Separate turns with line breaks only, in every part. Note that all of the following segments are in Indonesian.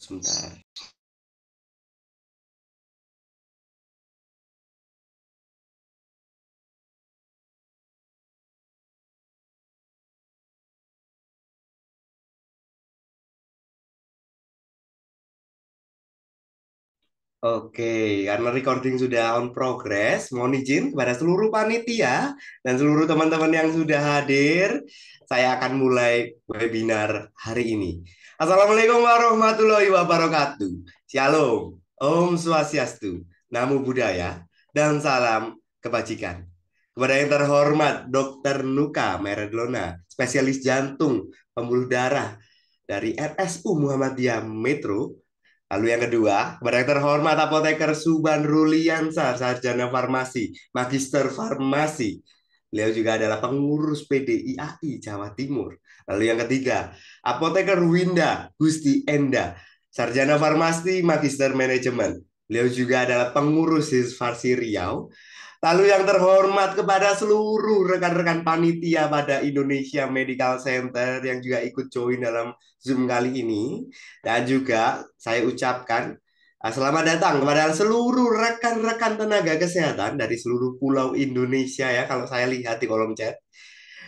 怎么办？Oke, karena recording sudah on progress, mohon izin kepada seluruh panitia
dan seluruh teman-teman yang sudah hadir, saya akan mulai webinar hari ini. Assalamualaikum warahmatullahi wabarakatuh. Shalom, Om Swastiastu, Namo Buddhaya, dan salam kebajikan. Kepada yang terhormat Dr. Nuka Meredlona, spesialis jantung, pembuluh darah dari RSU Muhammadiyah Metro, Lalu yang kedua, kepada Terhormat Apoteker Suban Ruliansa, Sarjana Farmasi, Magister Farmasi. Beliau juga adalah pengurus PDIAI Jawa Timur. Lalu yang ketiga, Apoteker Winda Gusti Enda, Sarjana Farmasi, Magister Manajemen. Beliau juga adalah pengurus Hisfarsi Riau, Lalu yang terhormat kepada seluruh rekan-rekan panitia pada Indonesia Medical Center yang juga ikut join dalam Zoom kali ini. Dan juga saya ucapkan uh, selamat datang kepada seluruh rekan-rekan tenaga kesehatan dari seluruh pulau Indonesia ya kalau saya lihat di kolom chat.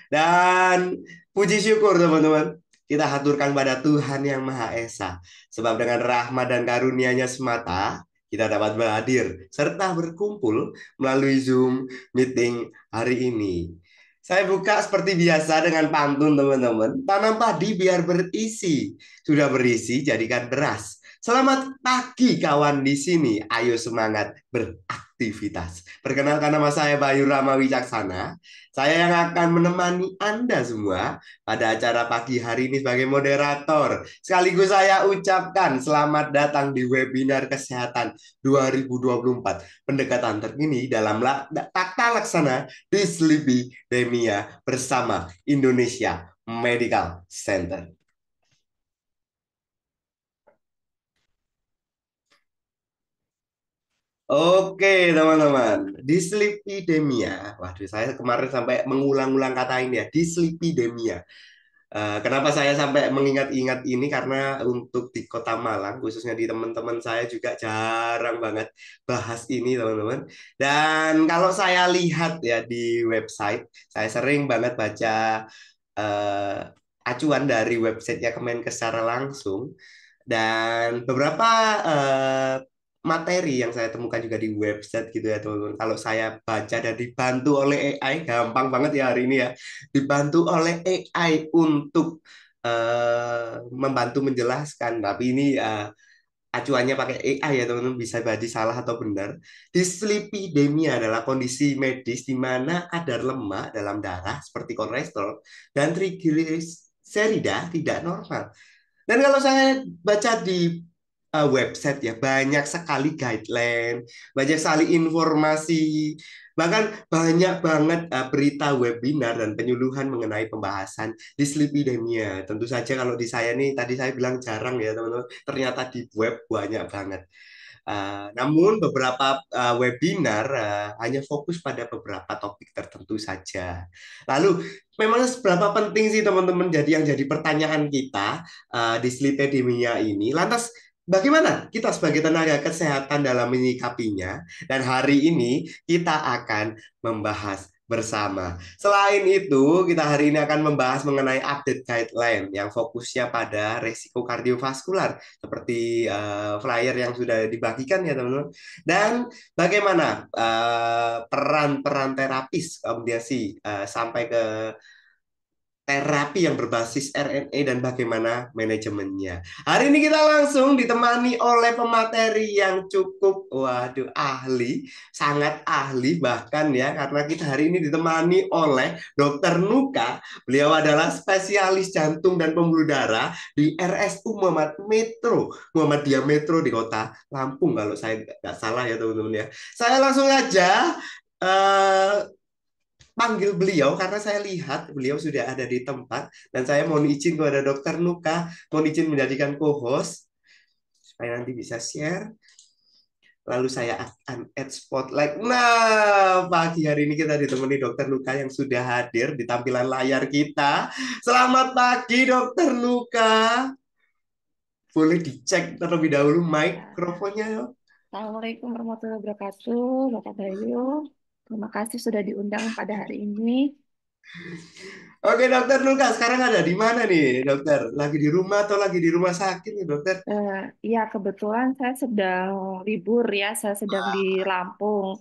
Dan puji syukur teman-teman, kita haturkan pada Tuhan yang Maha Esa. Sebab dengan rahmat dan karunia-Nya semata, kita dapat berhadir serta berkumpul melalui Zoom meeting hari ini. Saya buka seperti biasa dengan pantun teman-teman. Tanam padi biar berisi. Sudah berisi jadikan beras. Selamat pagi kawan di sini. Ayo semangat beraktivitas aktivitas. Perkenalkan nama saya Bayu Rama Wicaksana. Saya yang akan menemani Anda semua pada acara pagi hari ini sebagai moderator. Sekaligus saya ucapkan selamat datang di webinar kesehatan 2024. Pendekatan terkini dalam tata laksana di dislipidemia bersama Indonesia Medical Center. Oke, teman-teman. Dislipidemia. Waduh, saya kemarin sampai mengulang-ulang kata ini ya, dislipidemia. demia. Eh, kenapa saya sampai mengingat-ingat ini karena untuk di Kota Malang khususnya di teman-teman saya juga jarang banget bahas ini teman-teman. Dan kalau saya lihat ya di website, saya sering banget baca uh, acuan dari websitenya Kemenkes secara langsung dan beberapa uh, materi yang saya temukan juga di website gitu ya teman-teman. Kalau saya baca dan dibantu oleh AI, gampang banget ya hari ini ya. Dibantu oleh AI untuk uh, membantu menjelaskan. Tapi ini uh, acuannya pakai AI ya teman-teman, bisa baca salah atau benar. Dislipidemia adalah kondisi medis di mana kadar lemak dalam darah seperti kolesterol dan trigliserida tidak normal. Dan kalau saya baca di uh, website ya banyak sekali guideline, banyak sekali informasi, bahkan banyak banget uh, berita webinar dan penyuluhan mengenai pembahasan dislipidemia. Tentu saja kalau di saya nih tadi saya bilang jarang ya teman-teman, ternyata di web banyak banget. Uh, namun beberapa uh, webinar uh, hanya fokus pada beberapa topik tertentu saja. Lalu memang seberapa penting sih teman-teman jadi yang jadi pertanyaan kita uh, slipedemia ini? Lantas Bagaimana kita sebagai tenaga kesehatan dalam menyikapinya? Dan hari ini kita akan membahas bersama. Selain itu, kita hari ini akan membahas mengenai update guideline yang fokusnya pada resiko kardiovaskular seperti uh, flyer yang sudah dibagikan ya teman-teman. Dan bagaimana eh, peran-peran uh, terapis kemudian sih uh, sampai ke terapi yang berbasis RNA dan bagaimana manajemennya. Hari ini kita langsung ditemani oleh pemateri yang cukup waduh ahli, sangat ahli bahkan ya karena kita hari ini ditemani oleh Dr. Nuka. Beliau adalah spesialis jantung dan pembuluh darah di RSU Muhammad Metro, Muhammadiyah Metro di Kota Lampung kalau saya nggak salah ya teman-teman ya. Saya langsung aja eh, Panggil beliau karena saya lihat beliau sudah ada di tempat dan saya mohon izin kepada dokter Nuka mohon izin menjadikan co-host supaya nanti bisa share lalu saya akan add spotlight. Nah, pagi hari ini kita ditemani Dokter Nuka yang sudah hadir di tampilan layar kita. Selamat pagi Dokter
Nuka
Boleh dicek terlebih dahulu mikrofonnya.
Assalamualaikum warahmatullahi wabarakatuh, Bapak Bayu. Terima kasih sudah diundang pada hari ini. Oke dokter Nulka, sekarang ada di
mana nih dokter? Lagi di rumah atau lagi di rumah sakit nih dokter?
Uh, ya kebetulan saya sedang libur ya, saya sedang ah. di Lampung.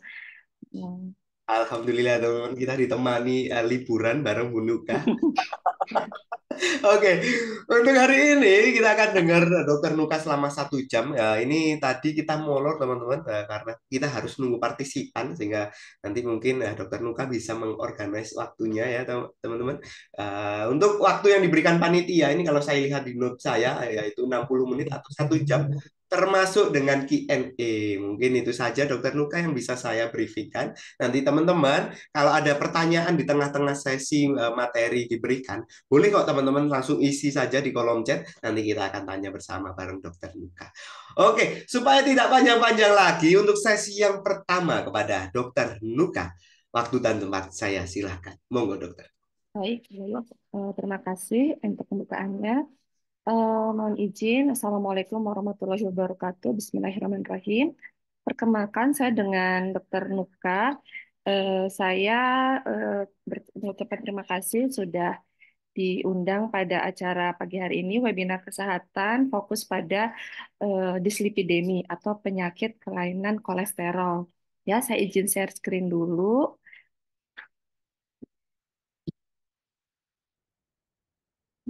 Hmm.
Alhamdulillah teman-teman kita ditemani uh, liburan bareng Bunuka. Oke, untuk hari ini kita akan dengar eh, Dokter Nuka selama satu jam. Ya, ini tadi kita molor teman-teman eh, karena kita harus nunggu partisipan sehingga nanti mungkin uh, Dokter Nuka bisa mengorganize waktunya ya teman-teman. untuk waktu yang diberikan panitia ini kalau saya lihat di note saya yaitu 60 menit atau satu jam termasuk dengan Q&A. Mungkin itu saja Dokter Nuka yang bisa saya berikan Nanti teman-teman kalau ada pertanyaan di tengah-tengah sesi e, materi diberikan, boleh kok teman-teman langsung isi saja di kolom chat. Nanti kita akan tanya bersama bareng Dokter Nuka Oke, supaya tidak panjang-panjang lagi untuk sesi yang pertama kepada Dokter Nuka Waktu dan tempat saya silahkan. Monggo dokter.
Baik, e, terima kasih untuk pembukaannya. Uh, mohon izin, Assalamualaikum warahmatullahi wabarakatuh. Bismillahirrahmanirrahim. Perkenalkan, saya dengan Dr. Nuka. Uh, eh, saya eh, berucap terima kasih sudah diundang pada acara pagi hari ini webinar kesehatan fokus pada uh, dislipidemi atau penyakit kelainan kolesterol. Ya, saya izin share screen dulu.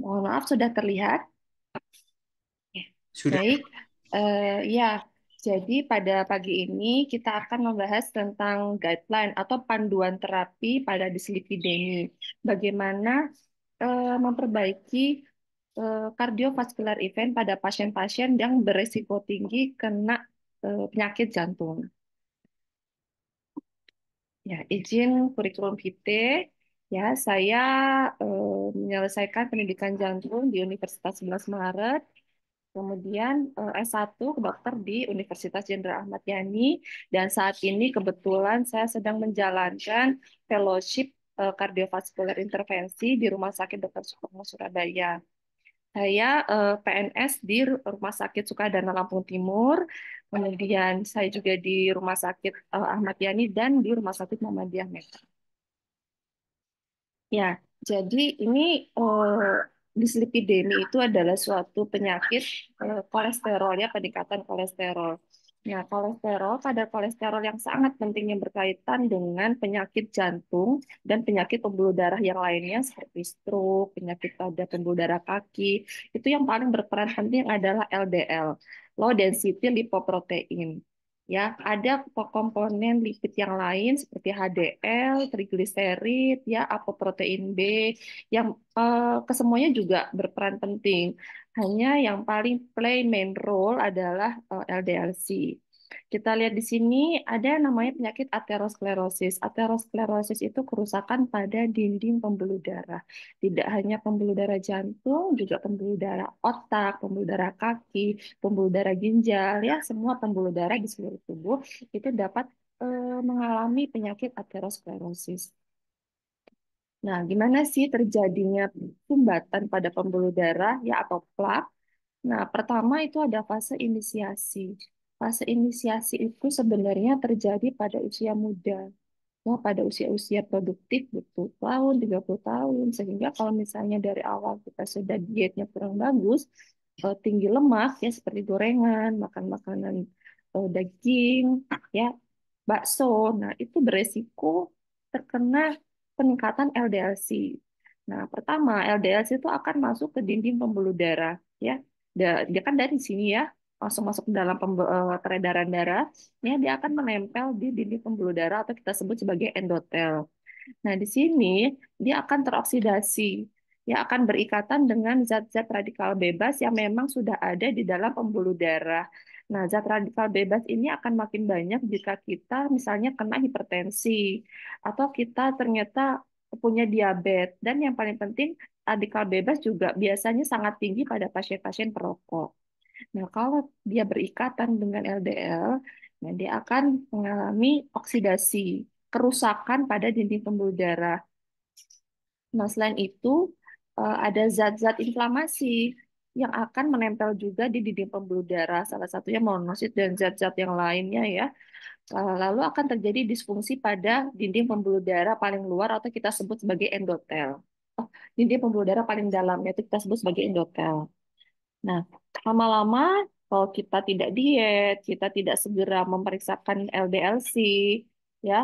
Mohon maaf, sudah terlihat? Sudah. Baik, uh, ya. Jadi pada pagi ini kita akan membahas tentang guideline atau panduan terapi pada dislipidemi. Bagaimana uh, memperbaiki uh, kardiovaskular event pada pasien-pasien yang beresiko tinggi kena uh, penyakit jantung. Ya, izin kurikulum vitae. Ya, saya uh, menyelesaikan pendidikan jantung di Universitas 11 Maret Kemudian eh, S1 ke dokter di Universitas Jenderal Ahmad Yani dan saat ini kebetulan saya sedang menjalankan fellowship eh, kardiovaskular intervensi di Rumah Sakit Dr. Sutomo Surabaya. Saya eh, PNS di Rumah Sakit Sukadana Lampung Timur, kemudian saya juga di Rumah Sakit Ahmad Yani dan di Rumah Sakit Muhammadiyah Medan. Ya, jadi ini dislipidemi itu adalah suatu penyakit eh, kolesterol ya peningkatan kolesterol. Nah, kolesterol, pada kolesterol yang sangat penting yang berkaitan dengan penyakit jantung dan penyakit pembuluh darah yang lainnya seperti stroke, penyakit pada pembuluh darah kaki, itu yang paling berperan penting adalah LDL, low density lipoprotein ya ada komponen lipid yang lain seperti HDL, trigliserid, ya apoprotein B yang eh, kesemuanya juga berperan penting. Hanya yang paling play main role adalah eh, LDLC. Kita lihat di sini ada namanya penyakit aterosklerosis. Aterosklerosis itu kerusakan pada dinding pembuluh darah. Tidak hanya pembuluh darah jantung, juga pembuluh darah otak, pembuluh darah kaki, pembuluh darah ginjal, ya semua pembuluh darah di seluruh tubuh itu dapat e, mengalami penyakit aterosklerosis. Nah, gimana sih terjadinya sumbatan pada pembuluh darah ya atau plak? Nah, pertama itu ada fase inisiasi. Fase inisiasi itu sebenarnya terjadi pada usia muda. Wah, oh, pada usia-usia produktif 20 tahun, 30 tahun. Sehingga kalau misalnya dari awal kita sudah dietnya kurang bagus, eh, tinggi lemak ya seperti gorengan, makan makanan eh, daging, ya bakso. Nah, itu beresiko terkena peningkatan LDLC. Nah, pertama LDLC itu akan masuk ke dinding pembuluh darah, ya. Dia kan dari sini ya, langsung masuk ke dalam eh, peredaran darah, ya dia akan menempel di dinding pembuluh darah atau kita sebut sebagai endotel. Nah, di sini dia akan teroksidasi, ya akan berikatan dengan zat-zat radikal bebas yang memang sudah ada di dalam pembuluh darah. Nah, zat radikal bebas ini akan makin banyak jika kita misalnya kena hipertensi atau kita ternyata punya diabetes dan yang paling penting radikal bebas juga biasanya sangat tinggi pada pasien-pasien perokok. Nah, kalau dia berikatan dengan LDL, nah dia akan mengalami oksidasi, kerusakan pada dinding pembuluh darah. Nah, selain itu, eh, ada zat-zat inflamasi yang akan menempel juga di dinding pembuluh darah, salah satunya monosit dan zat-zat yang lainnya ya. Eh, lalu akan terjadi disfungsi pada dinding pembuluh darah paling luar atau kita sebut sebagai endotel. Oh, dinding pembuluh darah paling dalam itu kita sebut sebagai endotel. Nah, lama-lama kalau kita tidak diet, kita tidak segera memeriksakan LDLC, ya,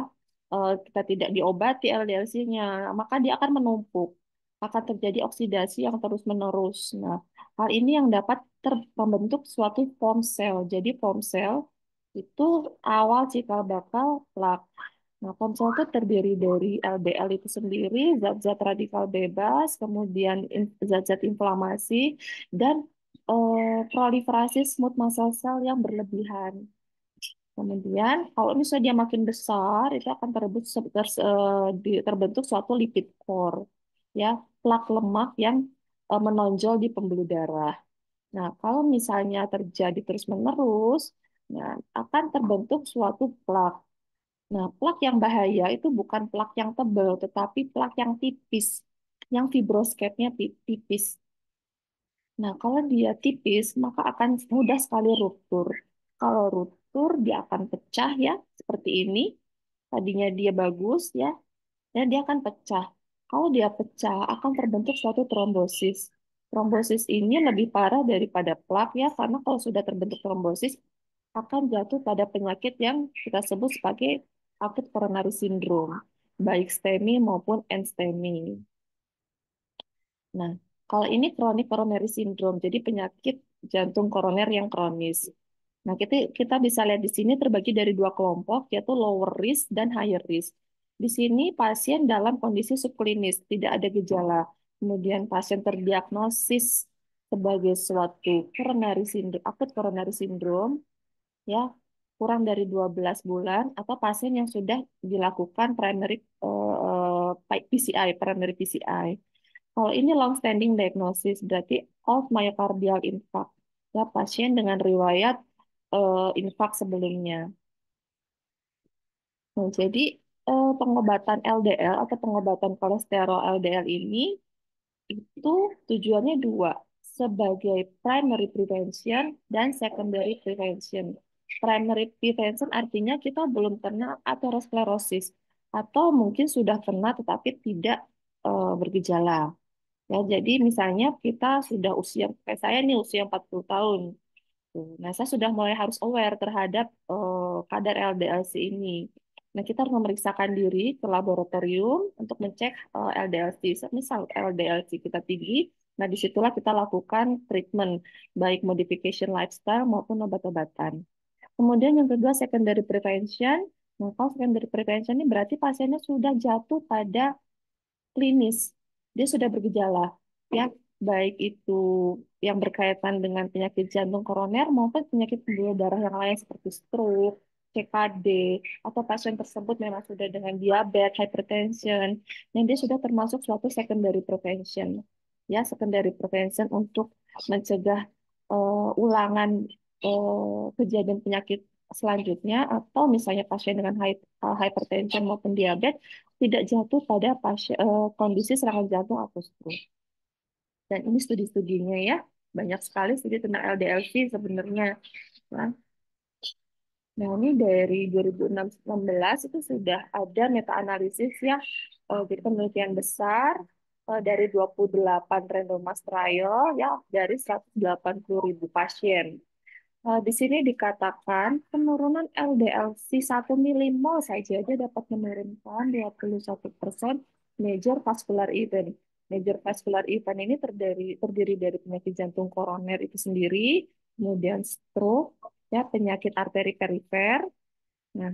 eh, kita tidak diobati LDLC-nya, maka dia akan menumpuk, akan terjadi oksidasi yang terus-menerus. Nah, hal ini yang dapat membentuk suatu form sel. Jadi form sel itu awal cikal bakal plak. Nah, cell itu terdiri dari LDL itu sendiri, zat-zat radikal bebas, kemudian zat-zat inflamasi, dan uh, proliferasi smooth muscle cell yang berlebihan. Kemudian kalau misalnya dia makin besar itu akan terbentuk eh, terbentuk suatu lipid core ya, plak lemak yang eh, menonjol di pembuluh darah. Nah, kalau misalnya terjadi terus-menerus, nah akan terbentuk suatu plak. Nah, plak yang bahaya itu bukan plak yang tebal, tetapi plak yang tipis, yang fibrosketnya tipis. Nah, kalau dia tipis, maka akan mudah sekali ruptur. Kalau ruptur, dia akan pecah ya, seperti ini. Tadinya dia bagus ya, dan dia akan pecah. Kalau dia pecah, akan terbentuk suatu trombosis. Trombosis ini lebih parah daripada plak ya, karena kalau sudah terbentuk trombosis, akan jatuh pada penyakit yang kita sebut sebagai akut koronari syndrome, baik STEMI maupun NSTEMI. Nah, kalau ini kronik coronary syndrome, jadi penyakit jantung koroner yang kronis. Nah, kita kita bisa lihat di sini terbagi dari dua kelompok yaitu lower risk dan higher risk. Di sini pasien dalam kondisi subklinis, tidak ada gejala. Kemudian pasien terdiagnosis sebagai suatu coronary syndrome, akut coronary syndrome ya, kurang dari 12 bulan atau pasien yang sudah dilakukan primary uh, eh, eh, PCI, primary PCI. Kalau ini long standing diagnosis berarti of myocardial infarct ya pasien dengan riwayat uh, eh, infak sebelumnya. Nah, jadi uh, pengobatan LDL atau pengobatan kolesterol LDL ini itu tujuannya dua, sebagai primary prevention dan secondary prevention. Primary prevention artinya kita belum kena aterosklerosis atau mungkin sudah kena tetapi tidak uh, bergejala. Ya, jadi misalnya kita sudah usia, kayak saya nih usia 40 tahun. Nah, saya sudah mulai harus aware terhadap uh, kadar LDLC ini. Nah, kita harus memeriksakan diri ke laboratorium untuk mencek eh, LDLC. Misal LDLC kita tinggi, nah disitulah kita lakukan treatment, baik modification lifestyle maupun obat-obatan. Kemudian yang kedua, secondary prevention. Nah, kalau secondary prevention ini berarti pasiennya sudah jatuh pada klinis dia sudah bergejala ya baik itu yang berkaitan dengan penyakit jantung koroner maupun penyakit pembuluh darah yang lain seperti stroke, CKD, atau pasien tersebut memang sudah dengan diabetes, hypertension, dan dia sudah termasuk suatu secondary prevention. Ya, secondary prevention untuk mencegah uh, ulangan uh, kejadian penyakit selanjutnya atau misalnya pasien dengan eh, hypertension maupun diabetes tidak jatuh pada pasien, eh, kondisi serangan jantung atau stroke. Dan ini studi-studinya ya, banyak sekali studi tentang LDLC sebenarnya. Nah, Nah, ini dari 2016 itu sudah ada meta-analisis ya, uh, jadi penelitian besar uh, dari 28 randomized trial ya dari 180 ribu pasien. Uh, di sini dikatakan penurunan LDLC 1 milimol saja aja dapat menurunkan 21% major vascular event. Major vascular event ini terdiri, terdiri dari penyakit jantung koroner itu sendiri, kemudian stroke, ya penyakit arteri perifer. Nah,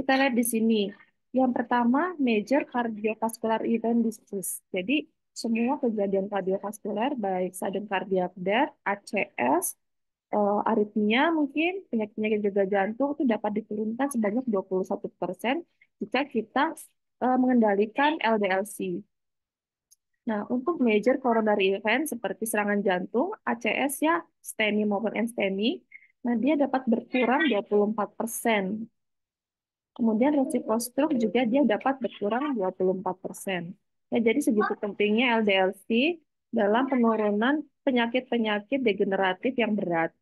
kita lihat di sini. Yang pertama, major cardiovascular event disease. Jadi, semua kejadian kardiovaskuler, baik sudden cardiac death, ACS, uh, aritmia mungkin penyakit-penyakit gagal jantung itu dapat diturunkan sebanyak 21% jika kita uh, mengendalikan LDLC. Nah, untuk major coronary event seperti serangan jantung, ACS ya, STEMI maupun NSTEMI, nah dia dapat berkurang 24%. Kemudian resiko stroke juga dia dapat berkurang 24%. Ya, jadi segitu pentingnya LDLC dalam penurunan penyakit-penyakit degeneratif yang berat.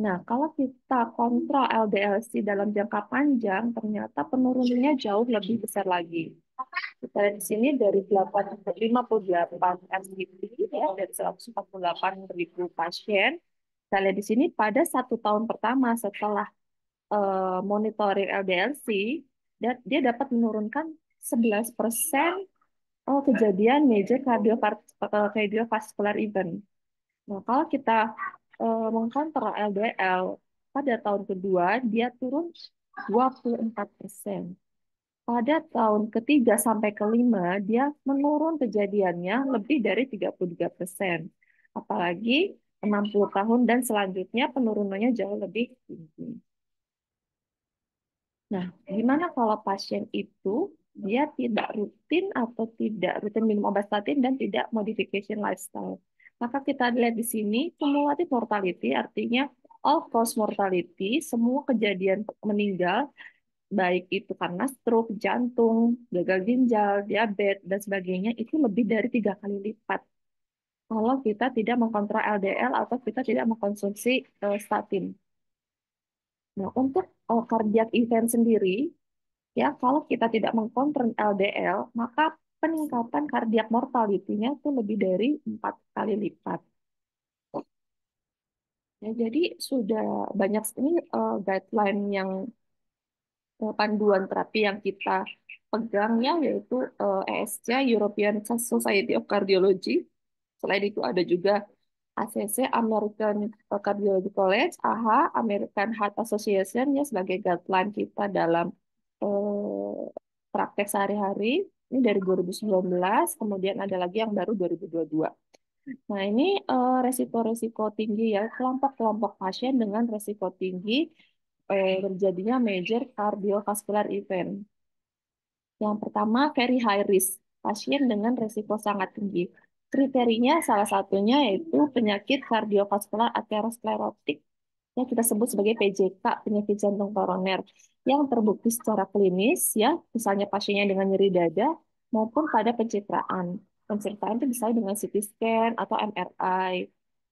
Nah, kalau kita kontrol LDLC dalam jangka panjang, ternyata penurunannya jauh lebih besar lagi. Kita lihat di sini dari 8, 58 MDP ya, dari 148 ribu pasien. Kita lihat di sini pada satu tahun pertama setelah uh, monitoring LDLC, dia dapat menurunkan 11 persen oh, kejadian major cardiovascular eh, event. Nah, kalau kita uh, eh, mengkantor LDL pada tahun kedua dia turun 24 persen. Pada tahun ketiga sampai kelima dia menurun kejadiannya lebih dari 33 persen. Apalagi 60 tahun dan selanjutnya penurunannya jauh lebih tinggi. Nah, gimana kalau pasien itu dia tidak rutin atau tidak rutin minum obat statin dan tidak modification lifestyle? Maka kita lihat di sini cumulative mortality artinya all cause mortality, semua kejadian meninggal baik itu karena stroke, jantung, gagal ginjal, diabetes dan sebagainya itu lebih dari tiga kali lipat kalau kita tidak mengkontrol LDL atau kita tidak mengkonsumsi eh, statin. Nah, untuk eh, cardiac event sendiri, ya kalau kita tidak mengkontrol LDL, maka peningkatan kardiak mortality-nya itu lebih dari empat kali lipat. Ya, jadi sudah banyak ini uh, guideline yang uh, panduan terapi yang kita pegangnya yaitu uh, eh, ESC European Society of Cardiology. Selain itu ada juga ACC American Cardiology College, AHA American Heart Association ya sebagai guideline kita dalam uh, praktek sehari-hari ini dari 2019, kemudian ada lagi yang baru 2022. Nah, ini eh, resiko-resiko tinggi ya, kelompok-kelompok pasien dengan resiko tinggi eh, terjadinya major cardiovascular event. Yang pertama, very high risk, pasien dengan resiko sangat tinggi. Kriterinya salah satunya yaitu penyakit kardiovaskular aterosklerotik yang kita sebut sebagai PJK, penyakit jantung koroner, yang terbukti secara klinis, ya, misalnya pasiennya dengan nyeri dada, maupun pada pencitraan. Pencitraan itu bisa dengan CT scan atau MRI.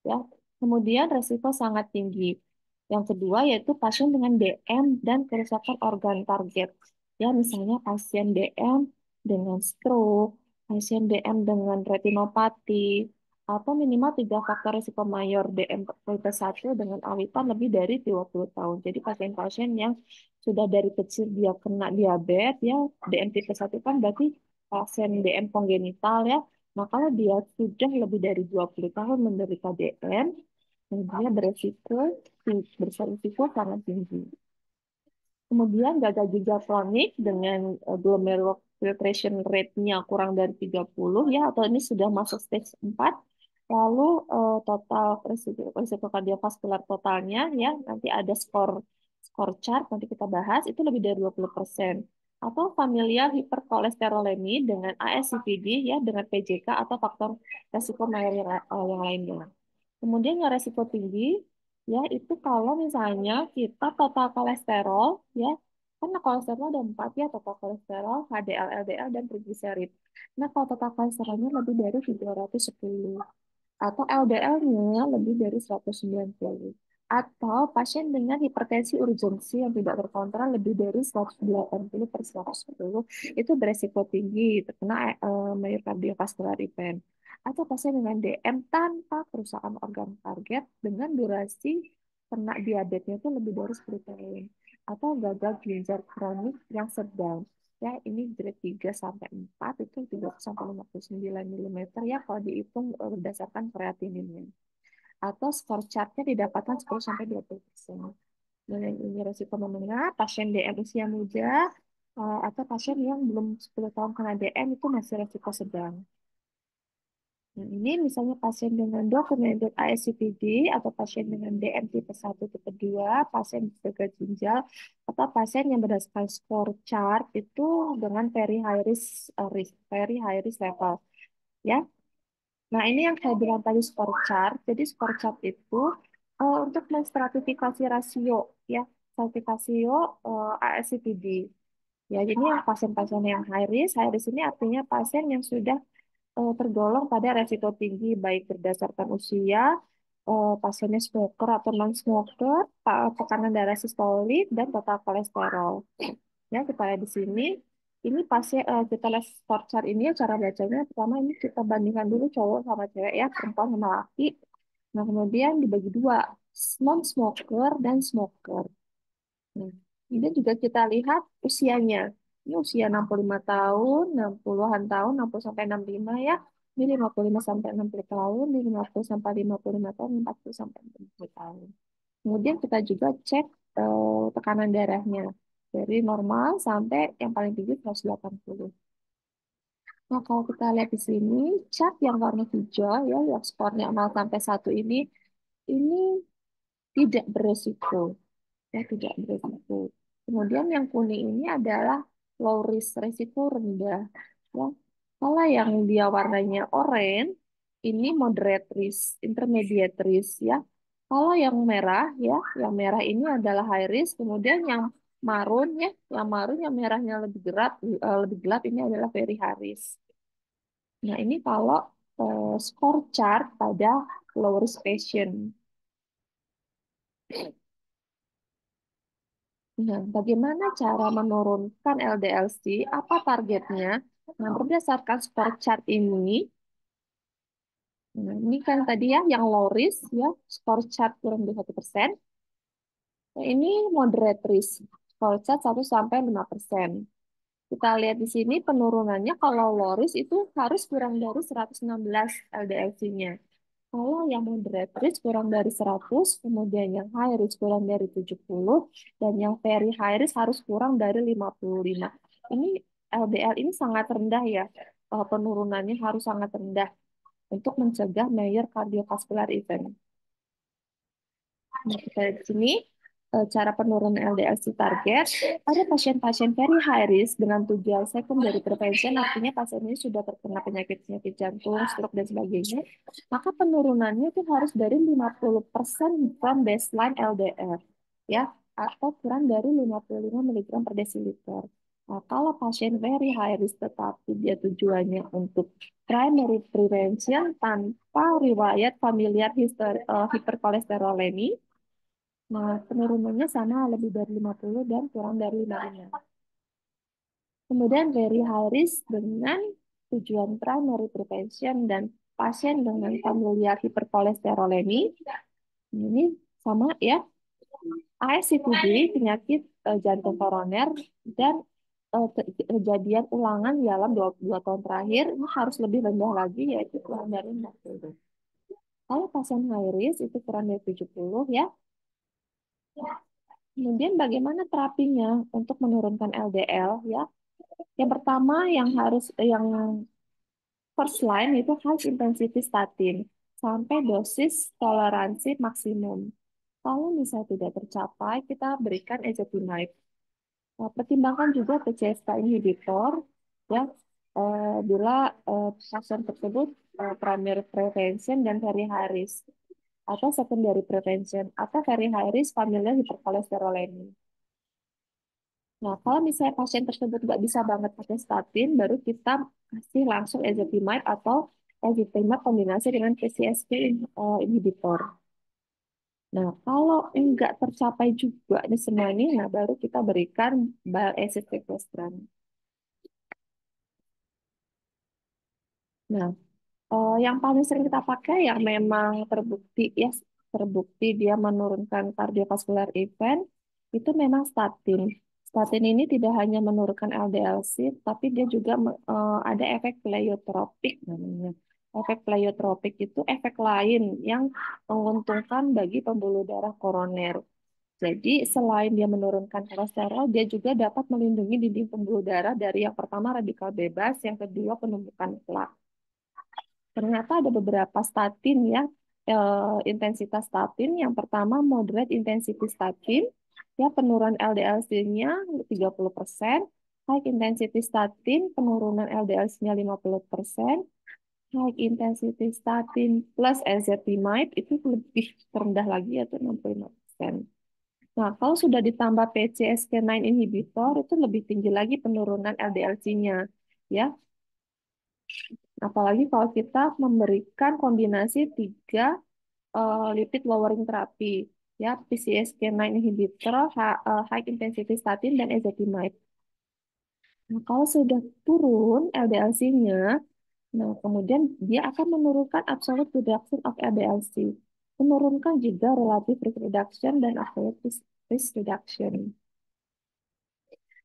Ya. Kemudian resiko sangat tinggi. Yang kedua yaitu pasien dengan DM dan kerusakan organ target. Ya, misalnya pasien DM dengan stroke, pasien DM dengan retinopati, atau minimal tiga faktor risiko mayor DM tipe 1 dengan awitan lebih dari 20 tahun. Jadi pasien-pasien yang sudah dari kecil dia kena diabetes ya DM tipe 1 kan berarti pasien DM kongenital ya, maka dia sudah lebih dari 20 tahun menderita DM, dia beresiko berserisiko sangat tinggi. Kemudian gagal juga kronik dengan eh, glomerular filtration rate-nya kurang dari 30 ya atau ini sudah masuk stage 4 lalu eh, total risiko, kardiovaskular totalnya ya nanti ada skor skor chart nanti kita bahas itu lebih dari 20 persen atau familial hiperkolesterolemi dengan ASCVD ya dengan PJK atau faktor resiko mayor yang, lainnya. Kemudian yang resiko tinggi ya itu kalau misalnya kita total kolesterol ya karena kolesterol ada empat ya total kolesterol HDL LDL dan trigliserid. Nah kalau total kolesterolnya lebih dari 310 atau LDL-nya lebih dari 190 atau pasien dengan hipertensi urgensi yang tidak terkontrol lebih dari 180 per 110 itu beresiko tinggi terkena uh, kardiovaskular event atau pasien dengan DM tanpa kerusakan organ target dengan durasi kena diabetesnya itu lebih dari 10 tahun atau gagal ginjal kronik yang sedang ya ini grade 3 sampai 4 itu 3 sampai 59 mm ya kalau dihitung eh, berdasarkan kreatininnya atau skor chartnya didapatkan 10-20%. sampai persen. Dan ini resiko menengah, pasien DM usia muda, eh, atau pasien yang belum 10 tahun kena DM itu masih resiko sedang. Nah, ini misalnya pasien dengan untuk ASCPD atau pasien dengan DM tipe 1, tipe 2, pasien gagal ginjal, atau pasien yang berdasarkan skor chart itu dengan very high risk, uh, risk very high risk level. Ya, Nah, ini yang saya bilang tadi score chart. Jadi score chart itu uh, untuk menstratifikasi rasio ya, stratifikasi uh, eh, ASCVD. Ya, jadi yang pasien-pasien yang high risk, high risk ini artinya pasien yang sudah uh, tergolong pada resiko tinggi baik berdasarkan usia, uh, pasiennya smoker atau non smoker, tekanan darah sistolik dan total kolesterol. Ya, kita lihat di sini ini pasti uh, ya, eh, kita les torture chart ini ya cara bacanya pertama ini kita bandingkan dulu cowok sama cewek ya perempuan sama laki nah kemudian dibagi dua non smoker dan smoker nah, ini juga kita lihat usianya ini usia 65 tahun 60-an tahun 60 sampai 65 ya ini 55 sampai 60 tahun ini 50 sampai 55 tahun 40 sampai 60 tahun kemudian kita juga cek uh, tekanan darahnya dari normal sampai yang paling tinggi 180. Nah, kalau kita lihat di sini, cat yang warna hijau ya, yang skornya 0 sampai 1 ini, ini tidak beresiko. Ya, tidak beresiko. Kemudian yang kuning ini adalah low risk, resiko rendah. Ya. Kalau yang dia warnanya orange, ini moderate risk, intermediate risk ya. Kalau yang merah ya, yang merah ini adalah high risk, kemudian yang marun ya, yang marun yang merahnya lebih gelap, uh, eh, lebih gelap ini adalah high Harris. Nah ini kalau uh, eh, skor chart pada low risk patient. Nah, bagaimana cara menurunkan LDLC? Apa targetnya? Nah, berdasarkan skor chart ini, nah ini kan tadi ya yang low risk ya, skor chart kurang dari 1%. Nah, ini moderate risk. Volcat 1 sampai 5%. Kita lihat di sini penurunannya kalau loris itu harus kurang dari 116 LDLC-nya. Kalau yang moderate risk kurang dari 100, kemudian yang high risk kurang dari 70, dan yang very high risk harus kurang dari 55. Ini LDL ini sangat rendah ya, eh, penurunannya harus sangat rendah untuk mencegah major cardiovascular event. Nah, kita lihat di sini Eh, cara penurunan LDL si target, pada pasien-pasien very high risk dengan tujuan secondary prevention, artinya pasien ini sudah terkena penyakit-penyakit jantung, stroke, dan sebagainya, maka penurunannya itu harus dari 50% from baseline LDL, ya, atau kurang dari 55 mg per desiliter. Nah, kalau pasien very high risk tetapi dia tujuannya untuk primary prevention tanpa riwayat familiar uh, eh, hiperkolesterolemi, Nah, penurunannya sama lebih dari 50 dan kurang dari 50. Kemudian very high risk dengan tujuan primary prevention dan pasien dengan familiar hiperkolesterolemi. Ini sama ya. ASCVD, penyakit eh, jantung koroner, dan eh, kejadian ulangan dalam dua, dua tahun terakhir ini harus lebih rendah lagi, yaitu kurang dari puluh. Kalau pasien high risk itu kurang dari 70 ya, Kemudian bagaimana terapinya untuk menurunkan LDL ya? Yang pertama yang harus yang first line itu harus intensity statin sampai dosis toleransi maksimum. Kalau misalnya tidak tercapai, kita berikan ezetimibe. Nah, pertimbangkan juga PCSK inhibitor ya eh, bila eh, pasien tersebut eh, primary prevention dan hari-haris atau secondary prevention atau very high risk familial hypercholesterolemia. Nah, kalau misalnya pasien tersebut nggak bisa banget pakai statin, baru kita kasih langsung ezetimibe atau ezetimibe kombinasi dengan PCSK eh, inhibitor. Nah, kalau nggak tercapai juga di semua ini, nah baru kita berikan bile acid Nah, Uh, yang paling sering kita pakai yang memang terbukti ya terbukti dia menurunkan kardiovaskular event itu memang statin. Statin ini tidak hanya menurunkan LDLC, tapi dia juga uh, ada efek pleiotropik namanya. Efek pleiotropik itu efek lain yang menguntungkan bagi pembuluh darah koroner. Jadi selain dia menurunkan kolesterol, dia juga dapat melindungi dinding pembuluh darah dari yang pertama radikal bebas, yang kedua penumpukan plak ternyata ada beberapa statin ya eh, intensitas statin yang pertama moderate intensity statin ya penurunan LDL-C-nya 30%, high intensity statin penurunan LDL-C-nya 50%, high intensity statin plus ezetimibe itu lebih rendah lagi yaitu 65%. Nah, kalau sudah ditambah PCSK9 inhibitor itu lebih tinggi lagi penurunan LDL-C-nya ya. Apalagi kalau kita memberikan kombinasi tiga uh, lipid lowering terapi, ya PCSK9 inhibitor, eh, high intensity statin, dan ezetimibe. Nah, kalau sudah turun LDLC-nya, nah kemudian dia akan menurunkan absolute reduction of LDLC, menurunkan juga relative risk reduction dan absolute risk reduction.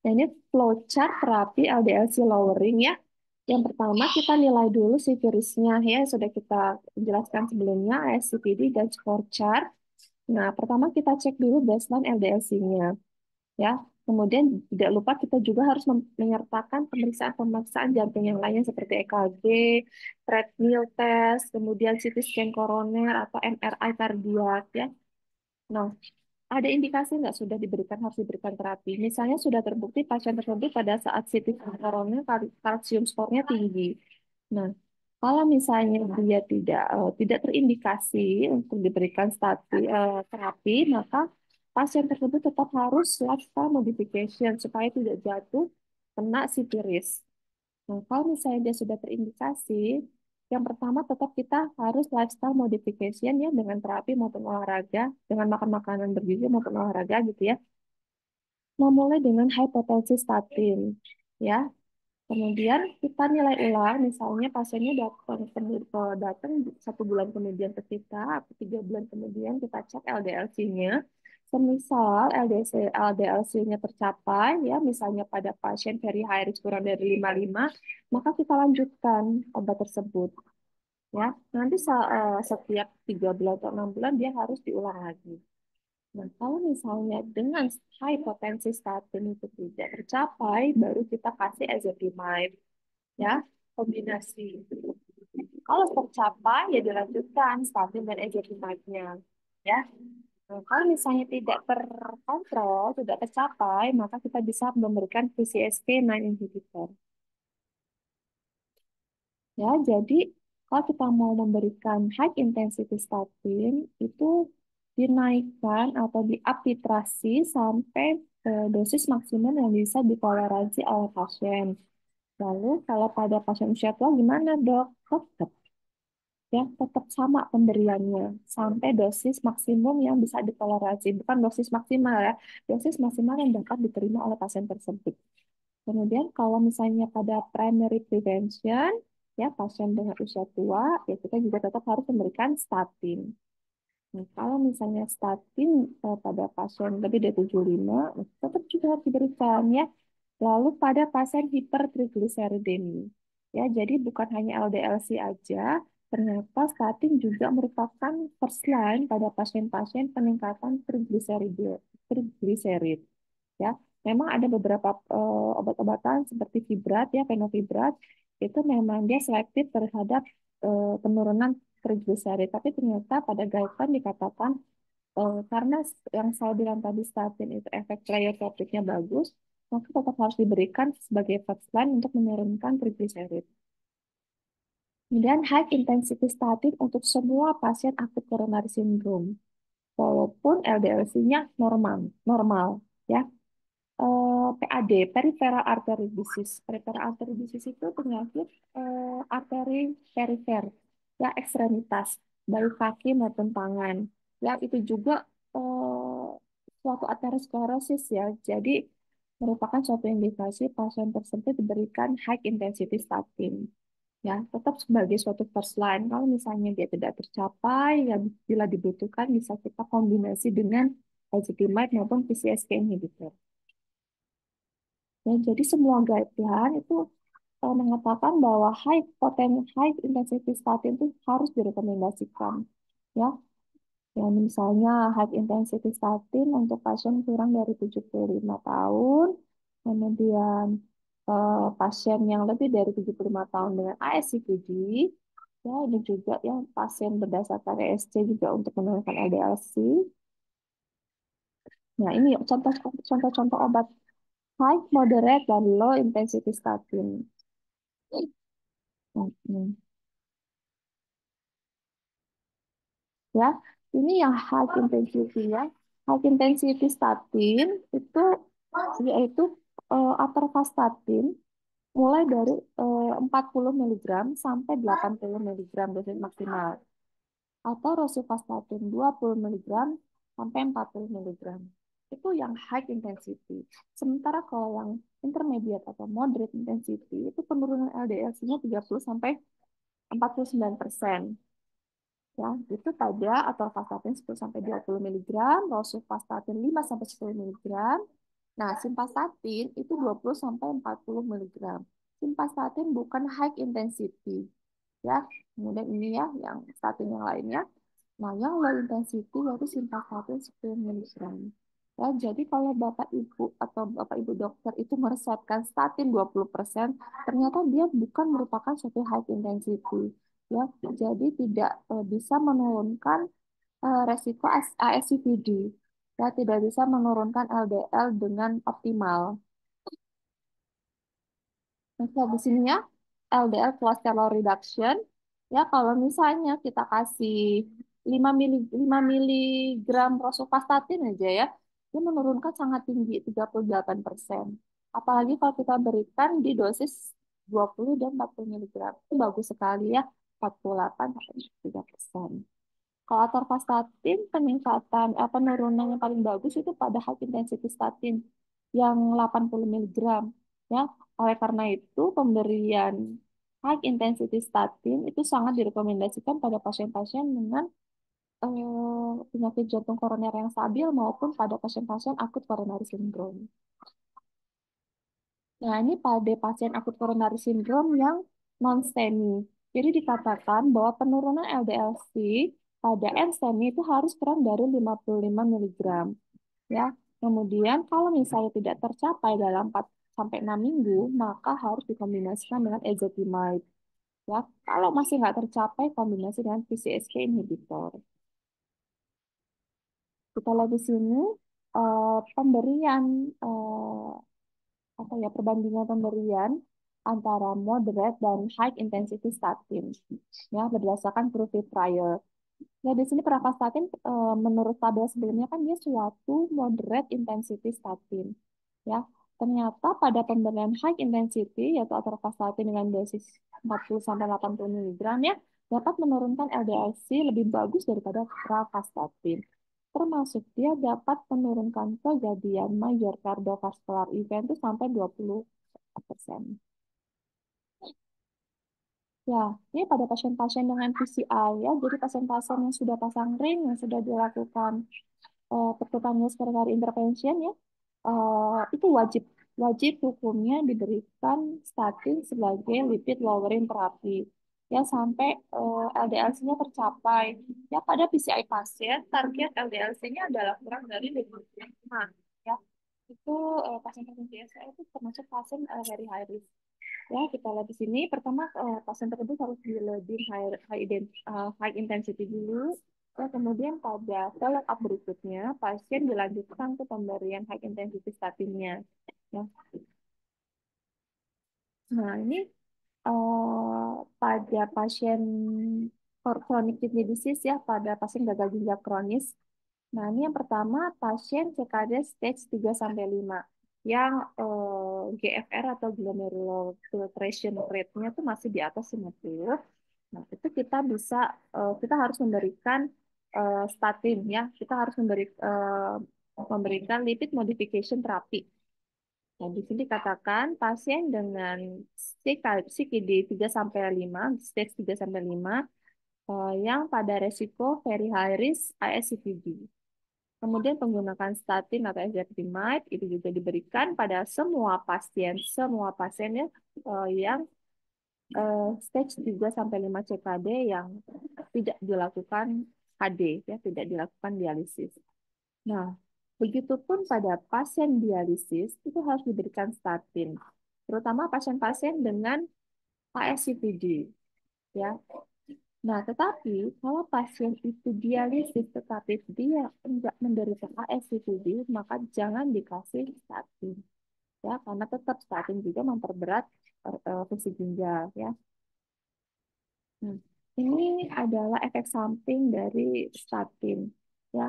Nah, ini flowchart terapi LDLC lowering ya. Yang pertama kita nilai dulu si virusnya ya sudah kita jelaskan sebelumnya ASCPD dan score chart. Nah pertama kita cek dulu baseline LDLC-nya ya. Kemudian tidak lupa kita juga harus menyertakan pemeriksaan-pemeriksaan jantung yang lainnya seperti EKG, treadmill test, kemudian CT scan koroner atau MRI kardiak ya. Nah, ada indikasi nggak sudah diberikan harus diberikan terapi? Misalnya sudah terbukti pasien tersebut pada saat CT koronnya kalsium skornya tinggi. Nah, kalau misalnya dia tidak uh, tidak terindikasi untuk diberikan stati, uh, terapi, maka pasien tersebut tetap harus lifestyle modification supaya tidak jatuh kena sipiris. Nah, kalau misalnya dia sudah terindikasi, yang pertama tetap kita harus lifestyle modification ya dengan terapi maupun olahraga, dengan makan makanan bergizi maupun olahraga gitu ya. Memulai dengan high potensi statin ya. Kemudian kita nilai ulang, misalnya pasiennya datang, e, datang satu bulan kemudian ke kita, atau tiga bulan kemudian kita cek LDLC-nya, Semisal LDC, LDLC-nya tercapai, ya misalnya pada pasien very high risk kurang dari 55, maka kita lanjutkan obat tersebut. Ya, nanti eh, setiap 3 bulan atau 6 bulan dia harus diulang lagi. Nah, kalau misalnya dengan high potensi statin itu tidak tercapai, baru kita kasih ezetimibe, ya, kombinasi. Kalau tercapai, ya dilanjutkan statin dan ezetimibe ya. Nah, kalau misalnya tidak terkontrol, tidak tercapai, maka kita bisa memberikan PCSK 9 inhibitor. Ya, jadi kalau kita mau memberikan high intensity statin itu dinaikkan atau diapitrasi sampai ke eh, dosis maksimum yang bisa ditoleransi oleh pasien. Lalu kalau pada pasien usia tua gimana dok? Tetap ya tetap sama pemberiannya sampai dosis maksimum yang bisa ditoleransi bukan dosis maksimal ya dosis maksimal yang dapat diterima oleh pasien tersebut kemudian kalau misalnya pada primary prevention ya pasien dengan usia tua ya kita juga tetap harus memberikan statin Nah, kalau misalnya statin eh, pada pasien lebih dari 75, tetap juga harus diberikan ya. Lalu pada pasien hipertrigliseridemi. Ya, jadi bukan hanya LDLC aja, Ternyata statin juga merupakan first line pada pasien-pasien peningkatan trigliserid. Triglycerid, ya. Memang ada beberapa uh, obat-obatan seperti fibrat ya, fenofibrat itu memang dia selektif terhadap uh, penurunan trigliserid, tapi ternyata pada guideline dikatakan uh, karena yang saya bilang tadi statin itu efek pleiotropiknya bagus, maka tetap harus diberikan sebagai first line untuk menurunkan trigliserid. Kemudian high intensity statin untuk semua pasien akut koroner syndrome, walaupun ldl nya normal, normal, ya. Eh, PAD, peripheral artery disease. Peripheral artery disease itu penyakit eh, arteri perifer, ya ekstremitas, dari kaki maupun tangan. Ya itu juga eh, suatu aterosklerosis ya. Jadi merupakan suatu indikasi pasien tersebut diberikan high intensity statin ya tetap sebagai suatu first line kalau misalnya dia tidak tercapai ya bila dibutuhkan bisa kita kombinasi dengan legitimate maupun PCSK inhibitor ya jadi semua guideline itu eh, mengatakan bahwa high potent high intensity statin itu harus direkomendasikan ya ya misalnya high intensity statin untuk pasien kurang dari 75 tahun kemudian Eh, pasien yang lebih dari 75 tahun dengan ASCVD, ya ini juga yang pasien berdasarkan ESC juga untuk menurunkan LDLC. Nah, ini contoh-contoh obat high, moderate, dan low intensity statin. Ya, ini yang high intensity ya. High intensity statin itu yaitu uh, atorvastatin mulai dari uh, 40 mg sampai 80 mg dosis maksimal atau rosuvastatin 20 mg sampai 40 mg. Itu yang high intensity. Sementara kalau yang intermediate atau moderate intensity itu penurunan ldl nya 30 sampai 49 persen. Ya, itu pada ya, atau vastatin 10 sampai 20 mg, rosuvastatin 5 sampai 10 mg, Nah, simpastatin itu 20 sampai 40 mg. Simpastatin bukan high intensity. Ya, kemudian ini ya yang statin yang lainnya. Nah, yang low intensity yaitu simpastatin 10 mg. Ya, jadi kalau Bapak Ibu atau Bapak Ibu dokter itu meresepkan statin 20%, ternyata dia bukan merupakan suatu high intensity. Ya, jadi tidak eh, bisa menurunkan eh, resiko ASCVD kita tidak bisa menurunkan LDL dengan optimal. Oke, di sini ya, LDL cholesterol reduction. Ya, kalau misalnya kita kasih 5 mili, 5 miligram rosuvastatin aja ya, dia menurunkan sangat tinggi 38 Apalagi kalau kita berikan di dosis 20 dan 40 miligram. Itu bagus sekali ya, 48 sampai 3 kalau atorvastatin peningkatan eh, penurunan yang paling bagus itu pada high intensity statin yang 80 mg ya. Oleh karena itu pemberian high intensity statin itu sangat direkomendasikan pada pasien-pasien dengan eh, penyakit jantung koroner yang stabil maupun pada pasien-pasien akut koroner syndrome. Nah, ini pada pasien akut koroner syndrome yang non-STEMI. Jadi dikatakan bahwa penurunan LDL-C pada enstemnya itu harus kurang dari 55 mg. Ya. Kemudian kalau misalnya tidak tercapai dalam 4 sampai 6 minggu, maka harus dikombinasikan dengan ezetimibe. Ya, kalau masih nggak tercapai kombinasi dengan PCSK inhibitor. Kita lihat di sini uh, pemberian uh, apa ya perbandingan pemberian antara moderate dan high intensity statin ya berdasarkan proof trial. Ya, di sini pravastatin statin eh, menurut tabel sebelumnya kan dia suatu moderate intensity statin. Ya, ternyata pada pemberian high intensity yaitu atorvastatin dengan dosis 40 sampai 80 mg ya dapat menurunkan LDLC lebih bagus daripada pravastatin. Termasuk dia dapat menurunkan kejadian major cardiovascular event itu sampai 20%. Ya, ini pada pasien-pasien dengan PCI ya, jadi pasien-pasien yang sudah pasang ring, yang sudah dilakukan uh, percutaneous coronary intervention ya, uh, itu wajib wajib hukumnya diberikan statin sebagai lipid lowering terapi ya sampai uh, eh, ldl nya tercapai. Ya pada PCI pasien target ldl nya adalah kurang dari 5 ya. Itu eh, pasien-pasien PCI itu termasuk pasien uh, very high risk ya kita lihat di sini pertama uh, pasien tersebut harus dilebih high, high, uh, high intensity dulu ya, kemudian pada follow up berikutnya pasien dilanjutkan ke pemberian high intensity statinnya ya. nah ini uh, pada pasien chronic kidney disease ya pada pasien gagal ginjal kronis nah ini yang pertama pasien CKD stage 3 sampai 5 yang eh, GFR atau glomerular filtration rate-nya itu masih di atas 50. Nah, itu kita bisa eh, kita harus memberikan eh, statin ya, kita harus memberi eh, memberikan lipid modification terapi. Nah, di sini dikatakan pasien dengan CKD 3 sampai 5, stage 3 sampai 5 eh, yang pada resiko very high risk ASCVD. Kemudian penggunaan statin atau ezetimibe itu juga diberikan pada semua pasien, semua pasien uh, yang eh, stage 3 sampai 5 CKD yang tidak dilakukan HD ya, tidak dilakukan dialisis. Nah, begitupun pada pasien dialisis itu harus diberikan statin, terutama pasien-pasien dengan ASCVD ya. Nah, tetapi kalau pasien itu dialisis tetapi dia tidak menderita AS di maka jangan dikasih statin. Ya, karena tetap statin juga memperberat uh, fungsi ginjal ya. Hmm. Ini adalah efek samping dari statin ya.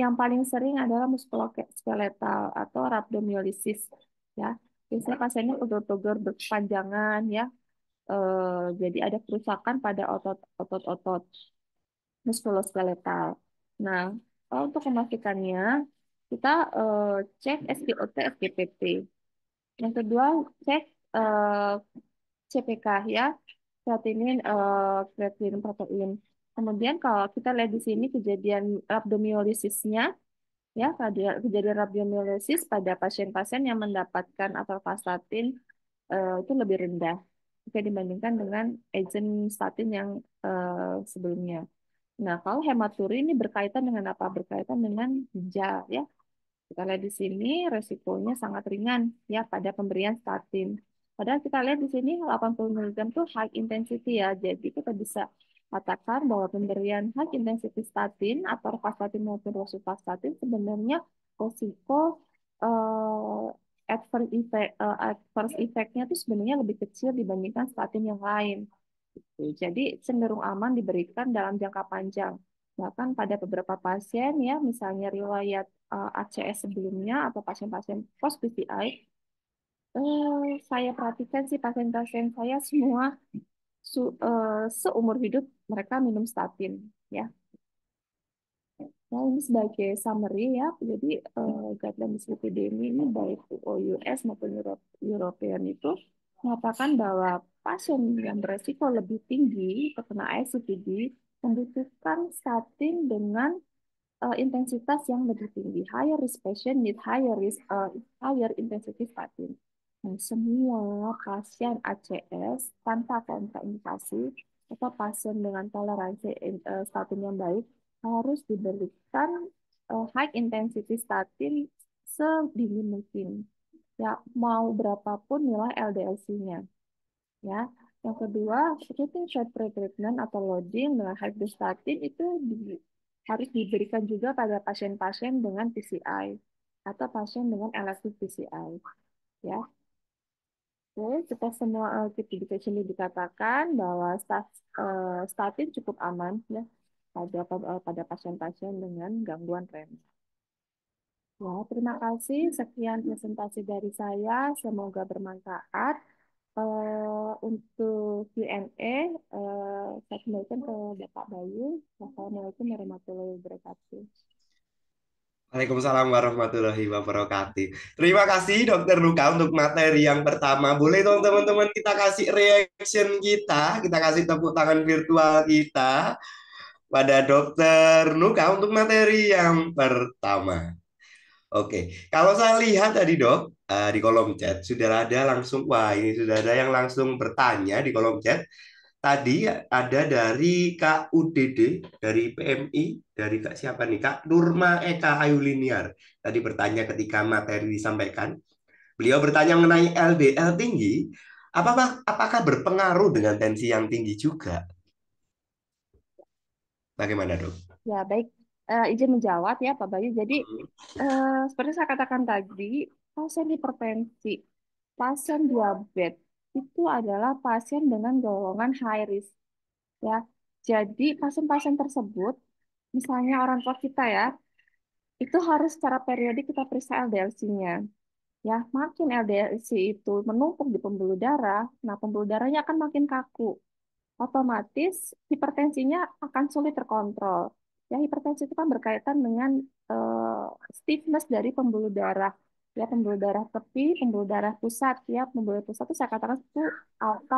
Yang paling sering adalah muskuloskeletal atau rhabdomyolisis ya. Biasanya pasiennya pegel-pegel berkepanjangan ya, eh, jadi ada kerusakan pada otot-otot-otot muskuloskeletal. Nah, untuk memastikannya, kita eh, cek SPOT, FGPT. Yang kedua, cek eh, CPK ya, kreatinin, eh, kreatin protein. Kemudian kalau kita lihat di sini kejadian rhabdomyolisisnya, ya kejadian rhabdomyolisis pada pasien-pasien yang mendapatkan atorvastatin eh, itu lebih rendah jika dibandingkan dengan agent statin yang uh, sebelumnya. Nah, kalau hematuri ini berkaitan dengan apa? Berkaitan dengan ginjal ya. Kita lihat di sini resikonya sangat ringan ya pada pemberian statin. Padahal kita lihat di sini 80 mg itu high intensity ya. Jadi kita bisa katakan bahwa pemberian high intensity statin atau rosuvastatin maupun rosuvastatin sebenarnya resiko eh, adverse effect uh, adverse effect-nya itu sebenarnya lebih kecil dibandingkan statin yang lain. Gitu. Jadi cenderung aman diberikan dalam jangka panjang. Bahkan pada beberapa pasien ya, misalnya riwayat uh, eh, ACS sebelumnya atau pasien-pasien post PPI, uh, eh, saya perhatikan sih pasien-pasien saya semua su, uh, seumur hidup mereka minum statin ya Nah, ini sebagai summary ya. Jadi uh, eh, guidelines epidemi ini baik OUS maupun Europe, European itu mengatakan bahwa pasien yang beresiko lebih tinggi terkena ASCVD membutuhkan statin dengan uh, intensitas yang lebih tinggi. Higher risk patient need higher risk uh, higher intensity statin. Nah, semua pasien ACS tanpa kontraindikasi atau pasien dengan toleransi uh, statin yang baik harus diberikan eh, high intensity statin sedini mungkin ya mau berapapun nilai LDLC-nya ya yang kedua rutin shot treatment atau loading dengan high dose statin itu di, harus diberikan juga pada pasien-pasien dengan PCI atau pasien dengan elastis PCI ya Oke, kita semua uh, eh, sini dikatakan bahwa stat, eh, statin cukup aman ya pada eh, pada pasien-pasien dengan gangguan rem. Ya, terima kasih. Sekian presentasi dari saya. Semoga bermanfaat. Uh, untuk Q&A, uh, eh, saya kembalikan ke Bapak Bayu. Wassalamualaikum warahmatullahi wabarakatuh.
Waalaikumsalam warahmatullahi wabarakatuh. Terima kasih Dokter Luka untuk materi yang pertama. Boleh dong teman-teman kita kasih reaction kita, kita kasih tepuk tangan virtual kita pada dokter Nuka untuk materi yang pertama. Oke, kalau saya lihat tadi dok eh, di kolom chat sudah ada langsung wah ini sudah ada yang langsung bertanya di kolom chat. Tadi ada dari Kak UDD, dari PMI, dari Kak siapa nih? Kak Nurma Eka Ayuliniar. Tadi bertanya ketika materi disampaikan. Beliau bertanya mengenai LDL tinggi, apakah apakah berpengaruh dengan tensi yang tinggi juga? Bagaimana dok?
Ya baik, uh, izin menjawab ya Pak Bayu. Jadi uh, seperti saya katakan tadi, pasien hipertensi, pasien diabetes itu adalah pasien dengan golongan high risk. Ya, jadi pasien-pasien tersebut, misalnya orang tua kita ya, itu harus secara periodik kita periksa ldl nya Ya, makin LDLC itu menumpuk di pembuluh darah, nah pembuluh darahnya akan makin kaku otomatis hipertensinya akan sulit terkontrol. Ya, hipertensi itu kan berkaitan dengan uh, stiffness dari pembuluh darah. Ya, pembuluh darah tepi, pembuluh darah pusat. Ya, pembuluh darah pusat itu saya katakan itu alta,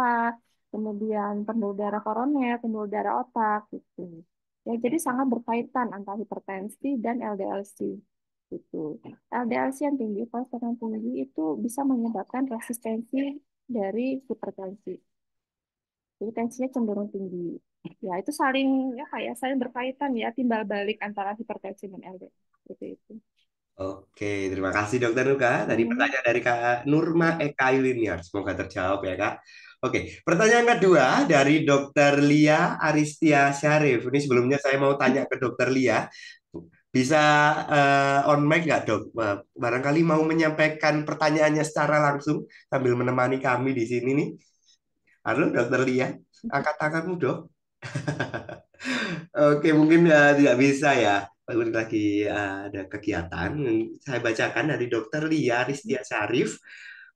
kemudian pembuluh darah koroner, pembuluh darah otak, gitu. Ya, jadi sangat berkaitan antara hipertensi dan LDLC. Gitu. LDLC yang tinggi, kolesterol yang tinggi itu bisa menyebabkan resistensi dari hipertensi jadi tensinya cenderung tinggi. Ya, itu saling ya kayak saling berkaitan ya timbal balik antara hipertensi dan LDL. Seperti itu.
Oke, terima kasih Dokter Nuka. Tadi hmm. pertanyaan dari Kak Nurma Eka Yulinyar. Semoga terjawab ya Kak. Oke, pertanyaan kedua dari Dokter Lia Aristia Syarif. Ini sebelumnya saya mau tanya ke Dokter Lia, bisa uh, on mic nggak dok? Eh, barangkali mau menyampaikan pertanyaannya secara langsung sambil menemani kami di sini nih. Halo Dokter Lia, angkat tanganmu dok. Oke, mungkin ya tidak bisa ya. Bagus lagi eh, ada kegiatan. Saya bacakan dari Dokter Lia Ristia Syarif.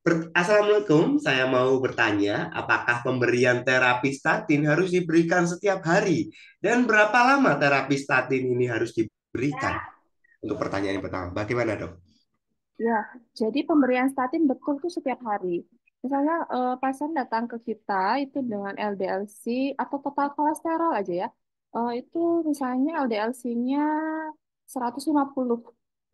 Ber Assalamualaikum, saya mau bertanya, apakah pemberian terapi statin harus diberikan setiap hari? Dan berapa lama terapi statin ini harus diberikan? Ya. Untuk pertanyaan yang pertama, bagaimana dok?
Ya, jadi pemberian statin betul itu setiap hari. Misalnya uh, pasien datang ke kita itu dengan LDLC atau total kolesterol aja ya. uh, itu misalnya LDLC-nya 150. puluh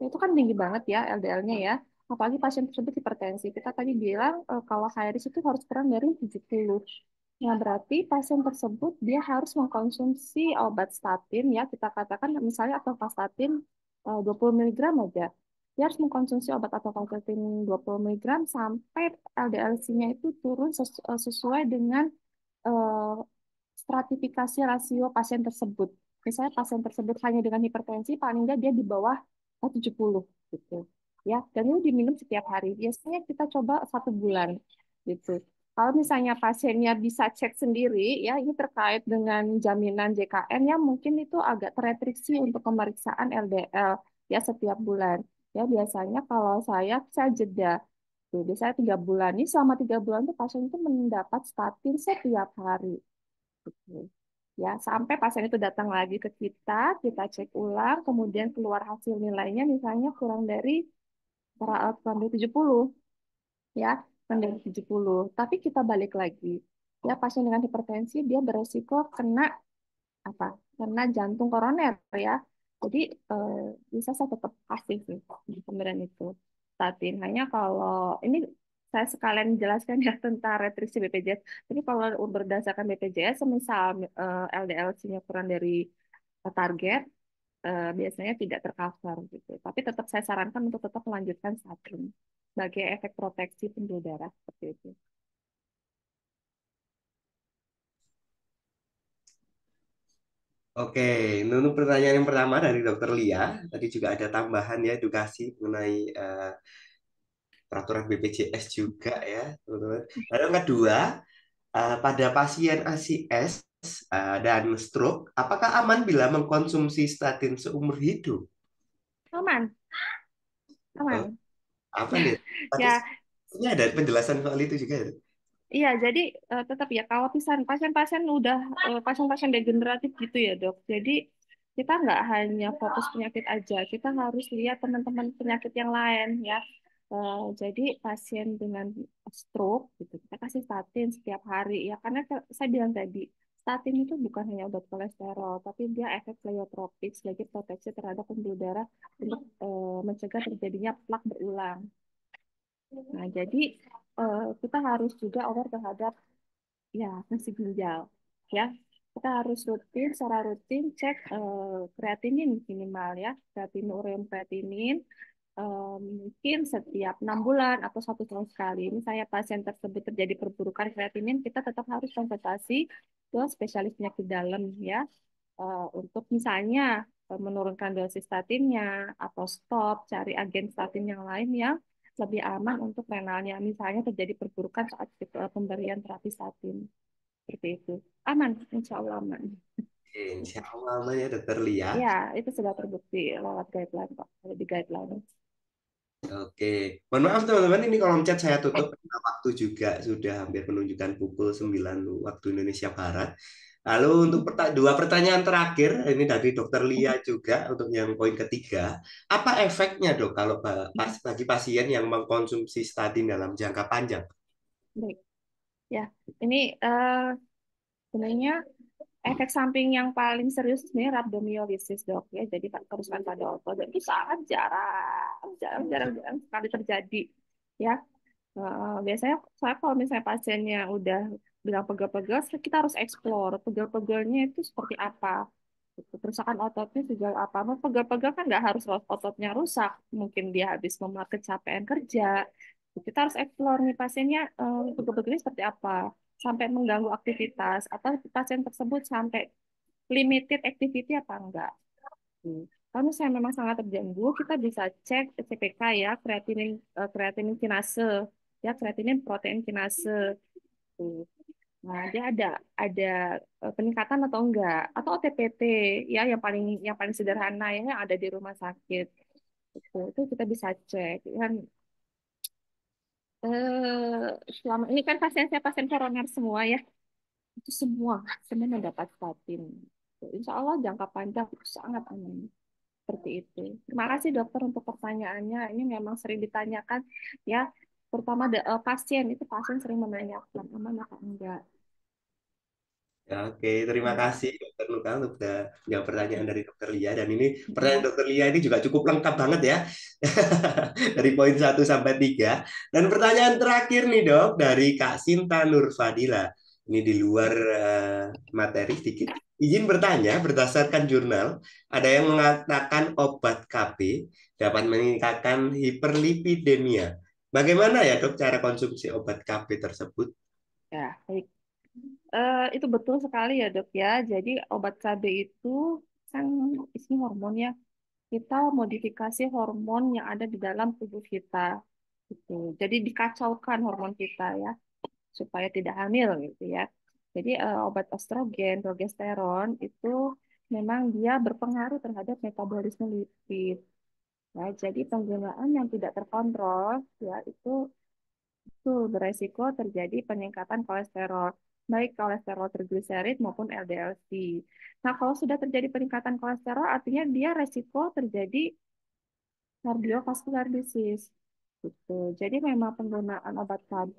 itu kan tinggi banget ya LDL-nya ya. Apalagi pasien tersebut hipertensi. Kita tadi bilang uh, kalau high risk itu harus kurang dari 70. Nah, berarti pasien tersebut dia harus mengkonsumsi obat statin ya, kita katakan misalnya atorvastatin dua 20 mg aja dia harus mengkonsumsi obat dua 20 mg sampai LDL-C-nya itu turun sesu eh, sesuai dengan uh, stratifikasi rasio pasien tersebut. Misalnya pasien tersebut hanya dengan hipertensi paling nggak dia di bawah 70 eh, gitu. Ya, dan itu diminum setiap hari. Biasanya kita coba satu bulan gitu. Kalau misalnya pasiennya bisa cek sendiri, ya ini terkait dengan jaminan JKN ya mungkin itu agak terrestriksi untuk pemeriksaan LDL ya setiap bulan ya biasanya kalau saya saya jeda tuh biasanya tiga bulan ini selama tiga bulan tuh pasien itu mendapat statin setiap hari gitu. ya sampai pasien itu datang lagi ke kita kita cek ulang kemudian keluar hasil nilainya misalnya kurang dari kurang dari 70 ya kurang dari 70 tapi kita balik lagi ya pasien dengan hipertensi dia beresiko kena apa kena jantung koroner ya jadi eh, bisa saya tetap pasif nih di pemberian itu. Tapi hanya kalau ini saya sekalian jelaskan ya tentang restriksi BPJS. Jadi kalau berdasarkan BPJS, semisal uh, eh, LDL nya kurang dari eh, target, uh, biasanya tidak tercover gitu. Tapi tetap saya sarankan untuk tetap melanjutkan statin sebagai efek proteksi pembuluh darah seperti itu.
Oke, Nunu pertanyaan yang pertama dari Dokter Lia. Tadi juga ada tambahan ya edukasi mengenai uh, peraturan BPJS juga ya, teman-teman. Lalu yang kedua, uh, pada pasien ACS uh, eh, dan stroke, apakah aman bila mengkonsumsi statin seumur hidup?
Aman. Aman.
Oh, apa ya. nih? Ya. Ini ada penjelasan soal itu juga ya?
Iya, jadi uh, tetap ya kalau pisan pasien-pasien udah eh, pasien-pasien degeneratif gitu ya dok. Jadi kita nggak hanya fokus penyakit aja, kita harus lihat teman-teman penyakit yang lain ya. Uh, jadi pasien dengan stroke gitu kita kasih statin setiap hari ya karena saya bilang tadi statin itu bukan hanya obat kolesterol, tapi dia efek pleiotropik sebagai proteksi terhadap pembuluh darah untuk uh, mencegah terjadinya plak berulang. Nah, jadi Eh, kita harus juga aware terhadap ya fungsi ginjal ya kita harus rutin secara rutin cek uh, kreatinin minimal ya kreatinin urin kreatinin uh, mungkin setiap enam bulan atau satu tahun sekali misalnya pasien tersebut terjadi perburukan kreatinin kita tetap harus konsultasi ke spesialis penyakit dalam ya uh, untuk misalnya menurunkan dosis statinnya atau stop cari agen statin yang lain yang lebih aman untuk renalnya. Misalnya terjadi perburukan saat eh, pemberian terapi statin. Seperti itu. Aman, insya Allah aman.
Insya Allah aman ya dokter Lia. Ya,
itu sudah terbukti lewat guideline Pak, di guideline.
Oke, mohon maaf teman-teman, ini kolom chat saya tutup. Waktu juga sudah hampir menunjukkan pukul 9 waktu Indonesia Barat. Lalu untuk perta dua pertanyaan terakhir ini dari Dokter Lia mhm. juga untuk yang poin ketiga, apa efeknya dok kalau mhm. pas bagi pasien yang mengkonsumsi statin dalam jangka panjang?
Baik, ya ini uh, sebenarnya efek samping yang paling serius ini rhabdomyolisis dok ya, jadi kerusakan pada otot dan itu sangat jarang, jarang, jarang, jarang sekali terjadi ya. Uh, biasanya saya kalau misalnya pasiennya udah bilang pegel-pegel, kita harus explore pegel-pegelnya itu seperti apa. Gitu. Kerusakan ototnya sejauh apa. Pegel-pegel kan nggak harus ototnya rusak. Mungkin dia habis memakai kecapean kerja. Kita harus explore nih pasiennya um, pegel-pegelnya seperti apa. Sampai mengganggu aktivitas. Atau pasien tersebut sampai limited activity apa enggak. Kamu hmm. Kalau misalnya memang sangat terganggu, kita bisa cek CPK ya, kreatinin, eh, kreatinin kinase, ya kreatinin protein kinase. Hmm. Nah, dia ada ada eh, peningkatan atau enggak atau OTPT ya yang paling yang paling sederhana ya yang ada di rumah sakit. Itu, itu kita bisa cek kan eh, selama ini kan pasien saya pasien koroner semua ya. Itu semua semua dapat statin. Insya Allah jangka panjang sangat aman seperti itu. Terima kasih dokter untuk pertanyaannya. Ini memang sering ditanyakan ya terutama de, uh, pasien itu pasien sering menanyakan aman apa enggak
Ya, oke, terima hmm. kasih Dokter Luka untuk jawab pertanyaan dari Dokter Lia dan ini hmm. pertanyaan Dokter Lia ini juga cukup lengkap banget ya dari poin 1 sampai 3 dan pertanyaan terakhir nih dok dari Kak Sinta Nurfadila ini di luar uh, materi sedikit izin bertanya berdasarkan jurnal ada yang mengatakan obat KB dapat meningkatkan hiperlipidemia bagaimana ya dok cara konsumsi obat KB tersebut?
Ya baik Eh, itu betul sekali ya dok ya. Jadi obat KB itu kan isinya hormon ya. Kita modifikasi hormon yang ada di dalam tubuh kita. Gitu. Jadi dikacaukan hormon kita ya supaya tidak hamil gitu ya. Jadi uh, obat estrogen, progesteron itu memang dia berpengaruh terhadap metabolisme lipid. Ya, jadi penggunaan yang tidak terkontrol ya itu itu beresiko terjadi peningkatan kolesterol baik kolesterol trigliserid maupun LDL-C. Nah, kalau sudah terjadi peningkatan kolesterol, artinya dia resiko terjadi kardiovaskular disease. Gitu. Jadi memang penggunaan obat KB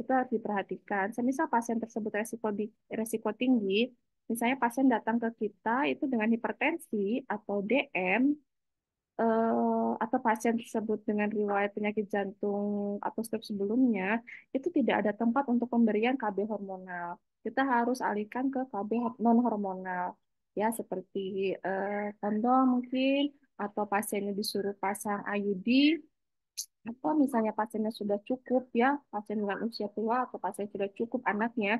itu harus diperhatikan. Semisal pasien tersebut resiko di, resiko tinggi, misalnya pasien datang ke kita itu dengan hipertensi atau DM, uh, atau pasien tersebut dengan riwayat penyakit jantung atau stroke sebelumnya, itu tidak ada tempat untuk pemberian KB hormonal. Kita harus alihkan ke KB non hormonal, ya seperti eh, kondom mungkin atau pasiennya disuruh pasang IUD atau misalnya pasiennya sudah cukup ya pasien dengan usia tua atau pasien sudah cukup anaknya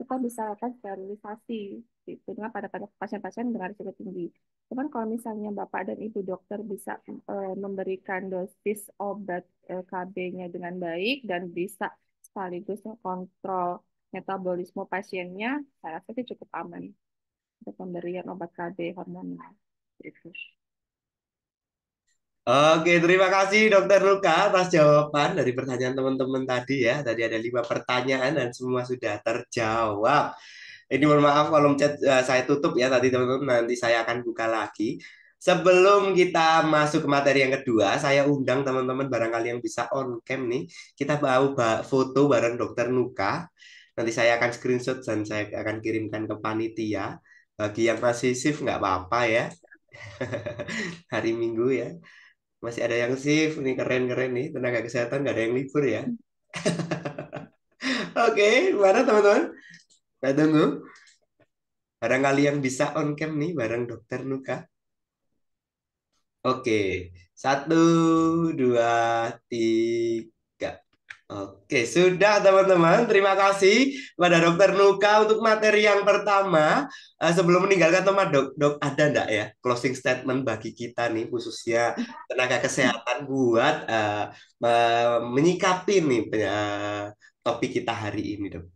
kita bisa lakukan sterilisasi itu dengan pada pada pasien-pasien dengan risiko tinggi. Cuman kalau misalnya bapak dan ibu dokter bisa uh, memberikan dosis obat uh, eh, KB-nya dengan baik dan bisa sekaligus kontrol metabolisme pasiennya, saya rasa sih cukup aman untuk pemberian obat KB hormonal. Itu.
Oke, terima kasih Dokter Luka atas jawaban dari pertanyaan teman-teman tadi ya. Tadi ada lima pertanyaan dan semua sudah terjawab. Ini mohon maaf kalau chat uh, eh, saya tutup ya tadi teman-teman. Nanti saya akan buka lagi. Sebelum kita masuk ke materi yang kedua, saya undang teman-teman barangkali yang bisa on cam nih. Kita bawa foto bareng dokter Nuka. Nanti saya akan screenshot dan saya akan kirimkan ke panitia. Bagi yang masih shift nggak apa-apa ya. Hari Minggu ya. Masih ada yang shift, nih keren-keren nih. Tenaga kesehatan nggak ada yang libur ya. Oke, okay, mana teman-teman? Kita nah, tunggu. Barangkali yang bisa on cam nih barang dokter Nuka. Oke, satu, dua, tiga. Oke, sudah teman-teman. Terima kasih pada Dokter Nuka untuk materi yang pertama. Eh, sebelum meninggalkan teman dok, dok ada enggak ya closing statement bagi kita nih khususnya tenaga kesehatan buat uh menyikapi nih uh, topik kita hari ini dok.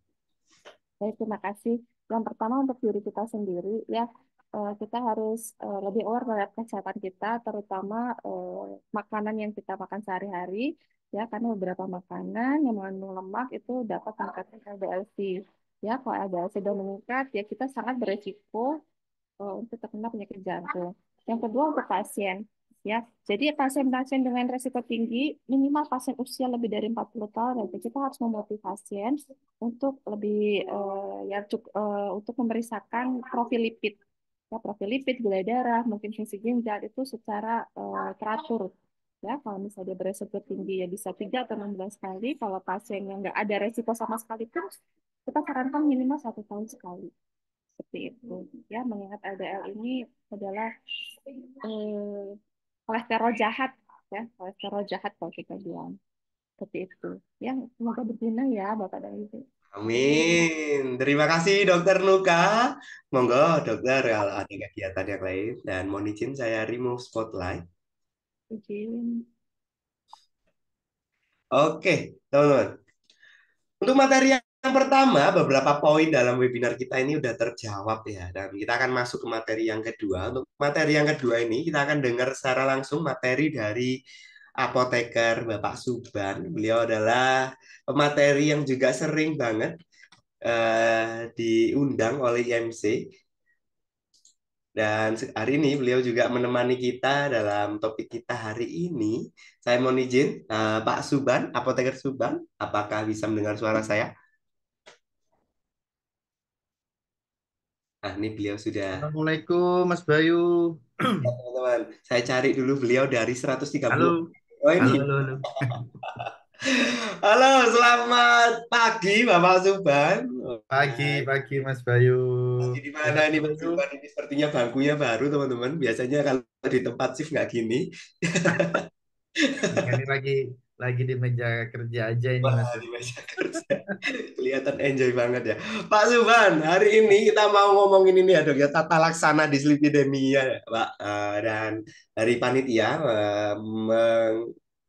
Baik, terima kasih. Yang pertama untuk diri kita sendiri, ya eh, kita harus eh, lebih aware terhadap kesehatan kita, terutama eh, makanan yang kita makan sehari-hari, ya karena beberapa makanan yang mengandung lemak itu dapat meningkatkan LDLC. Ya, kalau LDLC sudah meningkat, ya kita sangat beresiko untuk terkena penyakit jantung. Yang kedua untuk pasien, ya. Jadi pasien-pasien dengan resiko tinggi, minimal pasien usia lebih dari 40 tahun, nanti kita harus memotivasi pasien untuk lebih uh, ya cuk uh, untuk eh, memeriksakan profil lipid. Ya, profil lipid, gula darah, mungkin fungsi ginjal itu secara uh, teratur. Ya, kalau misalnya dia beresiko tinggi ya bisa 3 atau 16 kali. Kalau pasien yang nggak ada resiko sama sekali pun kita sarankan minimal satu tahun sekali seperti itu ya mengingat LDL ini adalah eh, kolesterol jahat ya kolesterol jahat kalau kita bilang seperti itu ya semoga berguna ya bapak dan ibu
Amin. Terima kasih Dokter Luka. Monggo Dokter kalau ada kegiatan yang lain dan mohon izin saya remove spotlight.
Izin.
Oke, teman-teman. Untuk materi yang pertama, beberapa poin dalam webinar kita ini sudah terjawab ya. Dan kita akan masuk ke materi yang kedua. Untuk materi yang kedua ini, kita akan dengar secara langsung materi dari apoteker Bapak Suban. Beliau adalah pemateri yang juga sering banget uh, diundang oleh IMC. Dan hari ini beliau juga menemani kita dalam topik kita hari ini. Saya mohon izin, uh, Pak Suban, apoteker Suban, apakah bisa mendengar suara saya? Ah, ini beliau sudah.
Assalamualaikum, Mas Bayu.
teman-teman, saya cari dulu beliau dari 130. Halo.
Oh, ini. Halo, halo, halo.
halo, selamat pagi Bapak Suban. Pagi, pagi Mas Bayu. Pagi di mana ini Mas Suban? Ini sepertinya bangkunya baru, teman-teman. Biasanya kalau di tempat shift nggak gini.
ini lagi lagi di meja kerja aja ini Wah, di meja kerja.
Kelihatan enjoy banget ya. Pak Subhan, hari ini kita mau ngomongin ini ya dok ya tata laksana dislipidemia ya, Pak eh, dan dari panitia eh,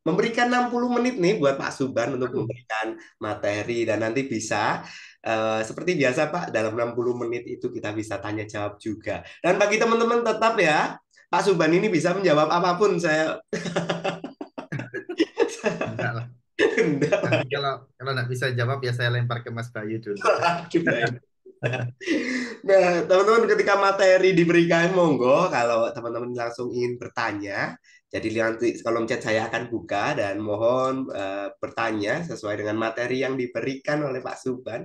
memberikan 60 menit nih buat Pak Subhan untuk memberikan materi dan nanti bisa eh, seperti biasa Pak, dalam 60 menit itu kita bisa tanya jawab juga. Dan bagi teman-teman tetap ya, Pak Subhan ini bisa menjawab apapun saya
kalau kalau nggak bisa jawab ya saya lempar ke Mas Bayu dulu.
nah, teman-teman ketika materi diberikan monggo kalau teman-teman langsung ingin bertanya, jadi nanti kolom chat saya akan buka dan mohon uh, bertanya sesuai dengan materi yang diberikan oleh Pak Suban.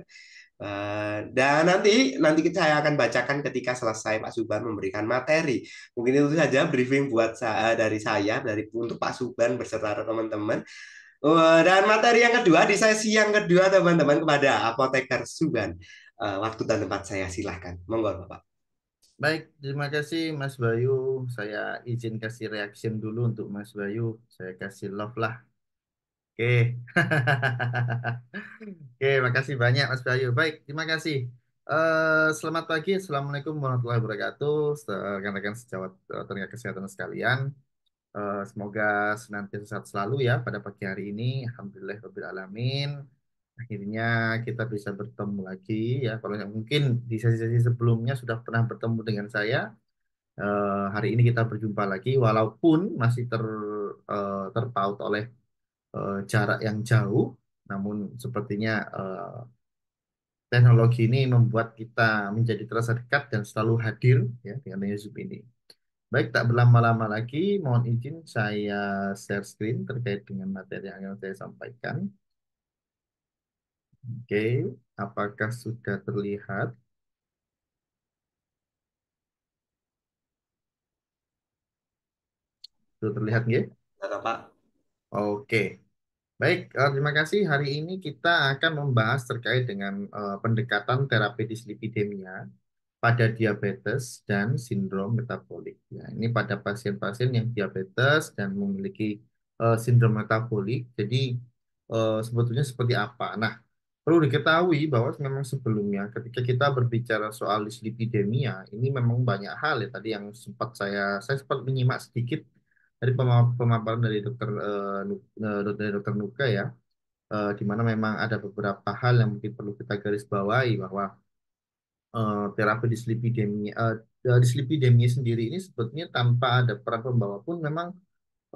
Uh, eh, dan nanti nanti kita saya akan bacakan ketika selesai Pak Suban memberikan materi. Mungkin itu saja briefing buat saya, eh, dari saya dari untuk Pak Suban beserta teman-teman. Oh, dan materi yang kedua di sesi yang kedua teman-teman kepada apoteker Sugan. Eh, waktu dan tempat saya silahkan.
Monggo Bapak. Baik, terima kasih Mas Bayu. Saya izin kasih reaction dulu untuk Mas Bayu. Saya kasih love lah. Oke. Oke, makasih banyak Mas Bayu. Baik, terima kasih. Uh, selamat pagi. Assalamualaikum warahmatullahi wabarakatuh. Rekan-rekan sejawat eh, tenaga kesehatan sekalian. Eh, semoga senantiasa sehat selalu ya pada pagi hari ini. Alhamdulillah alamin. Akhirnya kita bisa bertemu lagi ya. Kalau yang mungkin di sesi-sesi sebelumnya sudah pernah bertemu dengan saya. Uh, hari ini kita berjumpa lagi walaupun masih ter uh, terpaut oleh uh, jarak yang jauh, namun sepertinya uh, teknologi ini membuat kita menjadi terasa dekat dan selalu hadir ya dengan Zoom ini. Baik, tak berlama-lama lagi. Mohon izin saya share screen terkait dengan materi yang akan saya sampaikan. Oke, apakah sudah terlihat? Sudah terlihat nggih? Pak. Oke. Baik, eh, terima kasih. Hari ini kita akan membahas terkait dengan eh, pendekatan terapi dislipidemia pada diabetes dan sindrom metabolik. Ya, ini pada pasien-pasien yang diabetes dan memiliki uh, sindrom metabolik. Jadi uh, sebetulnya seperti apa? Nah, perlu diketahui bahwa memang sebelumnya ketika kita berbicara soal dislipidemia, ini memang banyak hal ya tadi yang sempat saya saya sempat menyimak sedikit dari pemaparan dari dokter uh, dari dokter Nuka ya, uh, di mana memang ada beberapa hal yang mungkin perlu kita garis bawahi bahwa uh, terapi dislipidemia uh, eh, eh, dislipidemia sendiri ini sebetulnya tanpa ada peran pembawa pun memang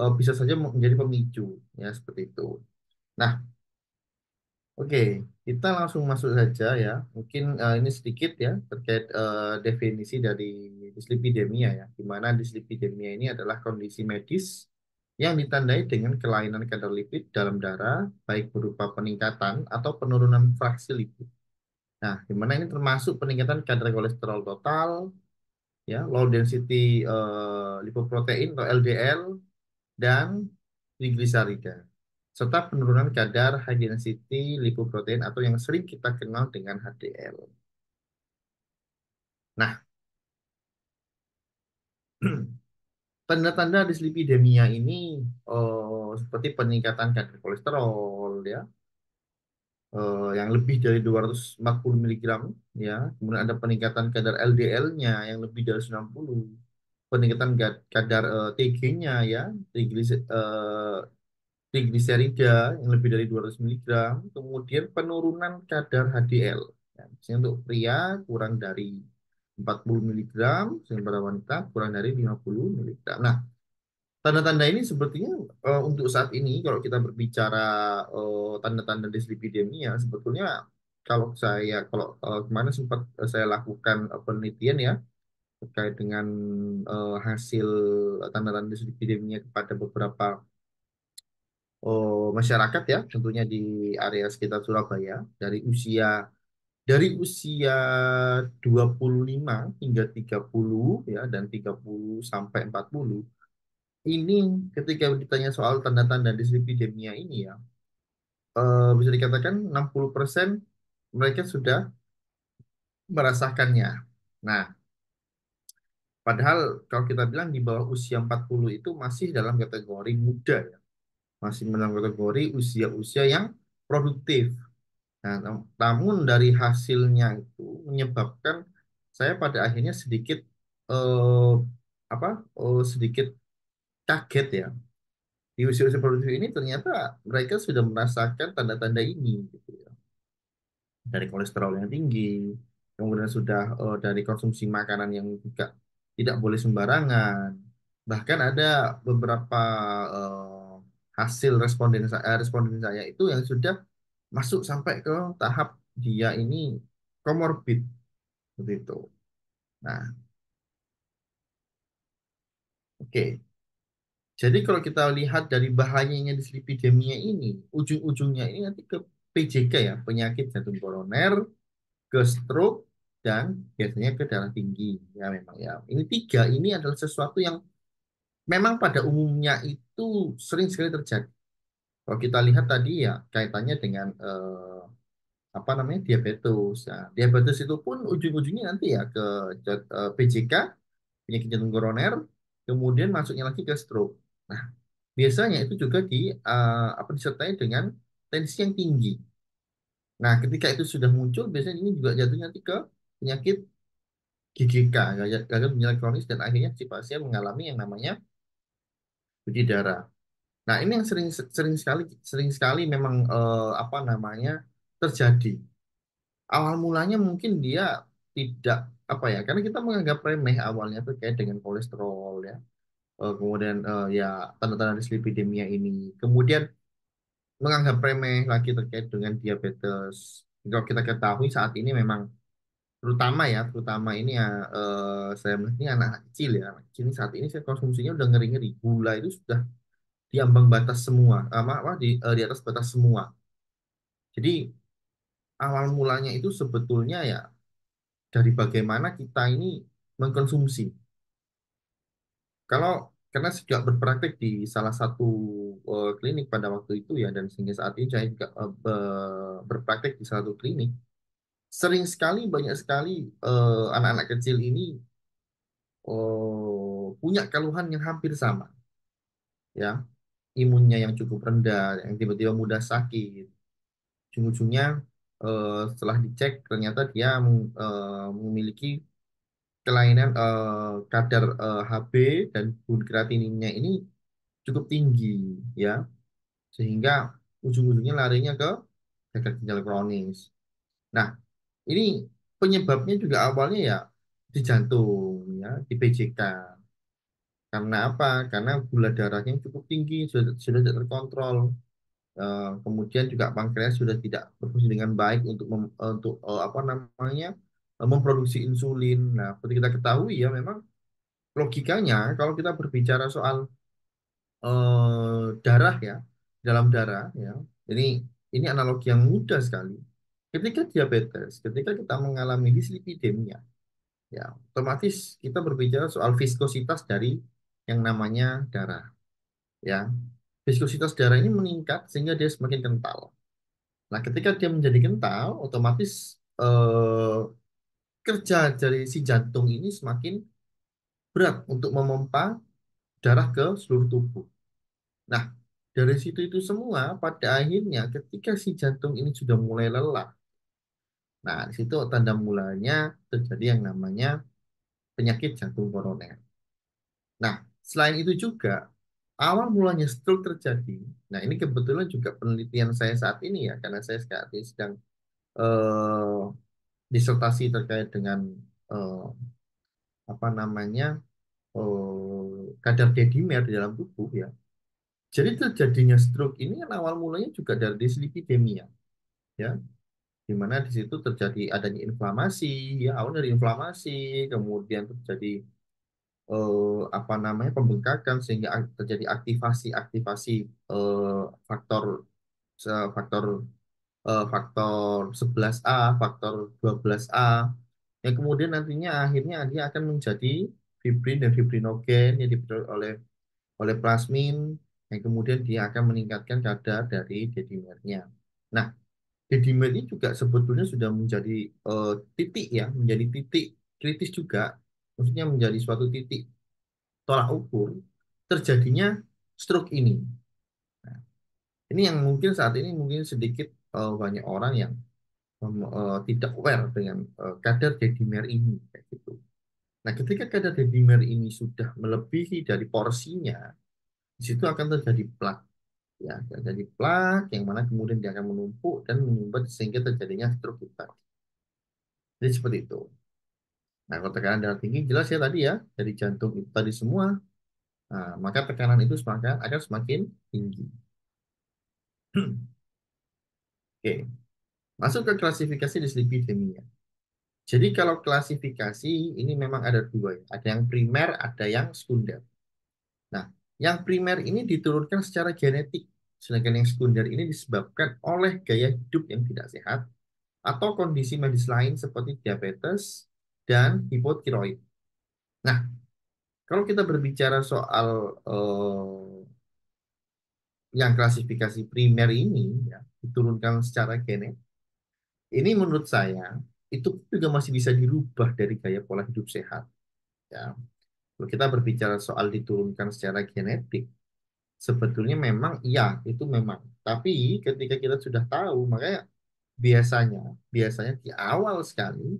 uh, bisa saja menjadi pemicu ya seperti itu. Nah, oke okay. kita langsung masuk saja ya. Mungkin uh, ini sedikit ya terkait uh, definisi dari dislipidemia ya, ya. Di mana dislipidemia ini adalah kondisi medis yang ditandai dengan kelainan kadar lipid dalam darah, baik berupa peningkatan atau penurunan fraksi lipid Nah, di mana ini termasuk peningkatan kadar kolesterol total, ya, low density uh, lipoprotein atau LDL dan trigliserida serta penurunan kadar high density lipoprotein atau yang sering kita kenal dengan HDL. Nah, tanda-tanda dislipidemia ini oh seperti peningkatan kadar kolesterol ya, uh, yang lebih dari 240 mg ya kemudian ada peningkatan kadar LDL-nya yang lebih dari 90 peningkatan kadar uh, eh, TG-nya ya eh, trigliserida uh, yang lebih dari 200 mg kemudian penurunan kadar HDL ya, misalnya untuk pria kurang dari 40 mg, sehingga pada wanita kurang dari 50 mg. Nah, Tanda-tanda ini sepertinya uh, untuk saat ini kalau kita berbicara uh, tanda-tanda dislipidemia sebetulnya kalau saya kalau uh, eh, kemana sempat saya lakukan penelitian ya terkait dengan uh, hasil tanda-tanda dislipidemia kepada beberapa uh, masyarakat ya tentunya di area sekitar Surabaya dari usia dari usia 25 hingga 30 ya dan 30 sampai 40 ini ketika ditanya soal tanda-tanda dislipidemia ini ya, uh, bisa dikatakan 60% mereka sudah merasakannya. Nah, padahal kalau kita bilang di bawah usia 40 itu masih dalam kategori muda ya. Masih dalam kategori usia-usia yang produktif. Nah, namun dari hasilnya itu menyebabkan saya pada akhirnya sedikit eh, apa? Eh, sedikit kaget ya di usia-usia produktif ini ternyata mereka sudah merasakan tanda-tanda ini gitu ya. Dari kolesterol yang tinggi, kemudian sudah uh, dari konsumsi makanan yang juga tidak boleh sembarangan. Bahkan ada beberapa uh, hasil responden saya, eh, responden saya itu yang sudah masuk sampai ke tahap dia ini komorbid seperti itu. Nah, oke. Okay. Jadi kalau kita lihat dari bahayanya dislipidemia ini, ujung-ujungnya ini nanti ke PJK ya, penyakit jantung koroner, ke stroke, dan biasanya ke darah tinggi. Ya memang ya. Ini tiga ini adalah sesuatu yang memang pada umumnya itu sering sekali terjadi. Kalau kita lihat tadi ya kaitannya dengan eh, apa namanya diabetes. Nah, diabetes itu pun ujung-ujungnya nanti ya ke eh, PJK, penyakit jantung koroner, kemudian masuknya lagi ke stroke. Nah, biasanya itu juga di uh, apa disertai dengan tensi yang tinggi. Nah, ketika itu sudah muncul, biasanya ini juga jatuhnya nanti ke penyakit GGK, gagal ginjal kronis dan akhirnya si pasien mengalami yang namanya cuci darah. Nah, ini yang sering sering sekali sering sekali memang uh, apa namanya terjadi. Awal mulanya mungkin dia tidak apa ya, karena kita menganggap remeh awalnya terkait dengan kolesterol ya, uh, kemudian uh, ya tanda-tanda dislipidemia ini, kemudian menganggap remeh lagi terkait dengan diabetes. Kalau kita ketahui saat ini memang terutama ya, terutama ini ya uh, saya melihat ini anak kecil ya, anak kecil ini saat ini saya konsumsinya udah ngeri-ngeri, gula itu sudah di ambang batas semua, apa, maaf di, uh, di atas batas semua. Jadi awal mulanya itu sebetulnya ya dari bagaimana kita ini mengkonsumsi kalau karena saya juga berpraktik di salah satu uh, klinik pada waktu itu ya dan sehingga saat ini saya juga uh, berpraktik di satu klinik. Sering sekali banyak sekali anak eh, anak-anak kecil ini uh, punya keluhan yang hampir sama. Ya, imunnya yang cukup rendah, yang tiba-tiba mudah sakit. Ujung-ujungnya uh, setelah dicek ternyata dia uh, memiliki kelainan uh, kadar uh, eh, Hb dan bun kreatininnya ini cukup tinggi ya sehingga ujung-ujungnya larinya ke gagal ginjal kronis. Nah, ini penyebabnya juga awalnya ya di jantung ya, di PJK. Karena apa? Karena gula darahnya cukup tinggi, sudah, sudah tidak terkontrol. Uh, kemudian juga pankreas sudah tidak berfungsi dengan baik untuk mem, untuk uh, apa namanya Eh, memproduksi insulin. Nah, seperti kita ketahui ya memang logikanya kalau kita berbicara soal eh, darah ya, dalam darah ya. Ini ini analogi yang mudah sekali. Ketika diabetes, ketika kita mengalami dislipidemia, ya otomatis kita berbicara soal viskositas dari yang namanya darah. Ya, viskositas darah ini meningkat sehingga dia semakin kental. Nah, ketika dia menjadi kental, otomatis eh, kerja dari si jantung ini semakin berat untuk memompa darah ke seluruh tubuh. Nah, dari situ itu semua pada akhirnya ketika si jantung ini sudah mulai lelah. Nah, di situ tanda mulanya terjadi yang namanya penyakit jantung koroner. Nah, selain itu juga awal mulanya stroke terjadi. Nah, ini kebetulan juga penelitian saya saat ini ya, karena saya saat ini sedang eh, disertasi terkait dengan eh, apa namanya eh, kadar dedimer di dalam tubuh ya. Jadi terjadinya stroke ini kan awal mulanya juga dari dislipidemia ya di mana di situ terjadi adanya inflamasi ya awal dari inflamasi kemudian terjadi eh, apa namanya pembengkakan sehingga terjadi aktivasi aktivasi eh, faktor faktor uh, faktor 11A, faktor 12A, yang kemudian nantinya akhirnya dia akan menjadi fibrin dan fibrinogen yang diperoleh oleh oleh plasmin yang kemudian dia akan meningkatkan kadar dari dedimernya. Nah, dedimer ini juga sebetulnya sudah menjadi uh, titik ya, menjadi titik kritis juga, maksudnya menjadi suatu titik tolak ukur terjadinya stroke ini. Nah, ini yang mungkin saat ini mungkin sedikit uh, banyak orang yang um, uh, tidak aware dengan uh, kadar dedimer ini kayak gitu. Nah, ketika kadar dedimer ini sudah melebihi dari porsinya, di situ akan terjadi plak ya terjadi plak yang mana kemudian dia akan menumpuk dan menyumbat sehingga terjadinya stroke kita. Jadi seperti itu. Nah, kalau tekanan darah tinggi jelas ya tadi ya dari jantung itu tadi semua. Nah, maka tekanan itu semakin akan semakin tinggi. Oke, masuk ke klasifikasi dislipidemia. Jadi kalau klasifikasi ini memang ada dua, ya. ada yang primer, ada yang sekunder. Nah, yang primer ini diturunkan secara genetik, sedangkan yang sekunder ini disebabkan oleh gaya hidup yang tidak sehat atau kondisi medis lain seperti diabetes dan hipotiroid. Nah, kalau kita berbicara soal eh, yang klasifikasi primer ini, ya, diturunkan secara genetik. Ini menurut saya itu juga masih bisa dirubah dari gaya pola hidup sehat. Ya. Kalau kita berbicara soal diturunkan secara genetik, sebetulnya memang iya itu memang. Tapi ketika kita sudah tahu, makanya biasanya biasanya di awal sekali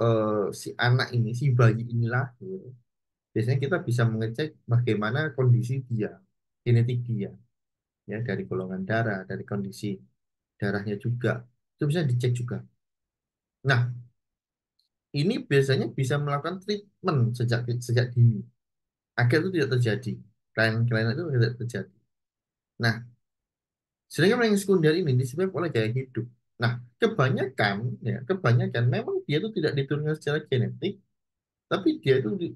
eh, si anak ini, si bayi ini lahir, biasanya kita bisa mengecek bagaimana kondisi dia, genetik dia ya dari golongan darah, dari kondisi darahnya juga. Itu bisa dicek juga. Nah, ini biasanya bisa melakukan treatment sejak sejak dini agar itu tidak terjadi. Klien-klien itu tidak terjadi. Nah, sedangkan yang sekunder ini disebabkan oleh gaya hidup. Nah, kebanyakan ya, kebanyakan memang dia itu tidak diturunkan secara genetik, tapi dia itu di,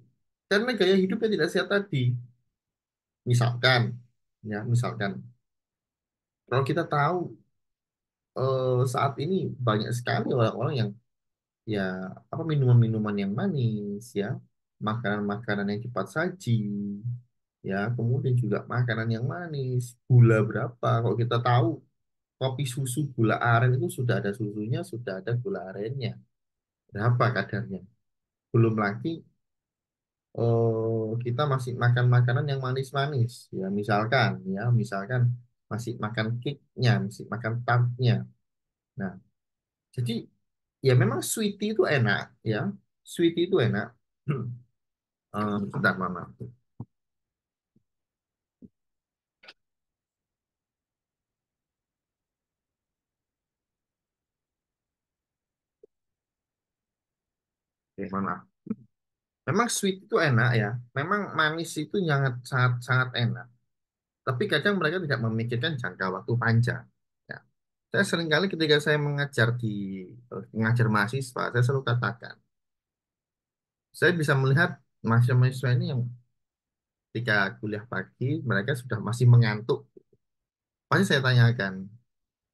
karena gaya hidupnya tidak sehat tadi. Misalkan, ya misalkan kalau kita tahu uh, saat ini banyak sekali orang-orang yang ya apa minuman-minuman yang manis ya, makanan-makanan yang cepat saji, ya kemudian juga makanan yang manis, gula berapa? Kalau kita tahu kopi susu gula aren itu sudah ada susunya, sudah ada gula arennya. Berapa kadarnya? Belum lagi Oh, kita masih makan makanan yang manis-manis ya, misalkan ya, misalkan masih makan cake-nya, masih makan tart-nya. Nah, jadi ya memang sweet itu enak ya, sweetie itu enak. uh, bentar mama. Oke, Memang sweet itu enak ya. Memang manis itu sangat sangat sangat enak. Tapi kadang mereka tidak memikirkan jangka waktu panjang. Ya. Saya seringkali ketika saya mengajar di eh, mengajar mahasiswa, saya selalu katakan, saya bisa melihat mahasiswa-mahasiswa ini yang ketika kuliah pagi mereka sudah masih mengantuk. Pasti saya tanyakan,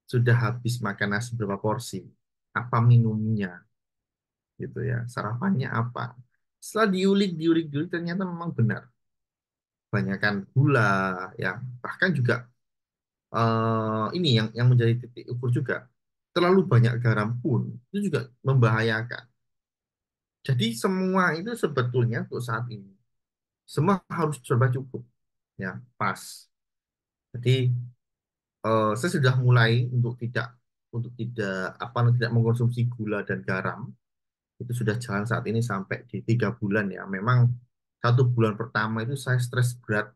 sudah habis makan nasi berapa porsi? Apa minumnya? Gitu ya, sarapannya apa? Setelah diulik, diulik, diulik, ternyata memang benar kebanyakan gula, ya bahkan juga uh, ini yang yang menjadi titik ukur juga terlalu banyak garam pun itu juga membahayakan. Jadi semua itu sebetulnya untuk saat ini semua harus coba cukup, ya pas. Jadi uh, saya sudah mulai untuk tidak untuk tidak apa tidak mengkonsumsi gula dan garam itu sudah jalan saat ini sampai di tiga bulan ya. Memang satu bulan pertama itu saya stres berat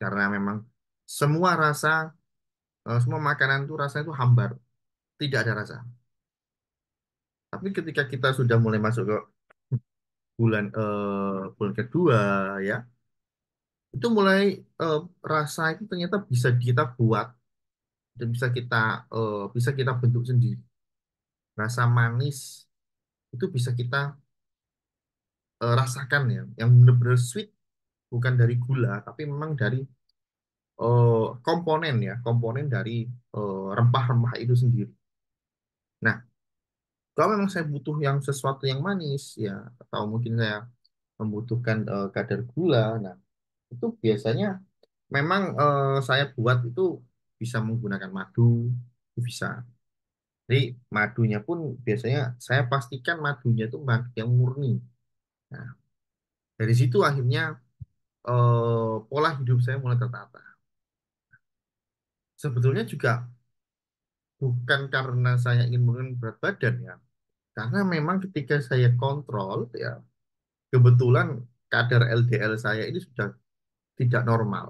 karena memang semua rasa eh, semua makanan itu rasanya itu hambar tidak ada rasa tapi ketika kita sudah mulai masuk ke bulan eh, bulan kedua ya itu mulai eh, rasa itu ternyata bisa kita buat dan bisa kita eh, bisa kita bentuk sendiri rasa manis itu bisa kita Eh, rasakan ya, yang benar-benar sweet bukan dari gula tapi memang dari uh, komponen ya, komponen dari rempah rempah-rempah itu sendiri. Nah, kalau memang saya butuh yang sesuatu yang manis ya atau mungkin saya membutuhkan uh, kadar gula. Nah, itu biasanya memang uh, saya buat itu bisa menggunakan madu, bisa. Jadi madunya pun biasanya saya pastikan madunya itu yang murni, Nah, dari situ akhirnya eh, pola hidup saya mulai tertata. Sebetulnya juga bukan karena saya ingin menurunkan berat badan ya, karena memang ketika saya kontrol ya, kebetulan kadar LDL saya ini sudah tidak normal.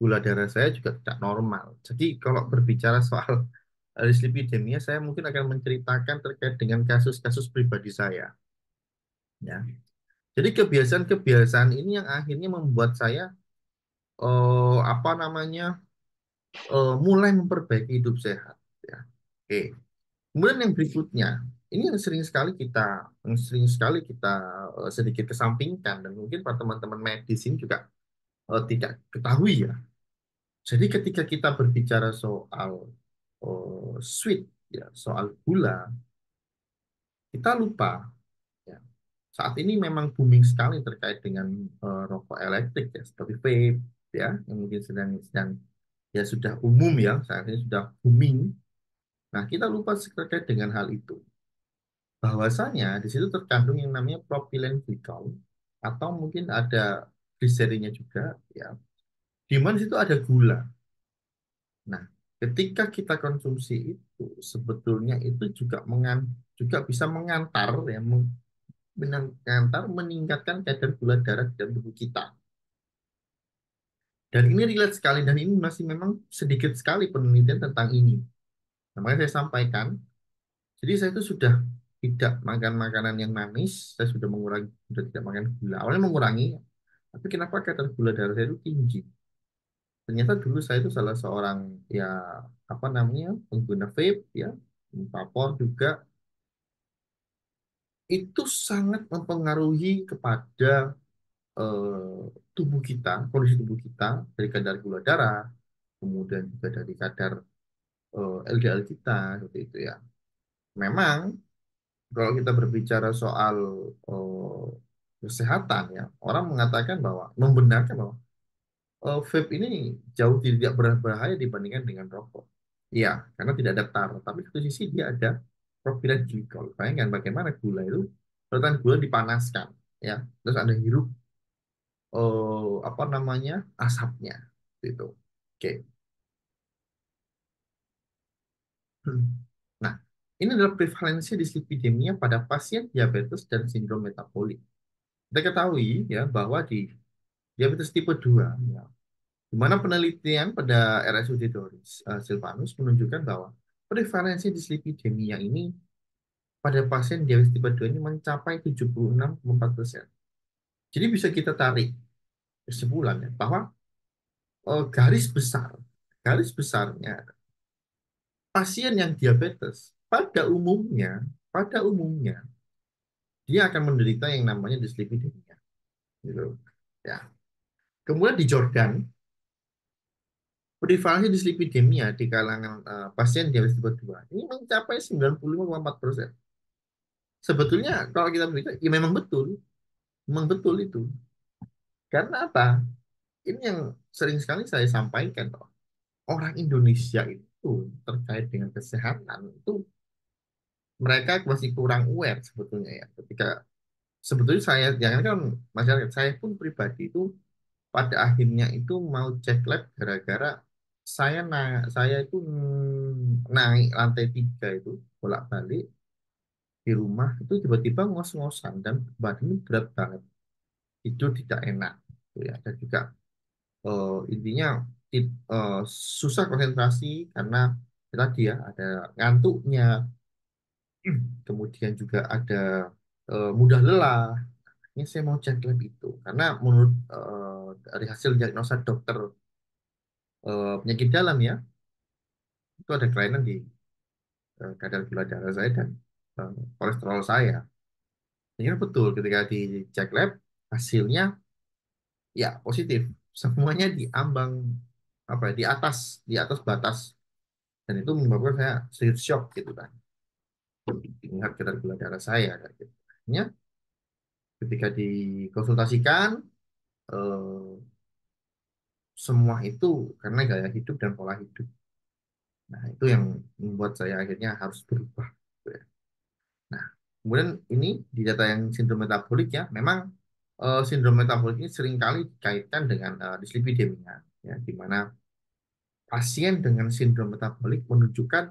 Gula darah saya juga tidak normal. Jadi kalau berbicara soal dislipidemia, saya mungkin akan menceritakan terkait dengan kasus-kasus pribadi saya. Ya. Jadi kebiasaan-kebiasaan ini yang akhirnya membuat saya uh, apa namanya uh, mulai memperbaiki hidup sehat. Ya. Oke. Kemudian yang berikutnya, ini yang sering sekali kita yang sering sekali kita uh, sedikit kesampingkan dan mungkin para teman-teman medis ini juga uh, tidak ketahui ya. Jadi ketika kita berbicara soal uh, sweet ya soal gula, kita lupa saat ini memang booming sekali terkait dengan uh, rokok elektrik ya seperti vape ya yang mungkin sedang sedang ya sudah umum ya saat ini sudah booming. Nah kita lupa terkait dengan hal itu bahwasanya di situ terkandung yang namanya propilen glikol atau mungkin ada diserinya juga ya di mana situ ada gula. Nah, ketika kita konsumsi itu sebetulnya itu juga mengan juga bisa mengantar ya benang meningkatkan kadar gula darah dalam tubuh kita. Dan ini relate sekali dan ini masih memang sedikit sekali penelitian tentang ini. Nah, makanya saya sampaikan. Jadi saya itu sudah tidak makan makanan yang manis, saya sudah mengurangi sudah tidak makan gula. Awalnya mengurangi, tapi kenapa kadar gula darah saya itu tinggi? Ternyata dulu saya itu salah seorang ya apa namanya pengguna vape ya, vapor juga itu sangat mempengaruhi kepada eh, tubuh kita, kondisi tubuh kita dari kadar gula darah, kemudian juga dari kadar LDL eh, kita seperti itu ya. Memang kalau kita berbicara soal eh, kesehatan ya, orang mengatakan bahwa membenarkan bahwa vape ini jauh tidak berbahaya dibandingkan dengan rokok. Iya, karena tidak ada tar, tapi satu sisi dia ada profilan glikol. Bayangkan bagaimana gula itu, peralatan gula dipanaskan, ya, terus ada hirup eh, apa namanya asapnya, gitu. Oke. Hmm. Nah, ini adalah prevalensi dislipidemia pada pasien diabetes dan sindrom metabolik. Kita ketahui ya bahwa di diabetes tipe 2, ya, di mana penelitian pada RSUD Doris uh, Silvanus menunjukkan bahwa prevalensi dislipidemia ini pada pasien diabetes tipe 2 ini mencapai 76,4%. Jadi bisa kita tarik kesimpulan ya, bahwa eh, garis besar, garis besarnya pasien yang diabetes pada umumnya, pada umumnya dia akan menderita yang namanya dislipidemia. Gitu. Ya. Kemudian di Jordan, prevalensi dislipidemia ya, di kalangan uh, pasien diabetes tipe 2 ini mencapai 95,4 persen. Sebetulnya kalau kita melihat, ya memang betul, memang betul itu. Karena apa? Ini yang sering sekali saya sampaikan, loh. orang Indonesia itu terkait dengan kesehatan itu mereka masih kurang aware sebetulnya ya. Ketika sebetulnya saya jangan kan masyarakat saya pun pribadi itu pada akhirnya itu mau cek lab gara-gara saya na saya itu naik lantai tiga itu bolak balik di rumah itu tiba-tiba ngos-ngosan dan ini berat banget itu tidak enak gitu ya dan juga uh, intinya uh, susah konsentrasi karena tadi ya ada ngantuknya kemudian juga ada uh, mudah lelah ini saya mau cek lab itu karena menurut uh, dari hasil diagnosa dokter Eh, penyakit dalam ya itu ada kelainan di eh, kadar gula darah saya dan eh, kolesterol saya. Ini betul ketika dicek lab hasilnya ya positif semuanya di ambang apa ya, di atas di atas batas dan itu menyebabkan saya sedikit shock gitu kan ingat kadar gula darah saya dan gitu. ketika dikonsultasikan semua itu karena gaya hidup dan pola hidup. Nah, itu yang membuat saya akhirnya harus berubah. Gitu ya. Nah, kemudian ini di data yang sindrom metabolik ya, memang uh, sindrom metabolik ini seringkali dikaitkan dengan uh, dislipidemia, ya, di mana pasien dengan sindrom metabolik menunjukkan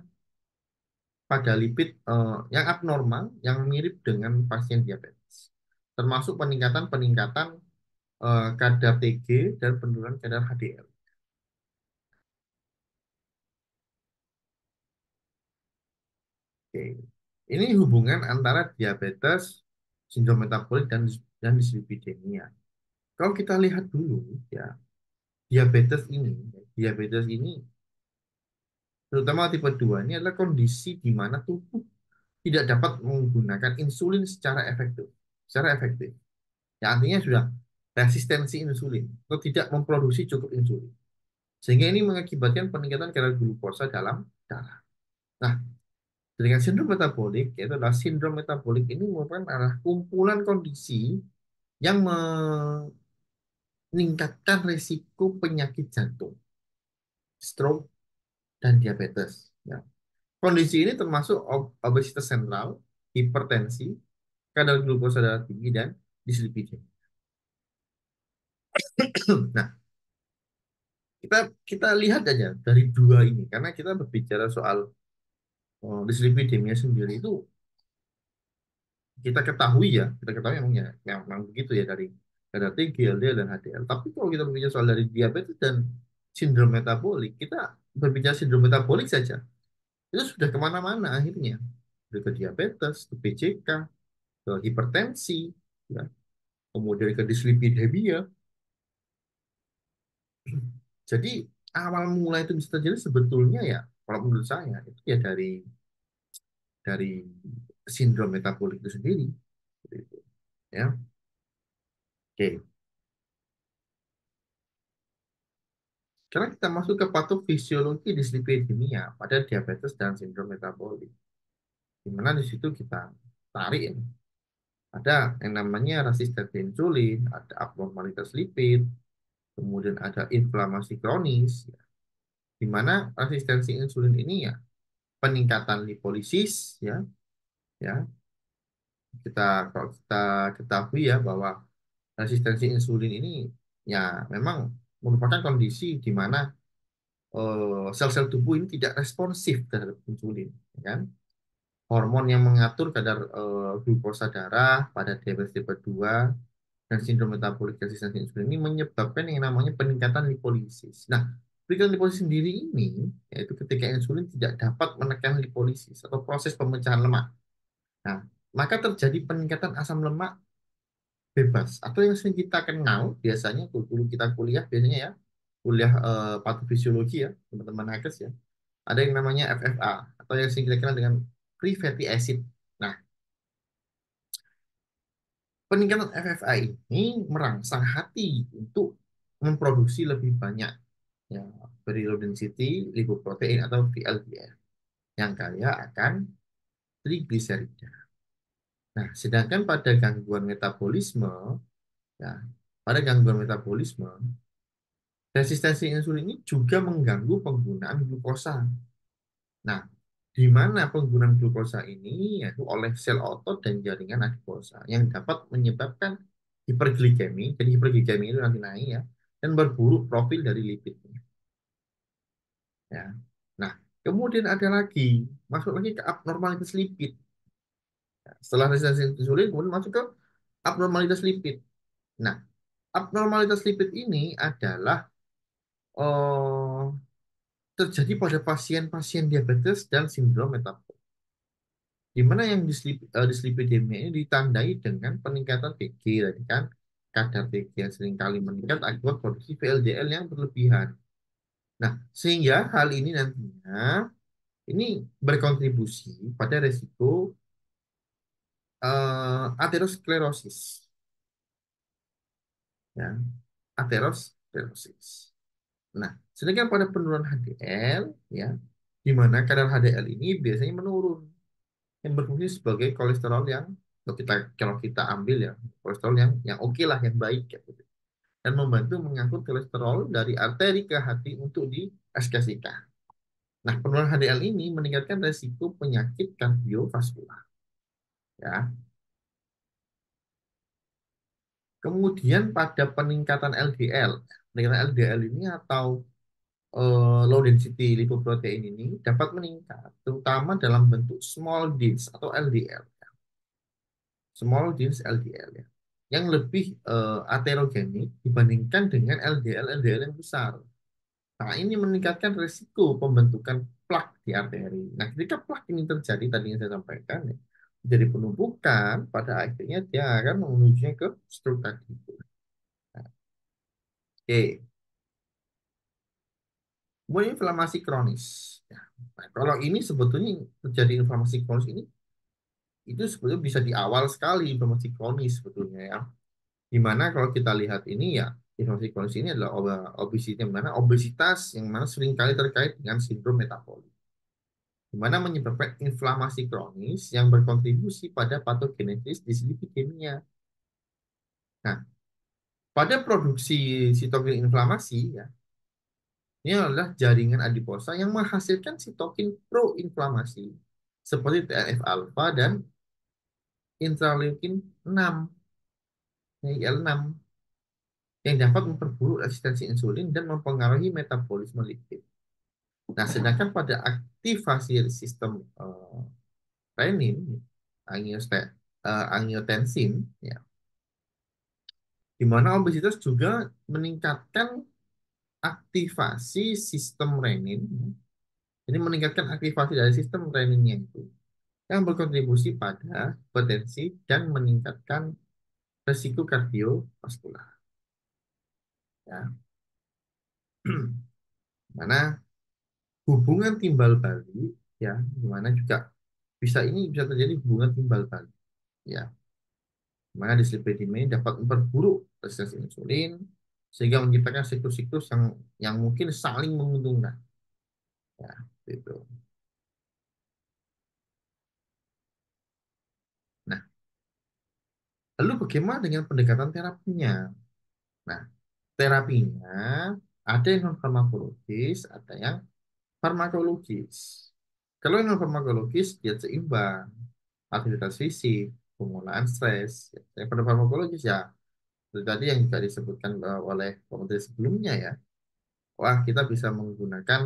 pada lipid uh, yang abnormal yang mirip dengan pasien diabetes, termasuk peningkatan-peningkatan Eh, kadar TG dan penurunan kadar HDL. Oke. Ini hubungan antara diabetes, sindrom metabolik dan dan dislipidemia. Kalau kita lihat dulu ya, diabetes ini, diabetes ini terutama tipe 2 ini adalah kondisi di mana tubuh tidak dapat menggunakan insulin secara efektif, secara efektif. Ya, artinya sudah resistensi insulin atau tidak memproduksi cukup insulin. Sehingga ini mengakibatkan peningkatan kadar glukosa dalam darah. Nah, dengan sindrom metabolik, yaitu adalah sindrom metabolik ini merupakan arah kumpulan kondisi yang meningkatkan risiko penyakit jantung, stroke, dan diabetes. Ya. Kondisi ini termasuk obesitas sentral, hipertensi, kadar glukosa darah tinggi, dan dislipidemia nah, kita kita lihat aja dari dua ini karena kita berbicara soal oh, dislipidemia sendiri itu kita ketahui ya, kita ketahui memang ya, memang ya, begitu ya dari kadar LDL dan HDL. Tapi kalau kita berbicara soal dari diabetes dan sindrom metabolik, kita berbicara sindrom metabolik saja. Itu sudah kemana-mana akhirnya. Dari ke diabetes, ke PCK, ke hipertensi, ya. kemudian ke dislipidemia, Jadi awal mula itu bisa terjadi sebetulnya ya kalau menurut saya itu ya dari dari sindrom metabolik itu sendiri. Gitu, ya. Oke. Sekarang kita masuk ke patofisiologi dislipidemia pada diabetes dan sindrom metabolik. Di mana di situ kita tarik Ada yang namanya resistensi insulin, ada abnormalitas lipid, kemudian ada inflamasi kronis, ya, di mana resistensi insulin ini ya peningkatan lipolisis, ya, ya kita kalau kita ketahui ya bahwa resistensi insulin ini ya memang merupakan kondisi di mana eh, sel-sel uh, tubuh ini tidak responsif terhadap insulin, ya kan? Hormon yang mengatur kadar uh, glukosa darah pada diabetes tipe 2 dan sindrom metabolik resistensi insulin ini menyebabkan yang namanya peningkatan lipolisis. Nah, peningkatan lipolisis sendiri ini yaitu ketika insulin tidak dapat menekan lipolisis atau proses pemecahan lemak. Nah, maka terjadi peningkatan asam lemak bebas atau yang sering kita kenal biasanya dulu kita kuliah biasanya ya kuliah eh, patofisiologi ya teman-teman nakes ya ada yang namanya FFA atau yang sering kita kenal dengan free fatty acid peningkatan FFA ini merangsang hati untuk memproduksi lebih banyak ya, beri density lipoprotein atau VLDL yang kaya akan trigliserida. Nah, sedangkan pada gangguan metabolisme, ya, pada gangguan metabolisme, resistensi insulin ini juga mengganggu penggunaan glukosa. Nah, di mana penggunaan glukosa ini yaitu oleh sel otot dan jaringan adiposa yang dapat menyebabkan hiperglikemi. Jadi hiperglikemi itu nanti naik ya dan berburuk profil dari lipidnya. Ya. Nah, kemudian ada lagi masuk lagi ke abnormalitas lipid. Ya, setelah resistensi insulin kemudian masuk ke abnormalitas lipid. Nah, abnormalitas lipid ini adalah eh, terjadi pada pasien-pasien diabetes dan sindrom metabolik. Di mana yang dislipidemia eh, ini ditandai dengan peningkatan TG tadi kan, kadar TG yang seringkali meningkat akibat produksi VLDL yang berlebihan. Nah, sehingga hal ini nantinya ini berkontribusi pada resiko uh, eh, aterosklerosis. Ya, aterosklerosis. Nah, sedangkan pada penurunan HDL, ya, di mana kadar HDL ini biasanya menurun, yang berfungsi sebagai kolesterol yang kalau kita kalau kita ambil ya kolesterol yang yang oke okay lah, yang baik ya, gitu. dan membantu mengangkut kolesterol dari arteri ke hati untuk di diaskesikan. Nah, penurunan HDL ini meningkatkan resiko penyakit kardiovaskular. Ya, Kemudian pada peningkatan LDL, dengan LDL ini atau uh, low density lipoprotein ini dapat meningkat terutama dalam bentuk small dense atau LDL ya. small genes LDL ya yang lebih uh, aterogenik dibandingkan dengan LDL LDL yang besar. Nah, ini meningkatkan risiko pembentukan plak di arteri. Nah, ketika plak ini terjadi tadi yang saya sampaikan ya, jadi penumpukan pada akhirnya dia akan menuju ke struktur tadi. Oke. Kemudian inflamasi kronis. Nah, kalau ini sebetulnya terjadi inflamasi kronis ini itu sebetulnya bisa di awal sekali inflamasi kronis sebetulnya ya. Dimana kalau kita lihat ini ya inflamasi kronis ini adalah ob obesitas yang mana obesitas yang mana seringkali terkait dengan sindrom metabolik. mana menyebabkan inflamasi kronis yang berkontribusi pada patogenesis dislipidemia. Nah, pada produksi sitokin inflamasi, ya, ini adalah jaringan adiposa yang menghasilkan sitokin proinflamasi seperti TNF-alfa dan interleukin 6, IL-6, yang dapat memperburuk resistensi insulin dan mempengaruhi metabolisme lipid. Nah, sedangkan pada aktivasi sistem uh, renin, eh, angiotensin, ya, di mana obesitas juga meningkatkan aktivasi sistem renin. Jadi meningkatkan aktivasi dari sistem reninnya itu yang berkontribusi pada potensi dan meningkatkan resiko kardiovaskular. Ya. Mana hubungan timbal balik ya, mana juga bisa ini bisa terjadi hubungan timbal balik ya. Maka dislipidemia ini dapat memperburuk resistensi insulin sehingga menciptakan siklus-siklus yang yang mungkin saling menguntungkan. Ya, itu. Nah, lalu bagaimana dengan pendekatan terapinya? Nah, terapinya ada yang non farmakologis, ada yang farmakologis. Kalau yang non farmakologis dia seimbang aktivitas fisik, penggunaan stres. Yang pada farmakologis ya, itu tadi yang juga disebutkan oleh komentar sebelumnya ya. Wah, kita bisa menggunakan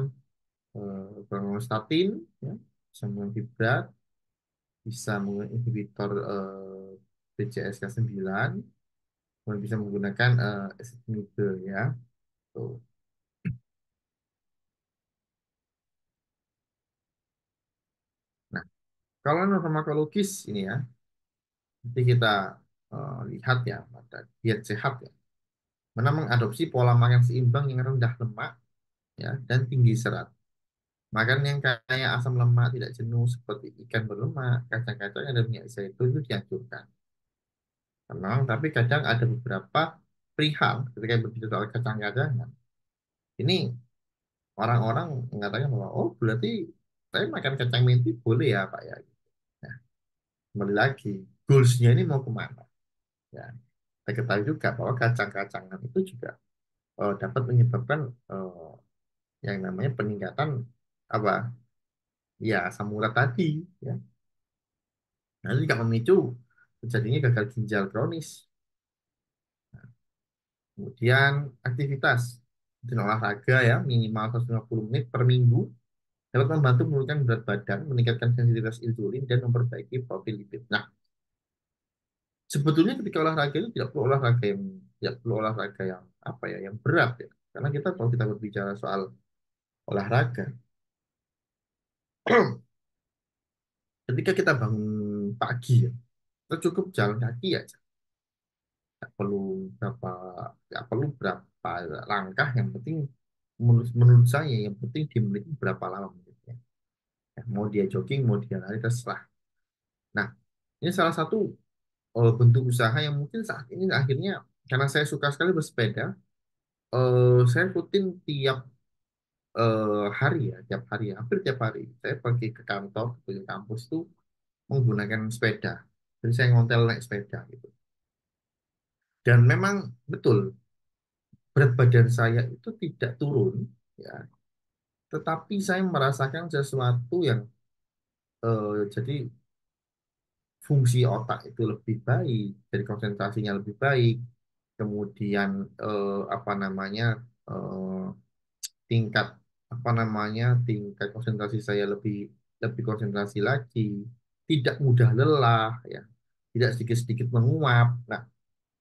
eh, statin ya, bisa menggunakan fibrat, bisa menggunakan inhibitor eh, BCSK9, bisa menggunakan eh, acetinide ya. Tuh. Nah, kalau non farmakologis ini ya, Nanti kita uh, lihat ya pada diet sehat ya. Mana mengadopsi pola makan seimbang yang rendah lemak ya dan tinggi serat. Makan yang kaya asam lemak tidak jenuh seperti ikan berlemak, kacang-kacangan ada minyak zaitun itu dianjurkan. Memang, tapi kadang ada beberapa perihal ketika berbicara soal kacang-kacangan. Ini orang-orang mengatakan bahwa oh berarti saya makan kacang menti boleh ya pak ya. Nah, kembali lagi goalsnya ini mau kemana. Ya, kita ketahui juga bahwa kacang-kacangan itu juga uh, dapat menyebabkan uh, yang namanya peningkatan apa ya samura tadi ya nanti juga memicu terjadinya gagal ginjal kronis nah, kemudian aktivitas rutin olahraga ya minimal 150 menit per minggu dapat membantu menurunkan berat badan meningkatkan sensitivitas insulin dan memperbaiki profil lipid nah sebetulnya ketika olahraga itu tidak perlu olahraga yang tidak perlu olahraga yang apa ya yang berat ya karena kita kalau kita berbicara soal olahraga ketika kita bangun pagi ya kita cukup jalan kaki aja tidak perlu berapa tidak perlu berapa langkah yang penting menurut, menurut saya yang penting di menit berapa lama menitnya gitu ya, mau dia jogging mau dia lari terserah nah ini salah satu uh, bentuk usaha yang mungkin saat ini akhirnya karena saya suka sekali bersepeda, uh, saya rutin tiap uh, hari ya, tiap hari, hampir tiap hari. Saya pergi ke kantor, ke kampus tuh menggunakan sepeda. Jadi saya ngontel naik sepeda gitu. Dan memang betul berat badan saya itu tidak turun ya. Tetapi saya merasakan sesuatu yang uh, jadi fungsi otak itu lebih baik, jadi konsentrasinya lebih baik, kemudian eh, apa namanya eh, tingkat apa namanya tingkat konsentrasi saya lebih lebih konsentrasi lagi, tidak mudah lelah ya, tidak sedikit-sedikit menguap. Nah,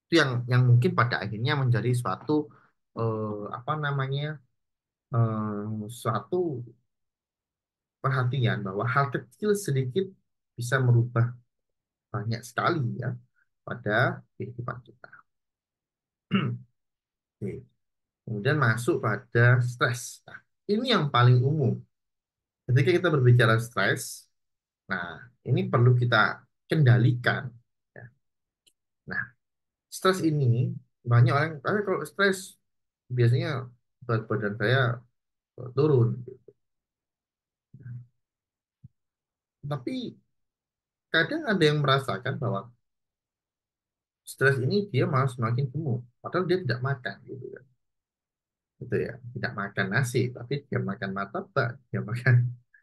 itu yang yang mungkin pada akhirnya menjadi suatu eh, apa namanya eh, suatu perhatian bahwa hal kecil sedikit bisa merubah banyak sekali ya pada kehidupan kita. Oke. Kemudian masuk pada stres. Nah, ini yang paling umum. Ketika kita berbicara stres, nah ini perlu kita kendalikan. Ya. Nah, stres ini banyak orang, tapi kalau stres biasanya berat badan saya turun. Gitu. Nah, tapi kadang ada yang merasakan bahwa stres ini dia malah semakin gemuk, padahal dia tidak makan gitu kan. Gitu ya, tidak makan nasi, tapi dia makan martabak, dia makan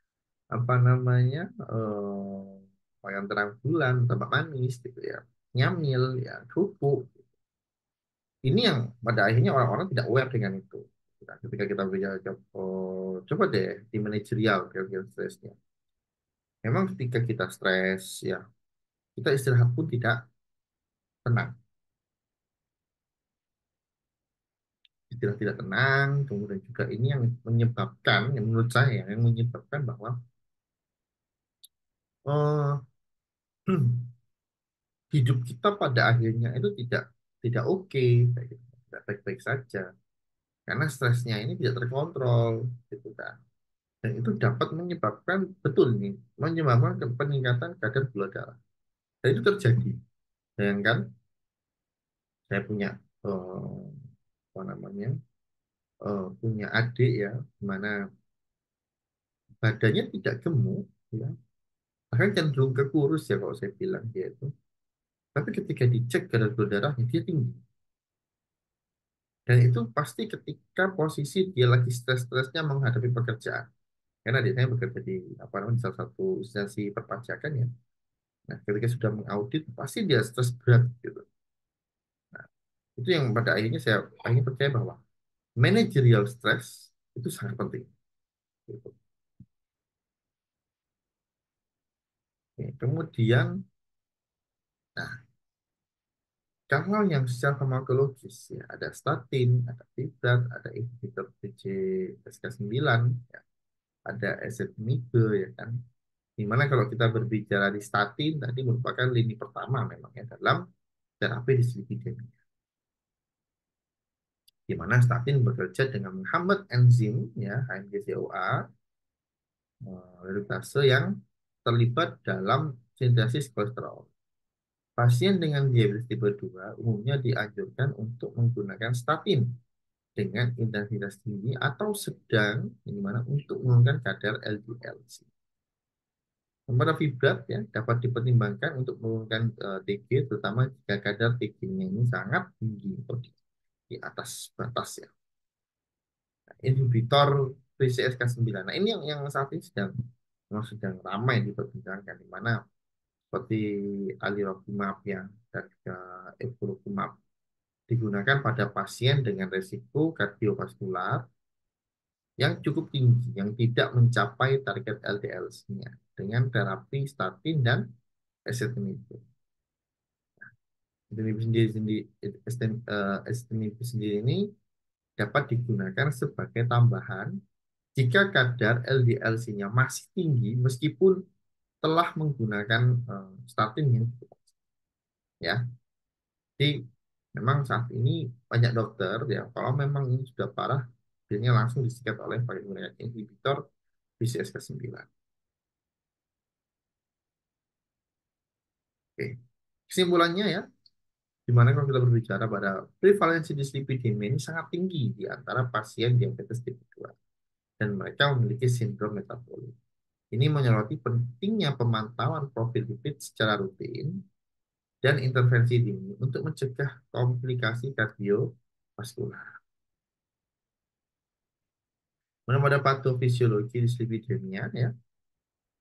apa namanya eh, makan terang bulan, tambah manis gitu ya, nyamil ya, kerupuk. Ini yang pada akhirnya orang-orang tidak aware dengan itu. Ketika kita bicara eh, coba, deh di manajerial kira-kira stresnya memang ketika kita stres ya kita istirahat pun tidak tenang istirahat tidak tenang kemudian juga ini yang menyebabkan yang menurut saya yang menyebabkan bahwa uh, hidup kita pada akhirnya itu tidak tidak oke okay, gitu. tidak baik-baik saja karena stresnya ini tidak terkontrol gitu kan dan itu dapat menyebabkan betul nih menyebabkan peningkatan kadar gula darah dan itu terjadi bayangkan saya punya eh, apa namanya eh, punya adik ya mana badannya tidak gemuk ya bahkan cenderung ke kurus ya kalau saya bilang dia itu tapi ketika dicek kadar gula darahnya dia tinggi dan itu pasti ketika posisi dia lagi stres-stresnya menghadapi pekerjaan karena adik saya bekerja di apa namanya salah satu instansi perpajakan ya. Nah, ketika sudah mengaudit pasti dia stres berat gitu. Nah, itu yang pada akhirnya saya akhirnya percaya bahwa managerial stress itu sangat penting. Gitu. Oke, kemudian, nah, kalau yang secara farmakologis ya ada statin, ada fibrat, ada inhibitor bcsk 9 ya, ada aset nikel ya kan dimana kalau kita berbicara di statin tadi merupakan lini pertama memang ya dalam terapi dislipidemia di mana statin bekerja dengan menghambat enzim ya HMG-CoA eh, reduktase yang terlibat dalam sintesis kolesterol. Pasien dengan diabetes tipe 2 umumnya dianjurkan untuk menggunakan statin dengan intensitas tinggi atau sedang ini mana untuk menurunkan kadar LDL. Pada fibrat ya dapat dipertimbangkan untuk menurunkan uh, eh, TG terutama jika kadar TG-nya ini sangat tinggi di, di atas batas ya. Nah, inhibitor PCSK9. Nah ini yang yang saat ini sedang yang sedang ramai diperbincangkan di mana seperti alirocumab yang dan juga evolocumab digunakan pada pasien dengan resiko kardiovaskular yang cukup tinggi, yang tidak mencapai target LDL-nya dengan terapi statin dan ezetimibe. itu. sendiri, sendiri, eh, sendiri ini dapat digunakan sebagai tambahan jika kadar LDL-nya masih tinggi meskipun telah menggunakan eh, statin yang cukup. Ya. Jadi memang saat ini banyak dokter ya kalau memang ini sudah parah biasanya langsung disikat oleh pakai menggunakan inhibitor PCSK9. Oke. Kesimpulannya ya, di mana kalau kita berbicara pada prevalensi dislipidemia ini sangat tinggi di antara pasien diabetes tipe 2 dan mereka memiliki sindrom metabolik. Ini menyoroti pentingnya pemantauan profil lipid secara rutin dan intervensi dini untuk mencegah komplikasi kardiovaskular. Menurut patofisiologi dislipidemia, ya,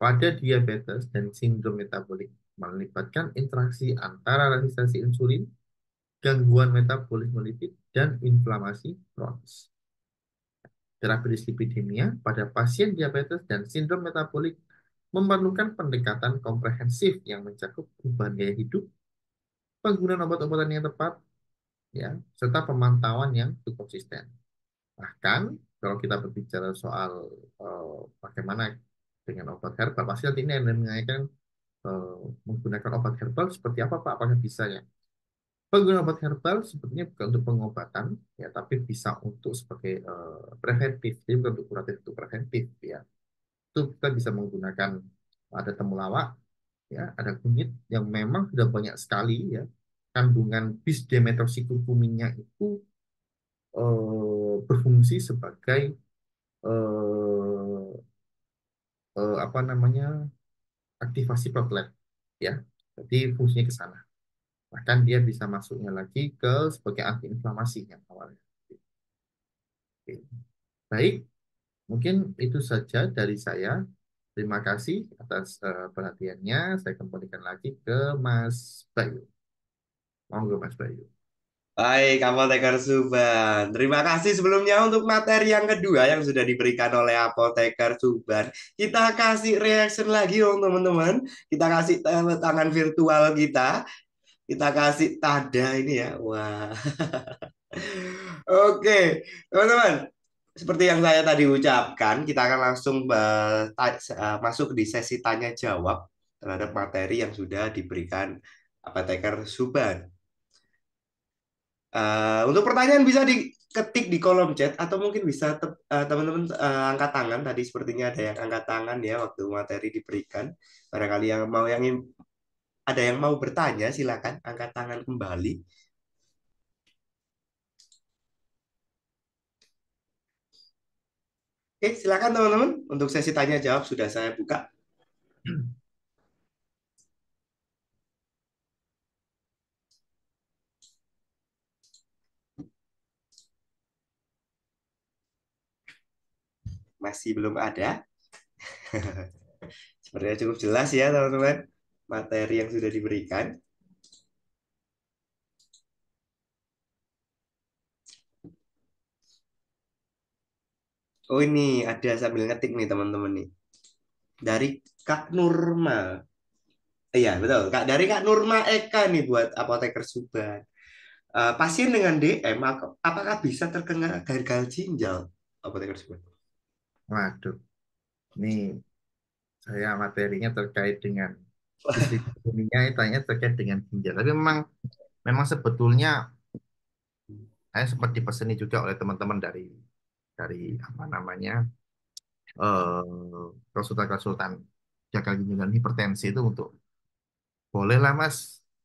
pada diabetes dan sindrom metabolik melibatkan interaksi antara resistensi insulin, gangguan metabolik lipid, dan inflamasi kronis. Terapi dislipidemia pada pasien diabetes dan sindrom metabolik memerlukan pendekatan komprehensif yang mencakup perubahan gaya hidup, penggunaan obat-obatan yang tepat, ya, serta pemantauan yang cukup konsisten. Bahkan kalau kita berbicara soal uh, bagaimana dengan obat herbal, pasti nanti ini yang mengaitkan uh, eh, menggunakan obat herbal seperti apa Pak? Apakah bisa ya? Penggunaan obat herbal sebetulnya bukan untuk pengobatan, ya, tapi bisa untuk sebagai uh, preventif. Jadi bukan untuk kuratif, untuk preventif, ya. Itu kita bisa menggunakan ada temulawak, ya ada kunyit yang memang sudah banyak sekali ya kandungan bis demetrosiklobuminnya itu eh, berfungsi sebagai eh, eh, apa namanya aktivasi platelet ya jadi fungsinya ke sana bahkan dia bisa masuknya lagi ke sebagai antiinflamasi yang awalnya Oke. baik mungkin itu saja dari saya Terima kasih atas uh, perhatiannya. Saya kembalikan lagi ke Mas Bayu. Monggo Mas Bayu.
Baik, apoteker Suban. Terima kasih sebelumnya untuk materi yang kedua yang sudah diberikan oleh Apoteker Suban. Kita kasih reaction lagi dong teman-teman. Kita kasih tangan virtual kita. Kita kasih tanda ini ya. Wah. Oke, teman-teman seperti yang saya tadi ucapkan, kita akan langsung eh, masuk di sesi tanya jawab terhadap materi yang sudah diberikan apoteker Suban. Eh, untuk pertanyaan bisa diketik di kolom chat atau mungkin bisa eh, teman-teman angkat tangan. Tadi sepertinya ada yang angkat tangan ya waktu materi diberikan. Barangkali yang mau yang ada yang mau bertanya silakan angkat tangan kembali Oke, silakan teman-teman. Untuk sesi tanya jawab sudah saya buka. Masih belum ada. Sepertinya cukup jelas ya teman-teman materi yang sudah diberikan. Oh ini ada sambil ngetik nih teman-teman nih. Dari Kak Nurma. Iya betul. Kak dari Kak Nurma Eka nih buat apoteker Suban. Uh, eh, pasien dengan DM apakah bisa terkena gagal ginjal
apoteker Suban? Waduh. Ini saya materinya terkait dengan dunia tanya terkait dengan ginjal. Tapi memang memang sebetulnya saya sempat dipeseni juga oleh teman-teman dari dari apa namanya eh, konsultan-konsultan gagal ginjal hipertensi itu untuk bolehlah mas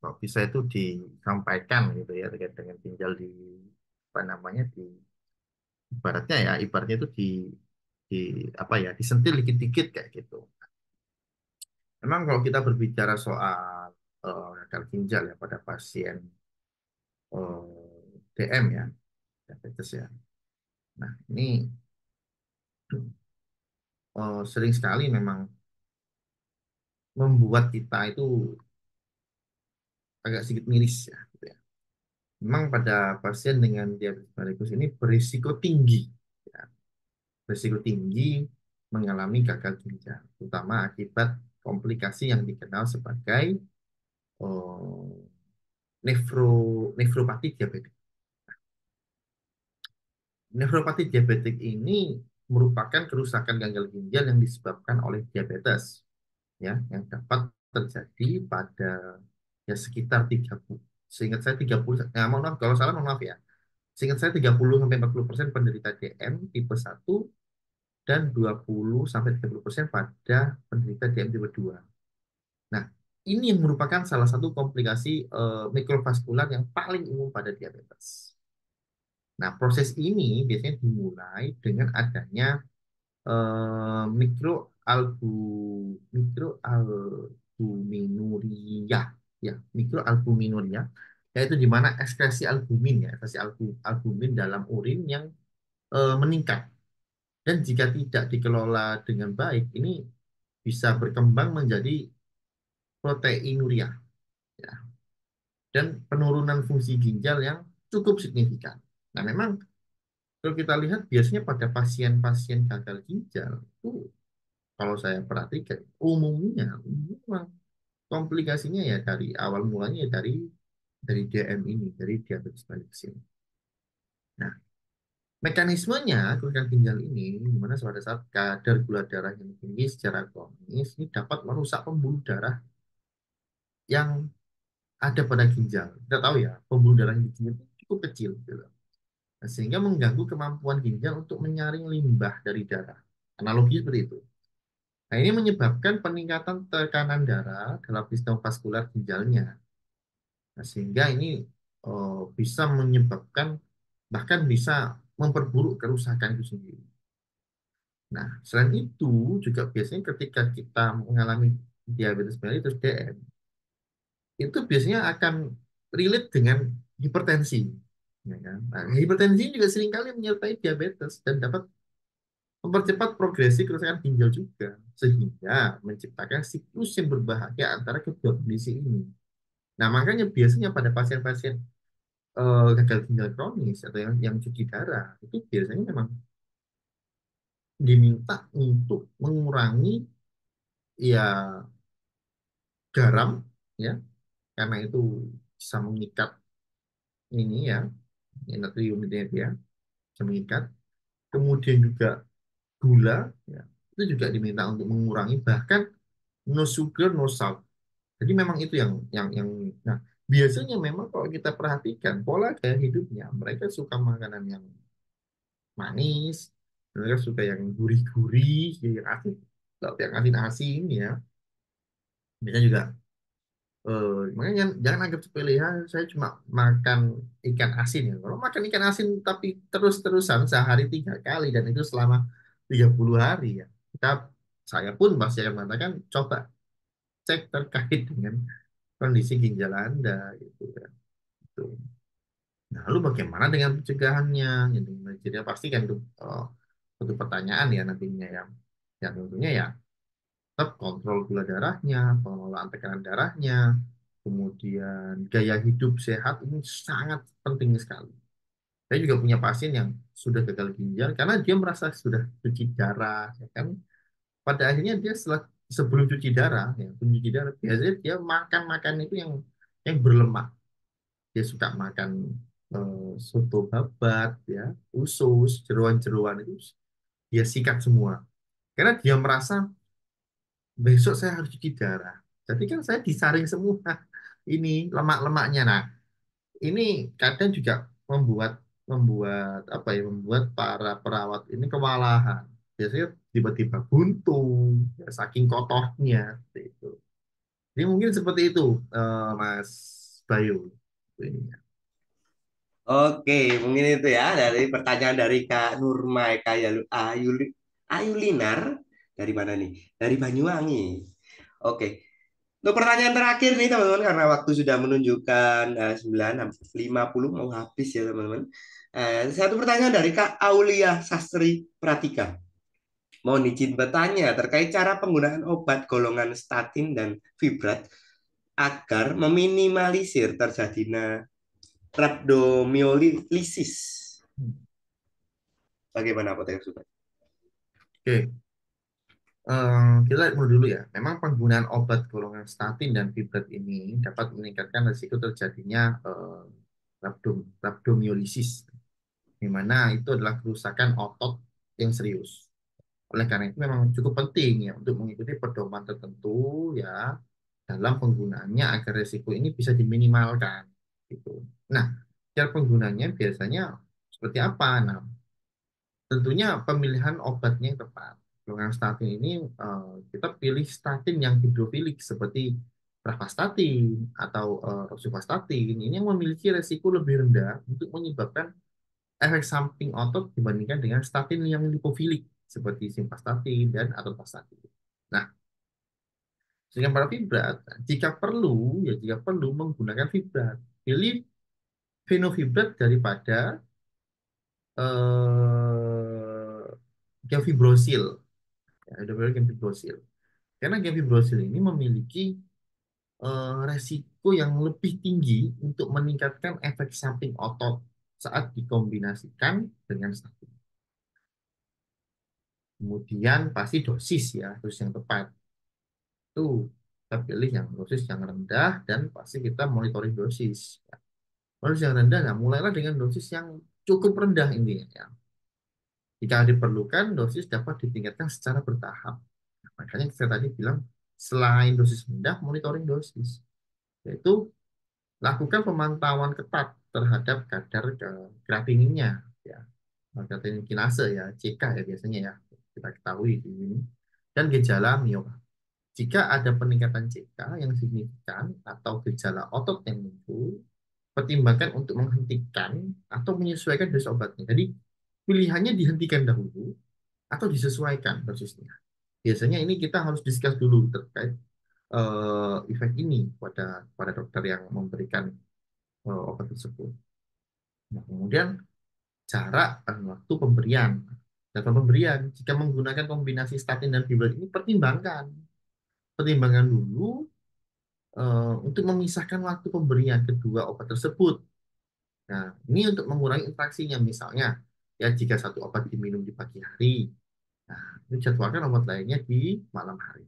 kok bisa itu disampaikan gitu ya terkait dengan ginjal di apa namanya di ibaratnya ya ibaratnya itu di di apa ya disentil dikit-dikit kayak gitu. Memang kalau kita berbicara soal uh, ginjal ya pada pasien uh, eh, DM ya diabetes ya Nah, ini oh, sering sekali memang membuat kita itu agak sedikit miris ya, gitu ya. Memang pada pasien dengan diabetes mellitus ini berisiko tinggi, ya. berisiko tinggi mengalami gagal ginjal, terutama akibat komplikasi yang dikenal sebagai oh, nefro nefropati diabetik nefropati diabetik ini merupakan kerusakan gagal ginjal yang disebabkan oleh diabetes ya yang dapat terjadi pada ya sekitar 30 seingat saya 30 ya eh, mohon maaf kalau salah mohon maaf ya seingat saya 30 sampai 40% penderita DM tipe 1 dan 20 sampai 30% pada penderita DM tipe 2. Nah, ini yang merupakan salah satu komplikasi uh, mikrovaskular yang paling umum pada diabetes. Nah, proses ini biasanya dimulai dengan adanya eh, mikro mikroalbuminuria ya, mikroalbuminuria yaitu di mana ekskresi albumin ya, ekskresi albumin dalam urin yang e, meningkat. Dan jika tidak dikelola dengan baik, ini bisa berkembang menjadi proteinuria. Ya. Dan penurunan fungsi ginjal yang cukup signifikan. Nah, memang kalau kita lihat biasanya pada pasien-pasien gagal ginjal itu kalau saya perhatikan umumnya, memang komplikasinya ya dari awal mulanya ya dari dari DM ini, dari diabetes mellitus ini. Nah, mekanismenya kerusakan ginjal ini dimana pada saat kadar gula darah yang tinggi secara kronis ini dapat merusak pembuluh darah yang ada pada ginjal. Kita tahu ya, pembuluh darah yang ginjal itu cukup kecil gitu sehingga mengganggu kemampuan ginjal untuk menyaring limbah dari darah. Analogi seperti itu. Nah, ini menyebabkan peningkatan tekanan darah dalam sistem vaskular ginjalnya. Nah, sehingga ini oh, bisa menyebabkan bahkan bisa memperburuk kerusakan itu sendiri. Nah, selain itu juga biasanya ketika kita mengalami diabetes mellitus DM, itu biasanya akan relate dengan hipertensi ya kan? Nah, hipertensi juga seringkali menyertai diabetes dan dapat mempercepat progresi kerusakan ginjal juga, sehingga menciptakan siklus yang berbahaya antara kedua kondisi ini. Nah, makanya biasanya pada pasien-pasien uh, gagal ginjal kronis atau yang, yang cuci darah, itu biasanya memang diminta untuk mengurangi ya garam ya karena itu bisa mengikat ini ya energi ya, unitnya dia ya. meningkat. Kemudian juga gula ya, itu juga diminta untuk mengurangi bahkan no sugar no salt. Jadi memang itu yang yang yang nah biasanya memang kalau kita perhatikan pola gaya hidupnya mereka suka makanan yang manis, mereka suka yang gurih-gurih, yang asin, yang asin-asin ya. Mereka juga Uh, makanya jangan, anggap sepele ya saya cuma makan ikan asin ya kalau makan ikan asin tapi terus-terusan sehari tiga kali dan itu selama 30 hari ya kita saya pun masih akan mengatakan coba cek terkait dengan kondisi ginjal anda gitu ya Gitu. nah lalu bagaimana dengan pencegahannya gitu jadi pastikan itu oh, eh, satu pertanyaan ya nantinya ya ya tentunya ya tetap kontrol gula darahnya, pengelolaan tekanan darahnya, kemudian gaya hidup sehat ini sangat penting sekali. Saya juga punya pasien yang sudah gagal ginjal karena dia merasa sudah cuci darah, ya kan? Pada akhirnya dia setelah sebelum cuci darah, ya, cuci darah biasanya dia makan makan itu yang yang berlemak. Dia suka makan eh, soto babat, ya, usus, jeruan-jeruan itu dia sikat semua karena dia merasa besok saya harus cuci darah. Jadi kan saya disaring semua ini lemak-lemaknya. Nah, ini kadang juga membuat membuat apa ya membuat para perawat ini kewalahan. Biasanya tiba-tiba buntu ya, saking kotornya itu. Jadi mungkin seperti itu uh, Mas Bayu ininya.
Oke, mungkin itu ya dari pertanyaan dari Kak Nurma Kak Ayu Ayulinar. Dari mana nih? Dari Banyuwangi. Oke. Untuk pertanyaan terakhir nih teman-teman karena waktu sudah menunjukkan eh, uh, 9 mau habis ya teman-teman. Uh, satu pertanyaan dari Kak Aulia Sastri Pratika. Mau izin bertanya terkait cara penggunaan obat golongan statin dan fibrat agar meminimalisir terjadinya rhabdomyolisis. Hmm. Bagaimana Pak
Oke, Um, kita lihat dulu ya. Memang penggunaan obat golongan statin dan fibrat ini dapat meningkatkan risiko terjadinya um, rhabdomyolisis, di mana itu adalah kerusakan otot yang serius. Oleh karena itu memang cukup penting ya untuk mengikuti pedoman tertentu ya dalam penggunaannya agar risiko ini bisa diminimalkan gitu. Nah, cara penggunaannya biasanya seperti apa? Nah, tentunya pemilihan obatnya yang tepat dengan statin ini eh, kita pilih statin yang hidrofilik seperti pravastatin atau uh, rosuvastatin ini yang memiliki resiko lebih rendah untuk menyebabkan efek samping otot dibandingkan dengan statin yang lipofilik seperti simvastatin dan atorvastatin. Nah, sehingga para fibrat jika perlu ya jika perlu menggunakan fibrat pilih fenofibrat daripada eh, uh, fibrosil ada beberapa Kempi Brosil. Karena Kempi Brosil ini memiliki uh, resiko yang lebih tinggi untuk meningkatkan efek samping otot saat dikombinasikan dengan statin. Kemudian pasti dosis ya, dosis yang tepat. Itu kita pilih yang dosis yang rendah dan pasti kita monitoring dosis. Dosis yang rendah, nah mulailah dengan dosis yang cukup rendah intinya ya jika diperlukan, dosis dapat ditingkatkan secara bertahap. Makanya saya tadi bilang, selain dosis rendah, monitoring dosis. Yaitu, lakukan pemantauan ketat terhadap kadar kreatininnya. Eh, ya. Kreatinin kinase, ya, CK ya biasanya ya. Kita ketahui di sini. Dan gejala miokarditis. Jika ada peningkatan CK yang signifikan atau gejala otot yang muncul, pertimbangkan untuk menghentikan atau menyesuaikan dosis obatnya. Jadi pilihannya dihentikan dahulu atau disesuaikan prosesnya. Biasanya ini kita harus diskus dulu terkait uh, efek ini pada pada dokter yang memberikan uh, obat tersebut. Nah, kemudian cara dan waktu pemberian. Data pemberian, jika menggunakan kombinasi statin dan fibrin ini pertimbangkan. Pertimbangkan dulu uh, untuk memisahkan waktu pemberian kedua obat tersebut. Nah, ini untuk mengurangi interaksinya misalnya ya jika satu obat diminum di pagi hari nah ini jadwalkan obat lainnya di malam hari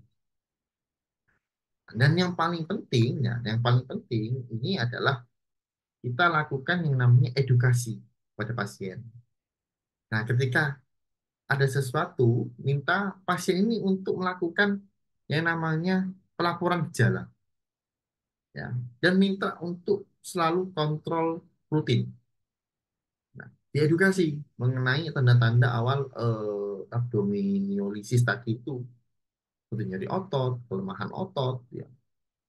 dan yang paling penting ya yang paling penting ini adalah kita lakukan yang namanya edukasi pada pasien nah ketika ada sesuatu minta pasien ini untuk melakukan yang namanya pelaporan gejala ya dan minta untuk selalu kontrol rutin diedukasi iya mengenai tanda-tanda awal eh, abdominolisis tadi itu seperti nyeri otot, kelemahan otot, ya.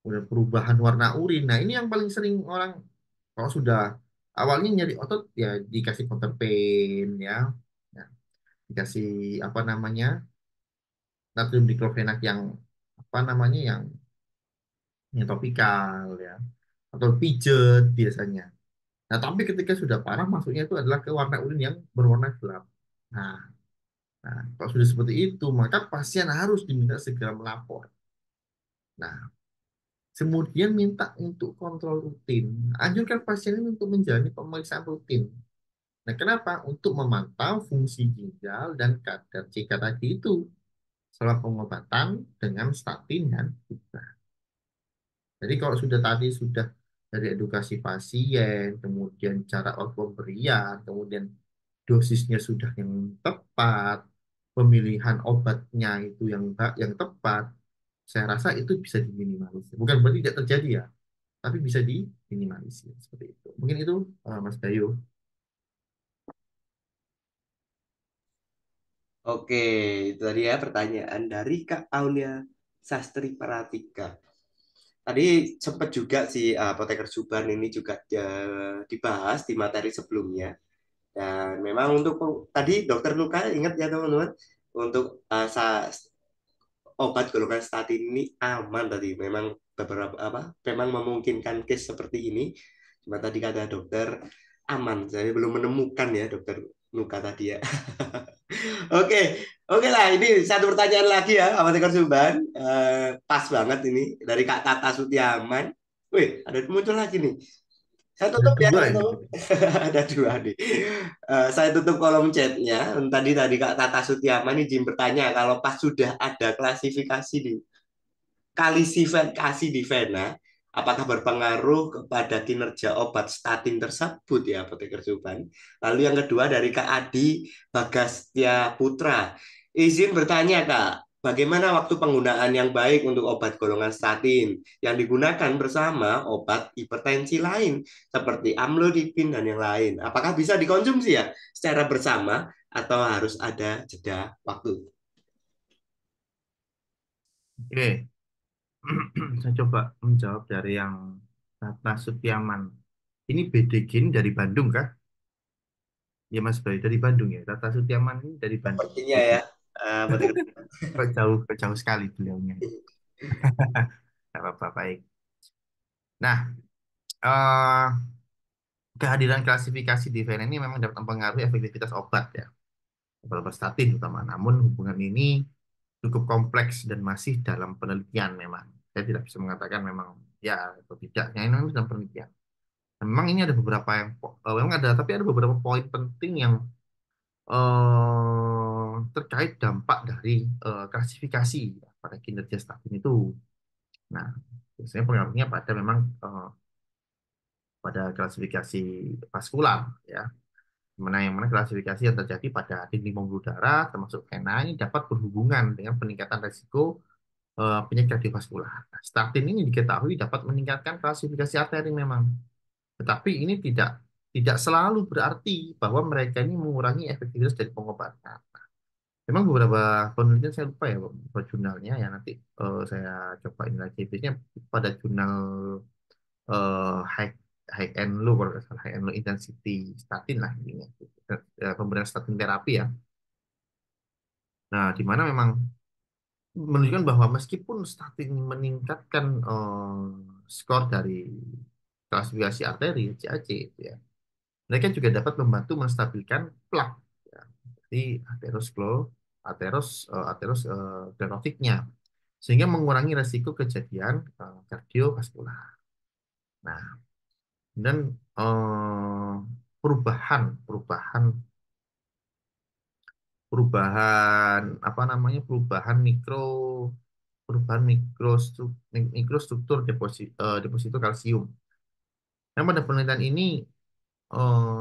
kemudian perubahan warna urin. Nah ini yang paling sering orang kalau sudah awalnya nyeri otot ya dikasih counter pain ya, ya. dikasih apa namanya natrium diklofenak yang apa namanya yang yang topikal ya atau pijet biasanya. Nah, tapi ketika sudah parah, masuknya itu adalah ke warna urin yang berwarna gelap. Nah, nah kalau sudah seperti itu, maka pasien harus diminta segera melapor. Nah, kemudian minta untuk kontrol rutin. Anjurkan pasien ini untuk menjalani pemeriksaan rutin. Nah, kenapa? Untuk memantau fungsi ginjal dan kadar CK tadi itu selama pengobatan dengan statin dan Jadi kalau sudah tadi sudah dari edukasi pasien, kemudian cara pemberian, kemudian dosisnya sudah yang tepat, pemilihan obatnya itu yang yang tepat, saya rasa itu bisa diminimalisir. Bukan berarti tidak terjadi ya, tapi bisa diminimalisir seperti itu. Mungkin itu uh, Mas Bayu.
Oke, itu tadi ya pertanyaan dari Kak Aulia Sastri Paratika tadi sempat juga si eh, apoteker Subhan ini juga uh, dibahas di materi sebelumnya. Dan memang untuk tadi dokter Luka ingat ya teman-teman untuk uh, sa, obat golongan statin ini aman tadi. Memang beberapa apa memang memungkinkan case seperti ini. Cuma tadi kata dokter aman. Saya belum menemukan ya dokter Luka tadi ya. Oke, oke lah. Ini satu pertanyaan lagi ya, apa Tegar Sumban. Uh, pas banget ini dari Kak Tata Sutiaman. Wih, ada muncul lagi nih. Saya tutup ya, ada dua nih. Uh, saya tutup kolom chatnya. Tadi tadi Kak Tata Sutiaman Jim bertanya kalau pas sudah ada klasifikasi di kali kalisifikasi di Vena, apakah berpengaruh kepada kinerja obat statin tersebut ya apoteker Subhan. Lalu yang kedua dari Kak Adi Bagastia Putra. Izin bertanya Kak, bagaimana waktu penggunaan yang baik untuk obat golongan statin yang digunakan bersama obat hipertensi lain seperti amlodipin dan yang lain? Apakah bisa dikonsumsi ya secara bersama atau harus ada
jeda waktu? Oke, saya coba menjawab dari yang Tata Sutiaman. Ini BDG ini dari Bandung kah? Ya Mas Bayu dari Bandung ya. Tata Sutiaman ini dari Bandung. Sepertinya ya. Uh, jauh jauh sekali beliaunya. apa-apa baik. Nah, uh, kehadiran klasifikasi di VN ini memang dapat mempengaruhi efektivitas obat ya. Obat-obat statin utama. Namun hubungan ini cukup kompleks dan masih dalam penelitian memang. Saya tidak bisa mengatakan memang ya atau tidaknya ini memang dalam penelitian. Dan memang ini ada beberapa yang uh, memang ada tapi ada beberapa poin penting yang uh, terkait dampak dari uh, klasifikasi ya, pada kinerja statin itu. Nah, biasanya pengaruhnya pada memang uh, pada klasifikasi vaskular ya mana yang mana klasifikasi yang terjadi pada dinding pembuluh darah termasuk vena ini dapat berhubungan dengan peningkatan resiko uh, eh, penyakit kardiovaskular. Nah, statin ini diketahui dapat meningkatkan klasifikasi arteri memang, tetapi ini tidak tidak selalu berarti bahwa mereka ini mengurangi efektivitas dari pengobatan. memang beberapa penelitian saya lupa ya beberapa jurnalnya ya nanti uh, saya coba ini lagi biasanya pada jurnal uh, eh, high high end low kalau salah high end Low intensity statin lah intinya eh, eh, pemberian statin terapi ya nah di mana memang menunjukkan bahwa meskipun statin meningkatkan uh, skor dari klasifikasi arteri CAC gitu ya mereka juga dapat membantu menstabilkan plak ya. jadi aterosklo ateros uh, ateros uh, sehingga mengurangi resiko kejadian uh, kardiovaskular. Nah, dan eh, perubahan perubahan perubahan apa namanya perubahan mikro perubahan mikrostruktur, mikrostruktur deposito, eh, deposito kalsium. Nah, pada penelitian ini eh,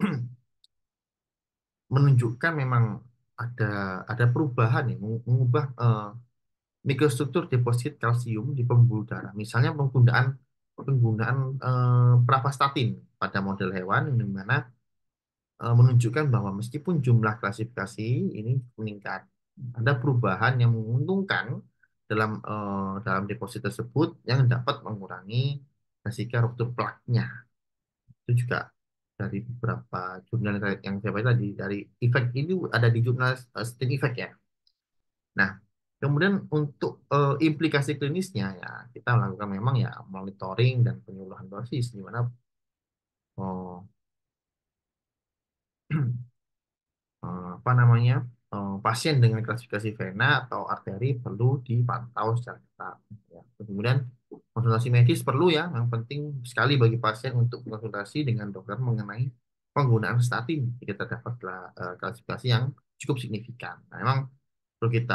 menunjukkan memang ada ada perubahan nih mengubah mikrostruktur deposit kalsium di pembuluh darah. Misalnya penggunaan penggunaan eh, pravastatin pada model hewan yang dimana eh, menunjukkan bahwa meskipun jumlah klasifikasi ini meningkat, ada perubahan yang menguntungkan dalam eh, dalam deposit tersebut yang dapat mengurangi resiko ruptur plaknya. Itu juga dari beberapa jurnal yang saya baca tadi dari efek ini ada di jurnal uh, eh, Sting Effect ya. Nah, Kemudian untuk uh, implikasi klinisnya ya kita lakukan memang ya monitoring dan penyuluhan dosis di mana oh, uh, apa namanya uh, pasien dengan klasifikasi vena atau arteri perlu dipantau secara ketat. Ya. Kemudian konsultasi medis perlu ya yang penting sekali bagi pasien untuk konsultasi dengan dokter mengenai penggunaan statin kita terdapat uh, eh, klasifikasi yang cukup signifikan. Nah, memang perlu kita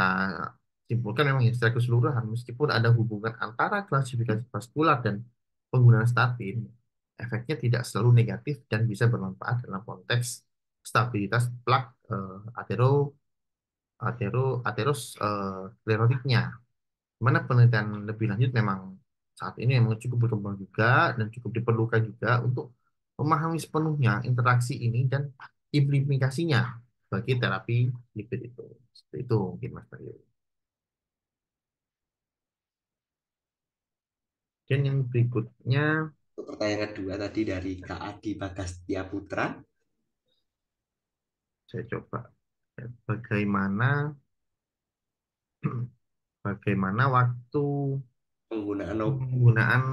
simpulkan memang ya secara keseluruhan meskipun ada hubungan antara klasifikasi vaskular dan penggunaan statin, efeknya tidak selalu negatif dan bisa bermanfaat dalam konteks stabilitas plak eh, atero atero aterosklerotiknya. Eh, uh, Mana penelitian lebih lanjut memang saat ini memang cukup berkembang juga dan cukup diperlukan juga untuk memahami sepenuhnya interaksi ini dan implikasinya bagi terapi lipid itu. Seperti itu mungkin Mas Bayu. Dan yang berikutnya
pertanyaan kedua tadi dari Kak Adi Bagastia
Putra. Saya coba bagaimana bagaimana waktu penggunaan penggunaan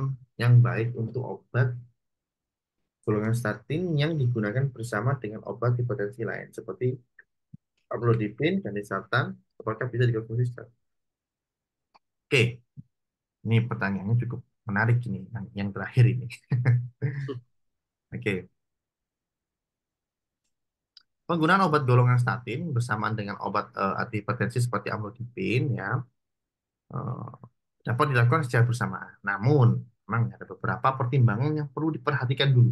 yang baik untuk obat golongan statin yang digunakan bersama dengan obat hipertensi lain seperti amlodipin dan disartan apakah bisa dikonsumsi Oke, ini pertanyaannya cukup menarik ini yang, yang terakhir ini. Hmm. Oke. okay. Penggunaan obat golongan statin bersamaan dengan obat uh, antihipertensi seperti amlodipin ya uh, dapat dilakukan secara bersamaan. Namun, memang ada beberapa pertimbangan yang perlu diperhatikan dulu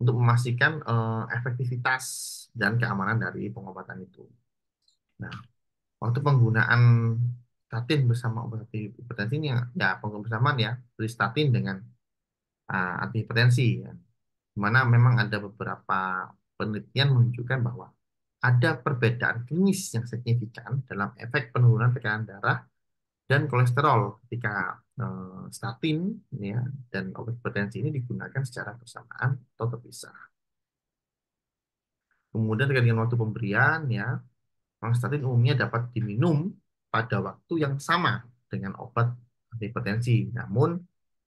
untuk memastikan uh, efektivitas dan keamanan dari pengobatan itu. Nah, waktu penggunaan statin bersama obat anti hipertensi ini ya bersamaan ya beli ya, statin dengan uh, ah, anti hipertensi ya. Dimana memang ada beberapa penelitian menunjukkan bahwa ada perbedaan klinis yang signifikan dalam efek penurunan tekanan darah dan kolesterol ketika uh, statin ya dan obat hipertensi ini digunakan secara bersamaan atau terpisah. Kemudian terkait dengan waktu pemberian ya, obat statin umumnya dapat diminum pada waktu yang sama dengan obat antihipertensi. Namun,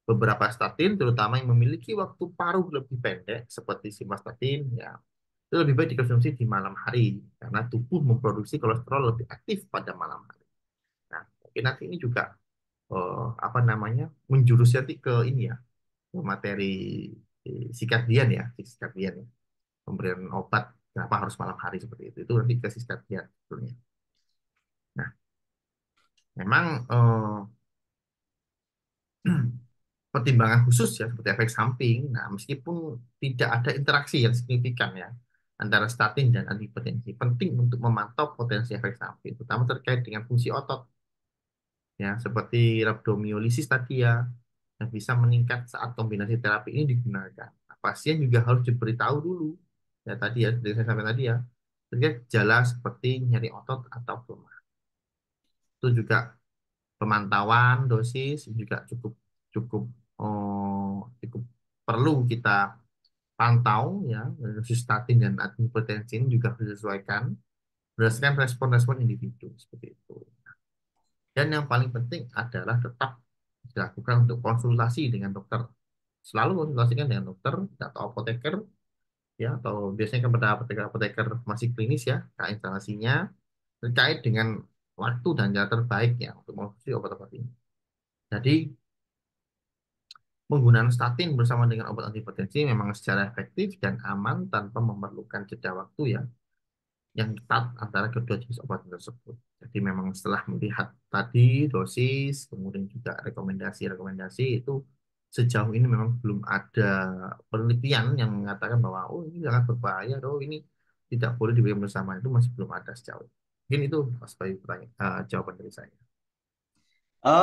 beberapa statin, terutama yang memiliki waktu paruh lebih pendek, seperti simvastatin, ya, itu lebih baik dikonsumsi di malam hari, karena tubuh memproduksi kolesterol lebih aktif pada malam hari. Nah, mungkin nanti ini juga, eh, apa namanya, menjurus nanti ke ini ya, ke materi eh, sikardian ya, sikardian ya, pemberian obat, kenapa harus malam hari seperti itu, itu nanti ke sikardian sebetulnya memang eh, pertimbangan khusus ya seperti efek samping. Nah, meskipun tidak ada interaksi yang signifikan ya antara statin dan antihipertensi, penting untuk memantau potensi efek samping, terutama terkait dengan fungsi otot. Ya, seperti rhabdomyolisis tadi ya, yang bisa meningkat saat kombinasi terapi ini digunakan. Nah, pasien juga harus diberitahu dulu. Ya tadi ya, dari saya sampaikan tadi ya, terkait gejala seperti nyeri otot atau lemah itu juga pemantauan dosis juga cukup cukup oh, cukup perlu kita pantau ya dosis statin dan adipotensin juga disesuaikan berdasarkan respon-respon individu seperti itu. Dan yang paling penting adalah tetap dilakukan untuk konsultasi dengan dokter. Selalu konsultasikan dengan dokter atau apoteker ya atau biasanya kepada kan apoteker-apoteker masih klinis ya, instalasinya terkait dengan waktu dan cara terbaik ya untuk memproduksi obat-obat ini. Jadi penggunaan statin bersama dengan obat antihipertensi memang secara efektif dan aman tanpa memerlukan jeda waktu ya yang ketat antara kedua jenis obat tersebut. Jadi memang setelah melihat tadi dosis, kemudian juga rekomendasi-rekomendasi itu sejauh ini memang belum ada penelitian yang mengatakan bahwa oh ini sangat berbahaya, oh ini tidak boleh diberikan bersama itu masih belum ada sejauh ini. Mungkin itu Mas Bayu pertanyaan uh, eh, jawaban dari saya.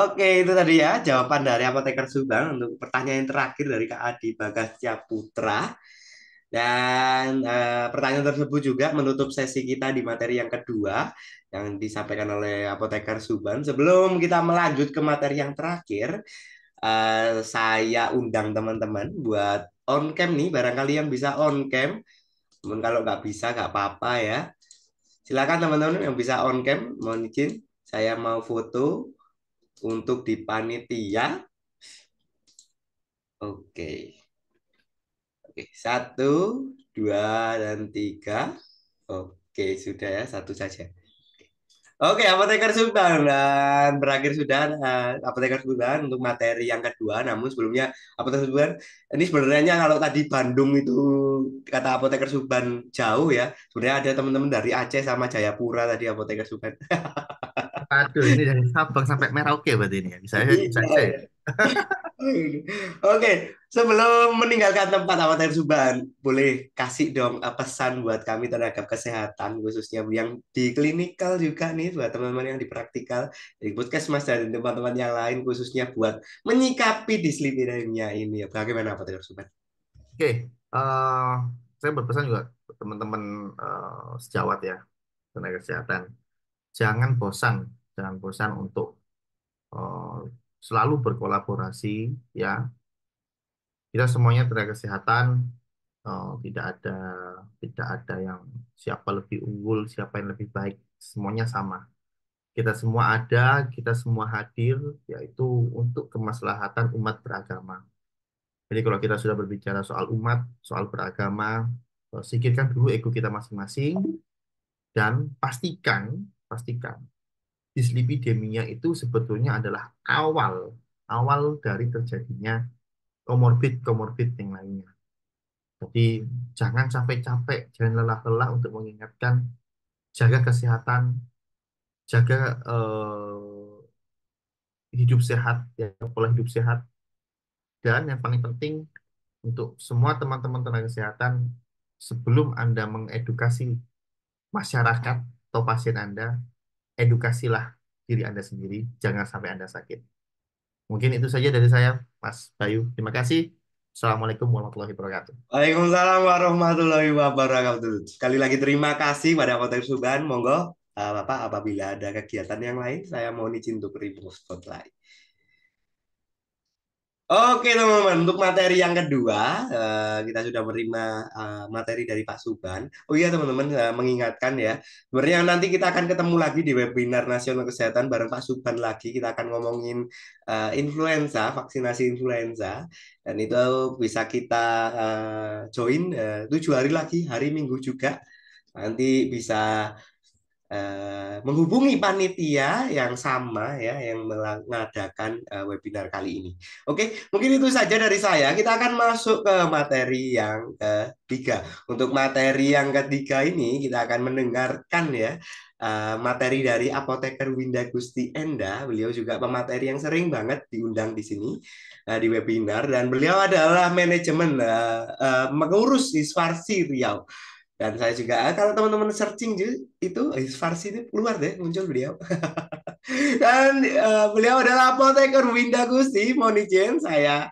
Oke, itu tadi ya jawaban dari apoteker Subang untuk pertanyaan terakhir dari Kak Adi Bagasya Putra. Dan uh, pertanyaan tersebut juga menutup sesi kita di materi yang kedua yang disampaikan oleh apoteker Subang. Sebelum kita melanjut ke materi yang terakhir, uh, saya undang teman-teman buat on cam nih, barangkali yang bisa on cam. kalau nggak bisa nggak apa-apa ya. Silakan teman-teman yang bisa on cam, mohon izin saya mau foto untuk di panitia. Oke. Oke, satu, dua, dan tiga. Oke, sudah ya, satu saja. Oke, apoteker Subang dan berakhir sudah uh, apoteker Subang untuk materi yang kedua. Namun sebelumnya apoteker Subang ini sebenarnya kalau tadi Bandung itu kata apoteker Subang jauh ya. Sebenarnya ada teman-teman dari Aceh sama Jayapura tadi apoteker
Subang. Aduh, ini dari Sabang sampai Merauke berarti ini ya. Bisa, bisa, iya.
Oke, sebelum meninggalkan tempat amatir suban, boleh kasih dong eh, pesan buat kami tenaga kesehatan khususnya yang di klinikal juga nih buat teman-teman yang di praktikal, di mas dan teman-teman yang lain khususnya buat menyikapi dislipidemia ini. Bagaimana amatir Suban? Oke, uh,
saya berpesan juga teman-teman uh, sejawat ya tenaga kesehatan, jangan bosan, jangan bosan untuk uh, selalu berkolaborasi ya kita semuanya tenaga kesehatan uh, tidak ada tidak ada yang siapa lebih unggul siapa yang lebih baik semuanya sama kita semua ada kita semua hadir yaitu untuk kemaslahatan umat beragama jadi kalau kita sudah berbicara soal umat soal beragama eh, singkirkan dulu ego kita masing-masing dan pastikan pastikan dislipidemia itu sebetulnya adalah awal awal dari terjadinya komorbid komorbid yang lainnya. Jadi jangan capek-capek, jangan lelah-lelah untuk mengingatkan jaga kesehatan, jaga eh, hidup sehat, ya pola hidup sehat. Dan yang paling penting untuk semua teman-teman tenaga kesehatan sebelum Anda mengedukasi masyarakat atau pasien Anda, edukasilah diri Anda sendiri, jangan sampai Anda sakit. Mungkin itu saja dari saya, Mas Bayu. Terima kasih. Assalamualaikum warahmatullahi wabarakatuh.
Waalaikumsalam warahmatullahi wabarakatuh. Sekali lagi terima kasih pada Kota Subhan. Monggo uh, Bapak apabila ada kegiatan yang lain, saya mohon izin untuk repost lagi. Oke teman-teman, untuk materi yang kedua eh, kita sudah menerima eh, materi dari Pak Suban. Oh iya teman-teman eh, mengingatkan ya, sebenarnya nanti kita akan ketemu lagi di webinar nasional kesehatan bareng Pak Suban lagi. Kita akan ngomongin influenza, vaksinasi influenza, dan itu bisa kita join tujuh hari lagi, hari Minggu juga. Nanti bisa Eh, menghubungi panitia yang sama ya yang mengadakan uh, webinar kali ini. Oke, mungkin itu saja dari saya. Kita akan masuk ke materi yang ketiga. Untuk materi yang ketiga ini kita akan mendengarkan ya eh, materi dari apoteker Winda Gusti Enda. Beliau juga pemateri yang sering banget diundang di sini di webinar dan beliau adalah manajemen uh, uh, mengurus di Swarsi Riau dan saya juga ah, kalau teman-teman searching itu eh, Farsi itu keluar deh muncul beliau dan uh, beliau adalah apoteker Winda Gusti mohon izin saya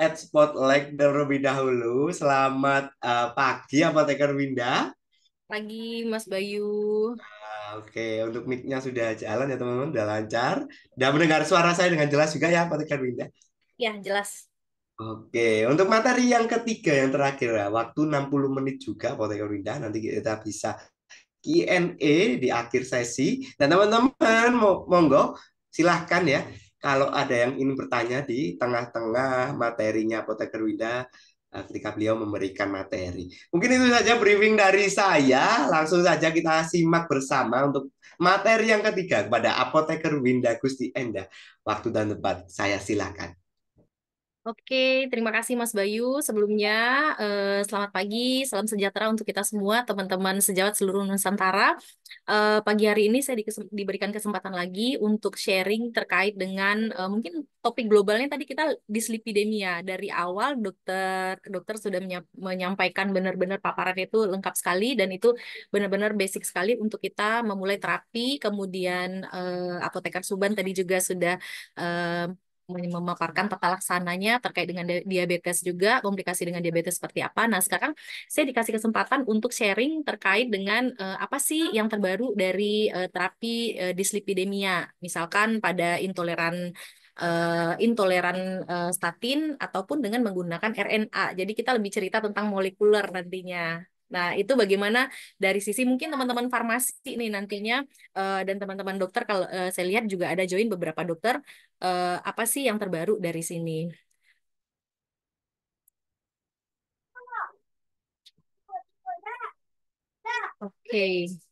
at spotlight terlebih dahulu selamat uh, pagi apoteker Winda
pagi Mas Bayu uh,
oke okay. untuk mic-nya sudah jalan ya teman-teman sudah lancar dan mendengar suara saya dengan jelas juga ya apoteker Winda
ya jelas
Oke, untuk materi yang ketiga yang terakhir ya, waktu 60 menit juga Apoteker Winda nanti kita bisa Q&A di akhir sesi. Dan teman-teman monggo silahkan ya kalau ada yang ingin bertanya di tengah-tengah materinya Apoteker Winda eh, ketika beliau memberikan materi. Mungkin itu saja briefing dari saya. Langsung saja kita simak bersama untuk materi yang ketiga kepada Apoteker Winda Gusti Enda. Waktu dan tempat saya silakan.
Oke, terima kasih Mas Bayu. Sebelumnya, eh, selamat pagi, salam sejahtera untuk kita semua, teman-teman sejawat seluruh Nusantara. Eh, pagi hari ini saya di, diberikan kesempatan lagi untuk sharing terkait dengan eh, mungkin topik globalnya tadi kita dislipidemia. Dari awal dokter dokter sudah menyampaikan benar-benar paparan itu lengkap sekali dan itu benar-benar basic sekali untuk kita memulai terapi. Kemudian eh, apoteker Suban tadi juga sudah eh, memaparkan tata laksananya terkait dengan diabetes juga, komplikasi dengan diabetes seperti apa. Nah, sekarang saya dikasih kesempatan untuk sharing terkait dengan uh, apa sih yang terbaru dari uh, terapi uh, dislipidemia. Misalkan pada intoleran uh, intoleran uh, statin ataupun dengan menggunakan RNA. Jadi kita lebih cerita tentang molekuler nantinya. Nah, itu bagaimana dari sisi mungkin teman-teman farmasi nih nantinya uh, dan teman-teman dokter kalau uh, saya lihat juga ada join beberapa dokter uh, apa sih yang terbaru dari sini? Oke. Okay.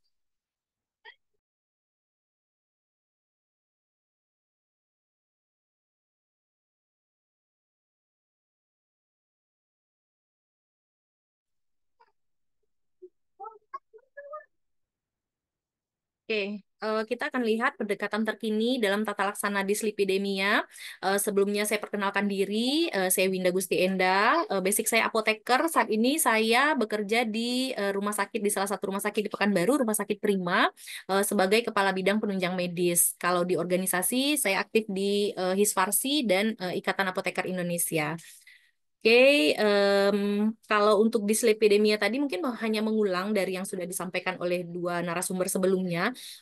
Oke, uh, kita akan lihat pendekatan terkini dalam tata laksana dislipidemia. Uh, eh, sebelumnya saya perkenalkan diri, uh, saya Winda Gusti Enda, uh, basic saya apoteker. Saat ini saya bekerja di uh, rumah sakit di salah satu rumah sakit di Pekanbaru, Rumah Sakit Prima, uh, sebagai kepala bidang penunjang medis. Kalau di organisasi saya aktif di uh, Hisfarsi dan uh, Ikatan Apoteker Indonesia. Oke, um, kalau untuk dislipidemia tadi mungkin hanya mengulang dari yang sudah disampaikan oleh dua narasumber sebelumnya.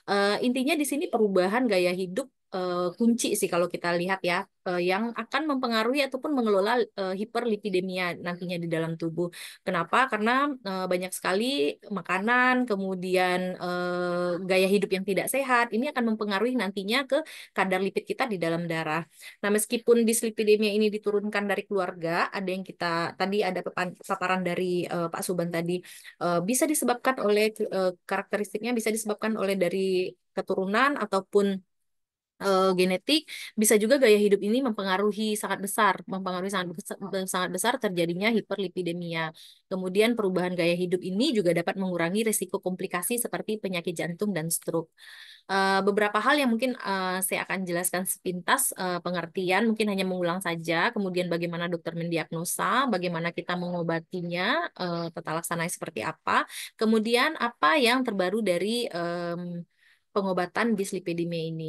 Uh, intinya di sini perubahan gaya hidup uh, kunci sih kalau kita lihat ya uh, yang akan mempengaruhi ataupun mengelola uh, hiperlipidemia nantinya di dalam tubuh. Kenapa? Karena uh, banyak sekali makanan, kemudian uh, gaya hidup yang tidak sehat ini akan mempengaruhi nantinya ke kadar lipid kita di dalam darah. Nah, meskipun dislipidemia ini diturunkan dari keluarga, ada yang kita tadi ada paparan dari uh, Pak Suban tadi uh, bisa disebabkan oleh uh, karakteristiknya bisa disebabkan oleh dari keturunan ataupun uh, genetik bisa juga gaya hidup ini mempengaruhi sangat besar mempengaruhi sangat besar, sangat besar terjadinya hiperlipidemia kemudian perubahan gaya hidup ini juga dapat mengurangi risiko komplikasi seperti penyakit jantung dan stroke uh, beberapa hal yang mungkin uh, saya akan jelaskan sepintas uh, pengertian mungkin hanya mengulang saja kemudian bagaimana dokter mendiagnosa bagaimana kita mengobatinya uh, tata laksananya seperti apa kemudian apa yang terbaru dari um, pengobatan bislipidemia ini.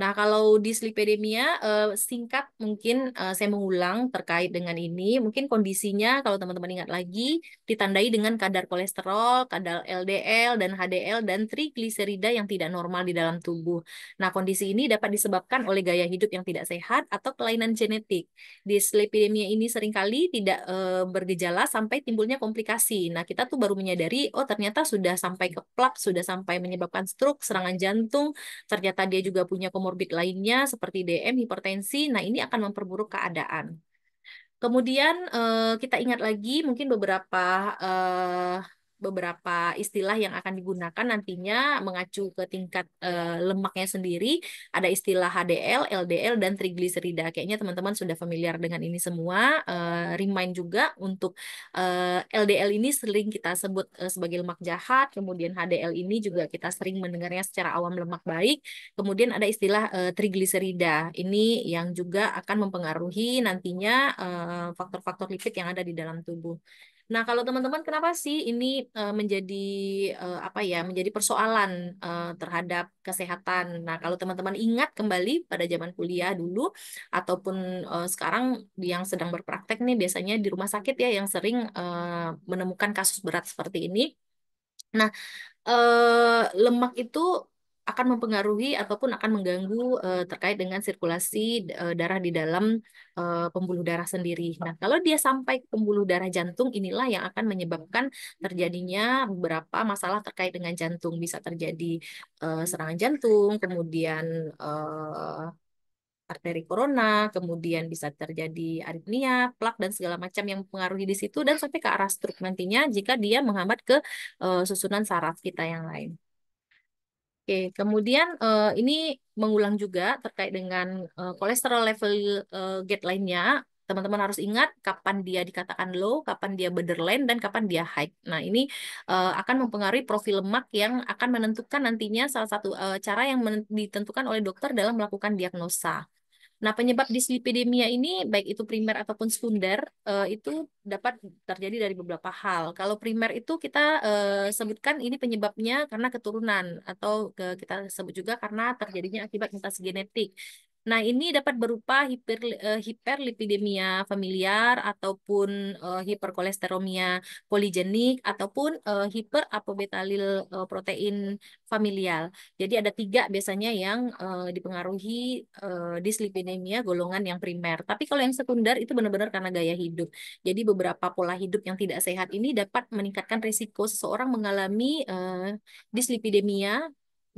Nah, kalau dislipidemia uh, singkat mungkin uh, saya mengulang terkait dengan ini, mungkin kondisinya kalau teman-teman ingat lagi ditandai dengan kadar kolesterol, kadar LDL dan HDL dan trigliserida yang tidak normal di dalam tubuh. Nah, kondisi ini dapat disebabkan oleh gaya hidup yang tidak sehat atau kelainan genetik. Dislipidemia ini seringkali tidak uh, bergejala sampai timbulnya komplikasi. Nah, kita tuh baru menyadari oh ternyata sudah sampai ke plak, sudah sampai menyebabkan stroke, serangan jantung, ternyata dia juga punya komorbid komorbid lainnya seperti DM, hipertensi. Nah, ini akan memperburuk keadaan. Kemudian eh, kita ingat lagi mungkin beberapa eh, beberapa istilah yang akan digunakan nantinya mengacu ke tingkat uh, lemaknya sendiri. Ada istilah HDL, LDL, dan trigliserida. Kayaknya teman-teman sudah familiar dengan ini semua. Uh, remind juga untuk uh, eh, LDL ini sering kita sebut uh, sebagai lemak jahat, kemudian HDL ini juga kita sering mendengarnya secara awam lemak baik. Kemudian ada istilah uh, trigliserida. Ini yang juga akan mempengaruhi nantinya faktor-faktor uh, lipid yang ada di dalam tubuh. Nah, kalau teman-teman kenapa sih ini uh, menjadi uh, apa ya, menjadi persoalan uh, terhadap kesehatan. Nah, kalau teman-teman ingat kembali pada zaman kuliah dulu ataupun uh, sekarang yang sedang berpraktek nih biasanya di rumah sakit ya yang sering uh, menemukan kasus berat seperti ini. Nah, eh, lemak itu akan mempengaruhi ataupun akan mengganggu uh, terkait dengan sirkulasi uh, darah di dalam uh, pembuluh darah sendiri. Nah, kalau dia sampai ke pembuluh darah jantung inilah yang akan menyebabkan terjadinya beberapa masalah terkait dengan jantung. Bisa terjadi uh, serangan jantung, kemudian uh, arteri korona, kemudian bisa terjadi aritmia, plak dan segala macam yang mempengaruhi di situ dan sampai ke arah struk nantinya jika dia menghambat ke uh, susunan saraf kita yang lain. Oke, kemudian uh, ini mengulang juga terkait dengan uh, kolesterol level uh, guideline-nya. Teman-teman harus ingat kapan dia dikatakan low, kapan dia borderline, dan kapan dia high. Nah, ini uh, akan mempengaruhi profil lemak yang akan menentukan nantinya salah satu uh, cara yang ditentukan oleh dokter dalam melakukan diagnosa. Nah, penyebab dislipidemia ini baik itu primer ataupun sekunder eh, itu dapat terjadi dari beberapa hal. Kalau primer itu kita eh, sebutkan ini penyebabnya karena keturunan atau kita sebut juga karena terjadinya akibat mutasi genetik. Nah, ini dapat berupa hiper, uh, hiperlipidemia familiar ataupun uh, eh, hiperkolesteromia poligenik ataupun uh, eh, hiperapobetalil uh, protein familial. Jadi ada tiga biasanya yang uh, dipengaruhi uh, dislipidemia golongan yang primer. Tapi kalau yang sekunder itu benar-benar karena gaya hidup. Jadi beberapa pola hidup yang tidak sehat ini dapat meningkatkan risiko seseorang mengalami uh, dislipidemia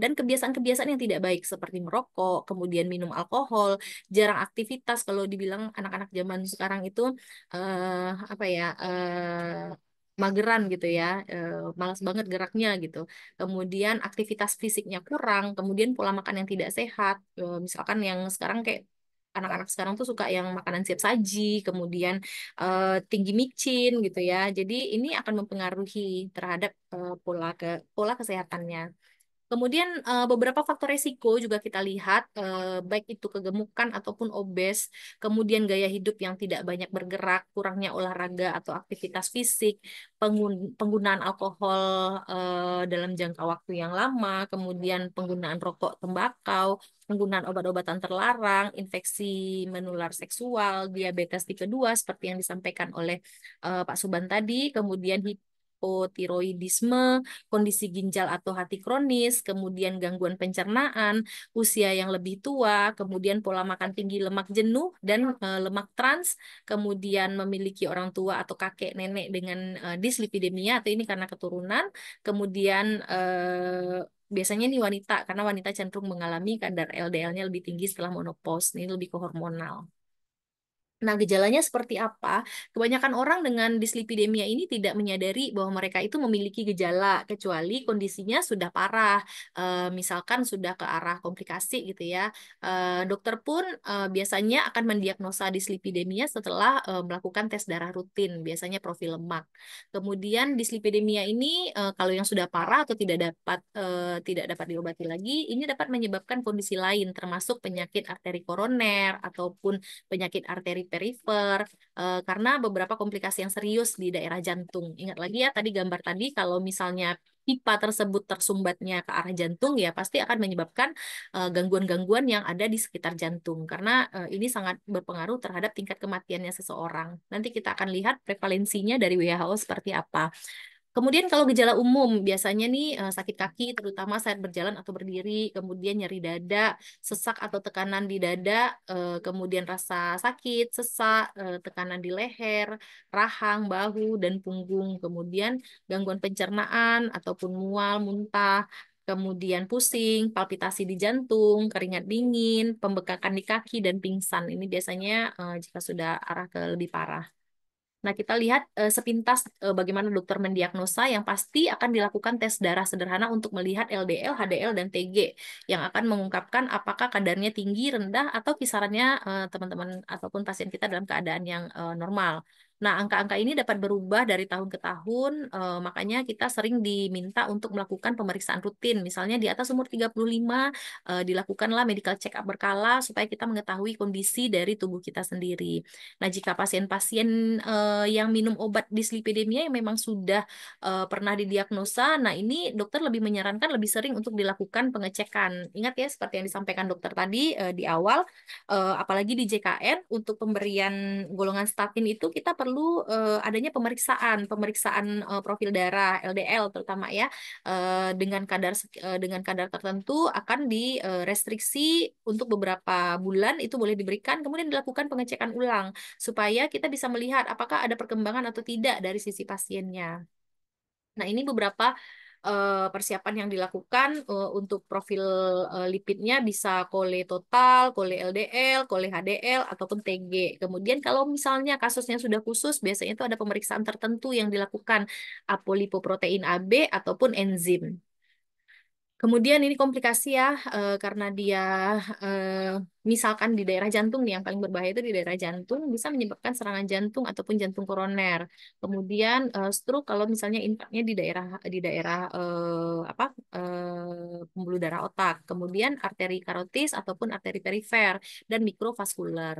dan kebiasaan-kebiasaan yang tidak baik seperti merokok, kemudian minum alkohol, jarang aktivitas kalau dibilang anak-anak zaman sekarang itu eh, apa ya eh, mageran gitu ya, eh, malas banget geraknya gitu. Kemudian aktivitas fisiknya kurang, kemudian pola makan yang tidak sehat, E, misalkan yang sekarang kayak anak-anak sekarang tuh suka yang makanan siap saji, kemudian e, tinggi micin gitu ya. Jadi ini akan mempengaruhi terhadap e, pola ke pola kesehatannya. Kemudian uh, beberapa faktor resiko juga kita lihat, uh, baik itu kegemukan ataupun obes, kemudian gaya hidup yang tidak banyak bergerak, kurangnya olahraga atau aktivitas fisik, penggun penggunaan alkohol uh, dalam jangka waktu yang lama, kemudian penggunaan rokok tembakau, penggunaan obat-obatan terlarang, infeksi menular seksual, diabetes tipe 2 seperti yang disampaikan oleh uh, Pak Suban tadi, kemudian hipotiroidisme, kondisi ginjal atau hati kronis, kemudian gangguan pencernaan, usia yang lebih tua, kemudian pola makan tinggi lemak jenuh dan uh, lemak trans, kemudian memiliki orang tua atau kakek nenek dengan uh, dislipidemia atau ini karena keturunan, kemudian uh, biasanya nih wanita karena wanita cenderung mengalami kadar LDL-nya lebih tinggi setelah menopause, ini lebih ke hormonal. Nah, gejalanya seperti apa? Kebanyakan orang dengan dislipidemia ini tidak menyadari bahwa mereka itu memiliki gejala, kecuali kondisinya sudah parah, e, misalkan sudah ke arah komplikasi gitu ya. E, dokter pun e, biasanya akan mendiagnosa dislipidemia setelah e, melakukan tes darah rutin, biasanya profil lemak. Kemudian dislipidemia ini e, kalau yang sudah parah atau tidak dapat e, tidak dapat diobati lagi, ini dapat menyebabkan kondisi lain, termasuk penyakit arteri koroner ataupun penyakit arteri perifer uh, eh, karena beberapa komplikasi yang serius di daerah jantung. Ingat lagi ya tadi gambar tadi kalau misalnya pipa tersebut tersumbatnya ke arah jantung ya pasti akan menyebabkan eh, gangguan-gangguan uh, yang ada di sekitar jantung karena uh, ini sangat berpengaruh terhadap tingkat kematiannya seseorang. Nanti kita akan lihat prevalensinya dari WHO seperti apa. Kemudian kalau gejala umum biasanya nih eh, sakit kaki terutama saat berjalan atau berdiri, kemudian nyeri dada, sesak atau tekanan di dada, eh, kemudian rasa sakit, sesak, eh, tekanan di leher, rahang, bahu dan punggung, kemudian gangguan pencernaan ataupun mual, muntah, kemudian pusing, palpitasi di jantung, keringat dingin, pembekakan di kaki, dan pingsan. Ini biasanya uh, jika sudah arah ke lebih parah. Nah, kita lihat e, sepintas e, bagaimana dokter mendiagnosa yang pasti akan dilakukan tes darah sederhana untuk melihat LDL, HDL, dan TG yang akan mengungkapkan apakah kadarnya tinggi, rendah, atau kisarannya eh, teman-teman ataupun pasien kita dalam keadaan yang e, normal. Nah, angka-angka ini dapat berubah dari tahun ke tahun, eh, makanya kita sering diminta untuk melakukan pemeriksaan rutin. Misalnya di atas umur 35 eh, dilakukanlah medical check up berkala supaya kita mengetahui kondisi dari tubuh kita sendiri. Nah, jika pasien-pasien eh, yang minum obat dislipidemia yang memang sudah eh, pernah didiagnosa, nah ini dokter lebih menyarankan lebih sering untuk dilakukan pengecekan. Ingat ya seperti yang disampaikan dokter tadi eh, di awal, eh, apalagi di JKN untuk pemberian golongan statin itu kita perlu perlu uh, adanya pemeriksaan, pemeriksaan uh, profil darah LDL terutama ya uh, dengan kadar uh, dengan kadar tertentu akan direstriksi uh, untuk beberapa bulan itu boleh diberikan kemudian dilakukan pengecekan ulang supaya kita bisa melihat apakah ada perkembangan atau tidak dari sisi pasiennya. Nah, ini beberapa Eh, persiapan yang dilakukan eh, untuk profil eh, lipidnya bisa kole total, kole LDL, kole HDL ataupun TG. Kemudian kalau misalnya kasusnya sudah khusus, biasanya itu ada pemeriksaan tertentu yang dilakukan apolipoprotein AB ataupun enzim. Kemudian ini komplikasi ya, uh, karena dia uh, misalkan di daerah jantung nih, yang paling berbahaya itu di daerah jantung, bisa menyebabkan serangan jantung ataupun jantung koroner. Kemudian uh, stroke kalau misalnya infaknya di daerah di daerah apa pembuluh darah otak. Kemudian arteri karotis ataupun arteri perifer dan mikrovaskular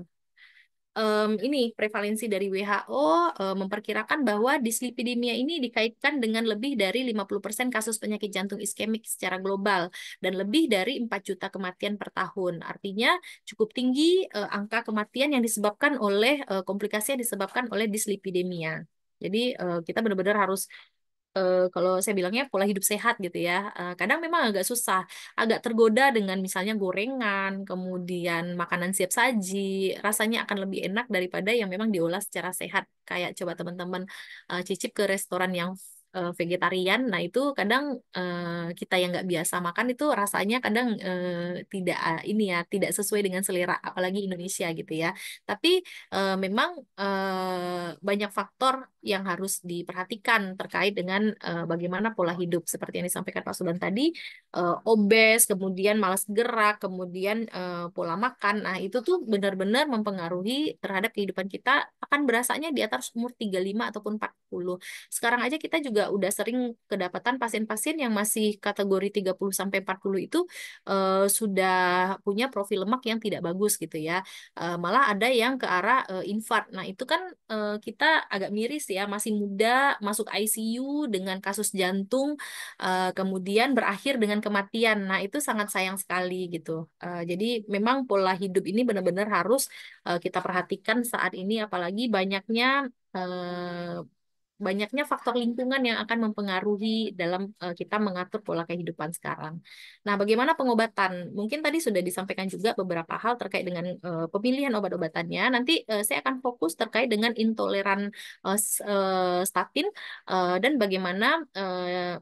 um, ini prevalensi dari WHO um, eh, memperkirakan bahwa dislipidemia ini dikaitkan dengan lebih dari 50% kasus penyakit jantung iskemik secara global dan lebih dari 4 juta kematian per tahun. Artinya cukup tinggi uh, angka kematian yang disebabkan oleh uh, komplikasi yang disebabkan oleh dislipidemia. Jadi kita benar-benar harus eh, kalau saya bilangnya pola hidup sehat gitu ya. Uh, kadang memang agak susah, agak tergoda dengan misalnya gorengan, kemudian makanan siap saji, rasanya akan lebih enak daripada yang memang diolah secara sehat. Kayak coba teman-teman uh, cicip ke restoran yang eh, vegetarian, nah itu kadang uh, kita yang nggak biasa makan itu rasanya kadang uh, tidak ini ya, tidak sesuai dengan selera apalagi Indonesia gitu ya. Tapi uh, memang uh, banyak faktor yang harus diperhatikan terkait dengan uh, bagaimana pola hidup seperti yang disampaikan Pak Sudan tadi uh, obes kemudian malas gerak kemudian uh, pola makan nah itu tuh benar-benar mempengaruhi terhadap kehidupan kita akan berasanya di atas umur 35 ataupun 40 sekarang aja kita juga udah sering kedapatan pasien-pasien yang masih kategori 30 sampai 40 itu uh, sudah punya profil lemak yang tidak bagus gitu ya uh, malah ada yang ke arah uh, infart nah itu kan uh, kita agak miris ya masih muda masuk ICU dengan kasus jantung uh, kemudian berakhir dengan kematian nah itu sangat sayang sekali gitu uh, jadi memang pola hidup ini benar-benar harus uh, kita perhatikan saat ini apalagi banyaknya banyaknya faktor lingkungan yang akan mempengaruhi dalam uh, kita mengatur pola kehidupan sekarang. Nah, bagaimana pengobatan? Mungkin tadi sudah disampaikan juga beberapa hal terkait dengan uh, pemilihan obat-obatannya. Nanti uh, saya akan fokus terkait dengan intoleran uh, statin uh, dan bagaimana uh,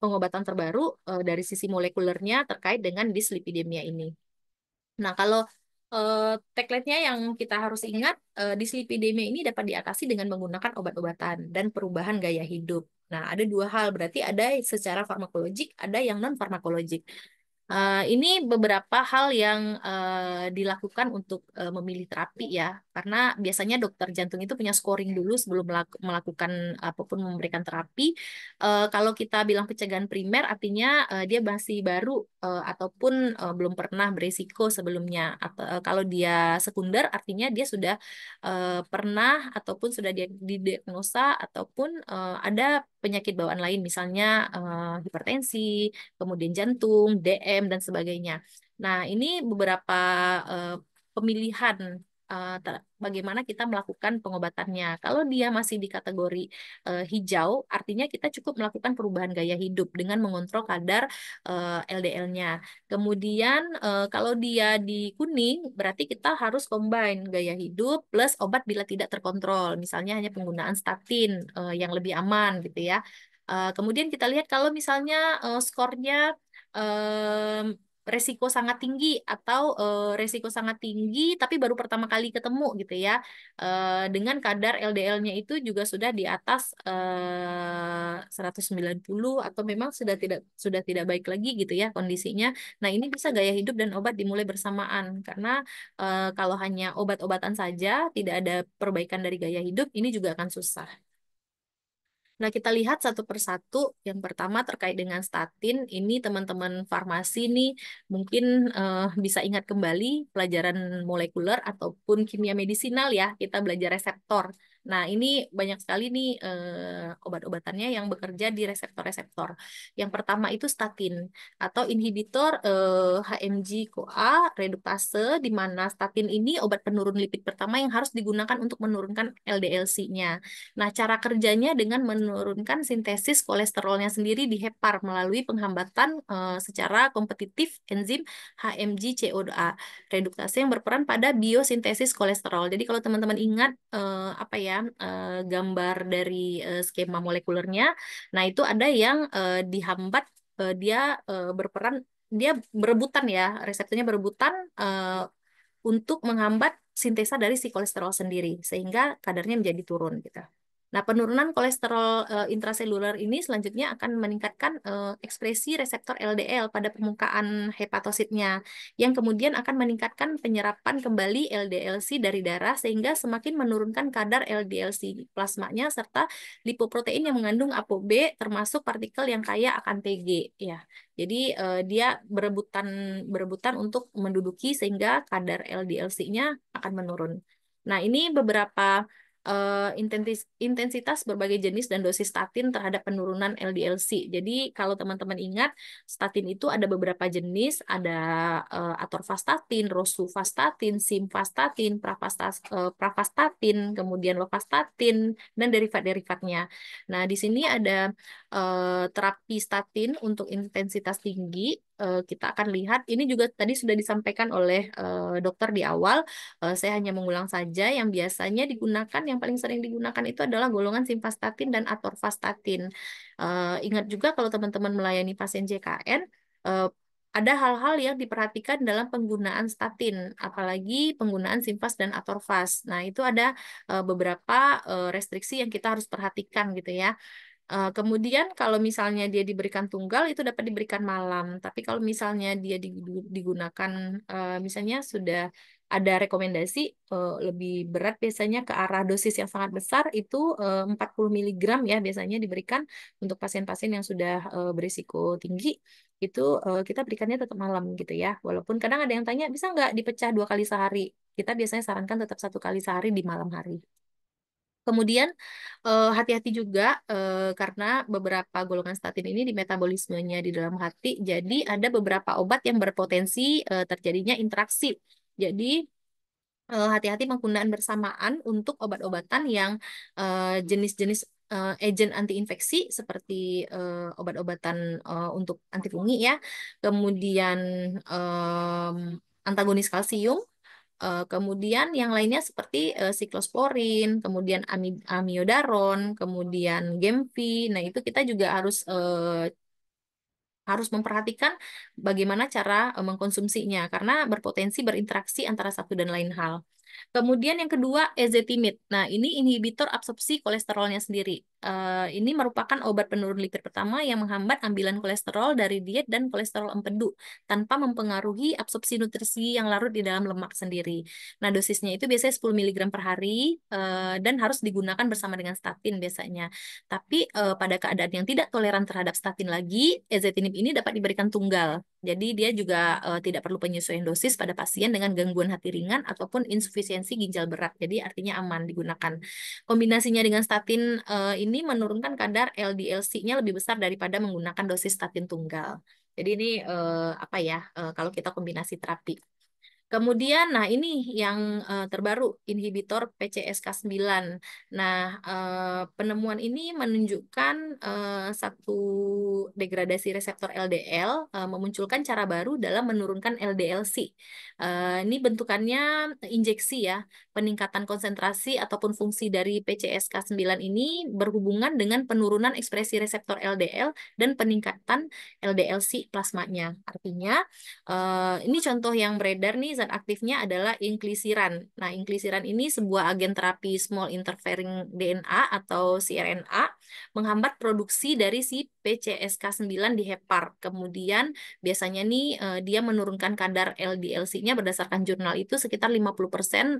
pengobatan terbaru uh, dari sisi molekulernya terkait dengan dislipidemia ini. Nah, kalau uh, tagline-nya yang kita harus ingat uh, eh, dislipidemia ini dapat diatasi dengan menggunakan obat-obatan dan perubahan gaya hidup. Nah, ada dua hal, berarti ada secara farmakologik, ada yang non farmakologik. Uh, ini beberapa hal yang uh, dilakukan untuk uh, memilih terapi ya, karena biasanya dokter jantung itu punya scoring dulu sebelum melakukan apapun memberikan terapi. Uh, kalau kita bilang pencegahan primer, artinya uh, dia masih baru uh, ataupun uh, belum pernah beresiko sebelumnya. Atau, uh, kalau dia sekunder, artinya dia sudah uh, pernah ataupun sudah didiagnosa ataupun uh, ada penyakit bawaan lain, misalnya uh, hipertensi, kemudian jantung, DM SBM dan sebagainya. Nah, ini beberapa uh, pemilihan uh, bagaimana kita melakukan pengobatannya. Kalau dia masih di kategori uh, hijau, artinya kita cukup melakukan perubahan gaya hidup dengan mengontrol kadar uh, LDL-nya. Kemudian uh, kalau dia di kuning, berarti kita harus combine gaya hidup plus obat bila tidak terkontrol. Misalnya hanya penggunaan statin uh, yang lebih aman gitu ya. Uh, kemudian kita lihat kalau misalnya uh, skornya um, resiko sangat tinggi atau uh, resiko sangat tinggi tapi baru pertama kali ketemu gitu ya uh, dengan kadar LDL-nya itu juga sudah di atas eh, uh, 190 atau memang sudah tidak sudah tidak baik lagi gitu ya kondisinya. Nah, ini bisa gaya hidup dan obat dimulai bersamaan karena uh, kalau hanya obat-obatan saja tidak ada perbaikan dari gaya hidup ini juga akan susah. Nah, kita lihat satu persatu. Yang pertama terkait dengan statin. Ini teman-teman farmasi nih mungkin uh, bisa ingat kembali pelajaran molekuler ataupun kimia medisinal ya. Kita belajar reseptor. Nah, ini banyak sekali nih eh, obat-obatannya yang bekerja di reseptor-reseptor. Yang pertama itu statin atau inhibitor eh, HMG-CoA reduktase di mana statin ini obat penurun lipid pertama yang harus digunakan untuk menurunkan LDL-C-nya. Nah, cara kerjanya dengan menurunkan sintesis kolesterolnya sendiri di hepar melalui penghambatan eh, secara kompetitif enzim HMG-CoA reduktase yang berperan pada biosintesis kolesterol. Jadi kalau teman-teman ingat eh, apa ya Eh, gambar dari eh, skema molekulernya. Nah, itu ada yang eh, dihambat dia berperan dia berebutan ya, reseptornya berebutan untuk menghambat sintesa dari si kolesterol sendiri sehingga kadarnya menjadi turun gitu. Nah, penurunan kolesterol e, eh, intraseluler ini selanjutnya akan meningkatkan e, ekspresi reseptor LDL pada permukaan hepatositnya, yang kemudian akan meningkatkan penyerapan kembali LDLC dari darah sehingga semakin menurunkan kadar LDLC plasmanya serta lipoprotein yang mengandung ApoB termasuk partikel yang kaya akan TG. Ya, jadi e, dia berebutan berebutan untuk menduduki sehingga kadar LDLC-nya akan menurun. Nah, ini beberapa Eh, intensitas, intensitas berbagai jenis dan dosis statin terhadap penurunan LDLC. Jadi kalau teman-teman ingat, statin itu ada beberapa jenis, ada uh, atorvastatin, rosuvastatin, simvastatin, pravastas, uh, pravastatin, kemudian lovastatin, dan derivat-derivatnya. Nah, di sini ada uh, terapi statin untuk intensitas tinggi, uh, kita akan lihat ini juga tadi sudah disampaikan oleh uh, dokter di awal uh, saya hanya mengulang saja yang biasanya digunakan yang paling sering digunakan itu adalah golongan simvastatin dan atorvastatin uh, ingat juga kalau teman-teman melayani pasien JKN uh, ada hal-hal yang diperhatikan dalam penggunaan statin, apalagi penggunaan simvas dan atorvas. Nah, itu ada beberapa restriksi yang kita harus perhatikan gitu ya. Eh, kemudian kalau misalnya dia diberikan tunggal itu dapat diberikan malam. Tapi kalau misalnya dia digunakan eh, misalnya sudah ada rekomendasi eh, lebih berat biasanya ke arah dosis yang sangat besar itu uh, 40 mg ya biasanya diberikan untuk pasien-pasien yang sudah berisiko tinggi itu kita berikannya tetap malam gitu ya. Walaupun kadang ada yang tanya bisa nggak dipecah dua kali sehari. Kita biasanya sarankan tetap satu kali sehari di malam hari. Kemudian eh, hati-hati juga uh, karena beberapa golongan statin ini di metabolismenya di dalam hati. Jadi ada beberapa obat yang berpotensi uh, terjadinya interaksi. Jadi hati-hati penggunaan bersamaan untuk obat-obatan yang jenis-jenis uh, agent antiinfeksi seperti uh, obat-obatan uh, untuk antifungi ya, kemudian um, antagonis kalsium Eh, kemudian yang lainnya seperti uh, siklosporin, kemudian amiodaron, kemudian gemfi. Nah, itu kita juga harus uh, harus memperhatikan bagaimana cara mengkonsumsinya karena berpotensi berinteraksi antara satu dan lain hal. Kemudian yang kedua, ezetimib. Nah, ini inhibitor absorpsi kolesterolnya sendiri uh, ini merupakan obat penurun lipid pertama yang menghambat ambilan kolesterol dari diet dan kolesterol empedu tanpa mempengaruhi absorpsi nutrisi yang larut di dalam lemak sendiri. Nah, dosisnya itu biasanya 10 mg per hari uh, dan harus digunakan bersama dengan statin biasanya. Tapi uh, pada keadaan yang tidak toleran terhadap statin lagi, ezetinib ini dapat diberikan tunggal. Jadi dia juga uh, tidak perlu penyesuaian dosis pada pasien dengan gangguan hati ringan ataupun insufisiensi ginjal berat. Jadi artinya aman digunakan. Kombinasinya dengan statin uh, ini ini menurunkan kadar LDL-C-nya lebih besar daripada menggunakan dosis statin tunggal. Jadi ini eh, apa ya eh, kalau kita kombinasi terapi. Kemudian, nah ini yang uh, terbaru, inhibitor PCSK9. Nah, uh, penemuan ini menunjukkan uh, satu degradasi reseptor LDL uh, memunculkan cara baru dalam menurunkan LDL-C. Uh, ini bentukannya injeksi ya peningkatan konsentrasi ataupun fungsi dari PCSK9 ini berhubungan dengan penurunan ekspresi reseptor LDL dan peningkatan LDLC plasmanya. Artinya, eh, ini contoh yang beredar nih zat aktifnya adalah inklisiran. Nah, inklisiran ini sebuah agen terapi small interfering DNA atau CRNA menghambat produksi dari si PCSK9 di hepar. Kemudian biasanya nih uh, dia menurunkan kadar LDLC-nya berdasarkan jurnal itu sekitar 50% uh,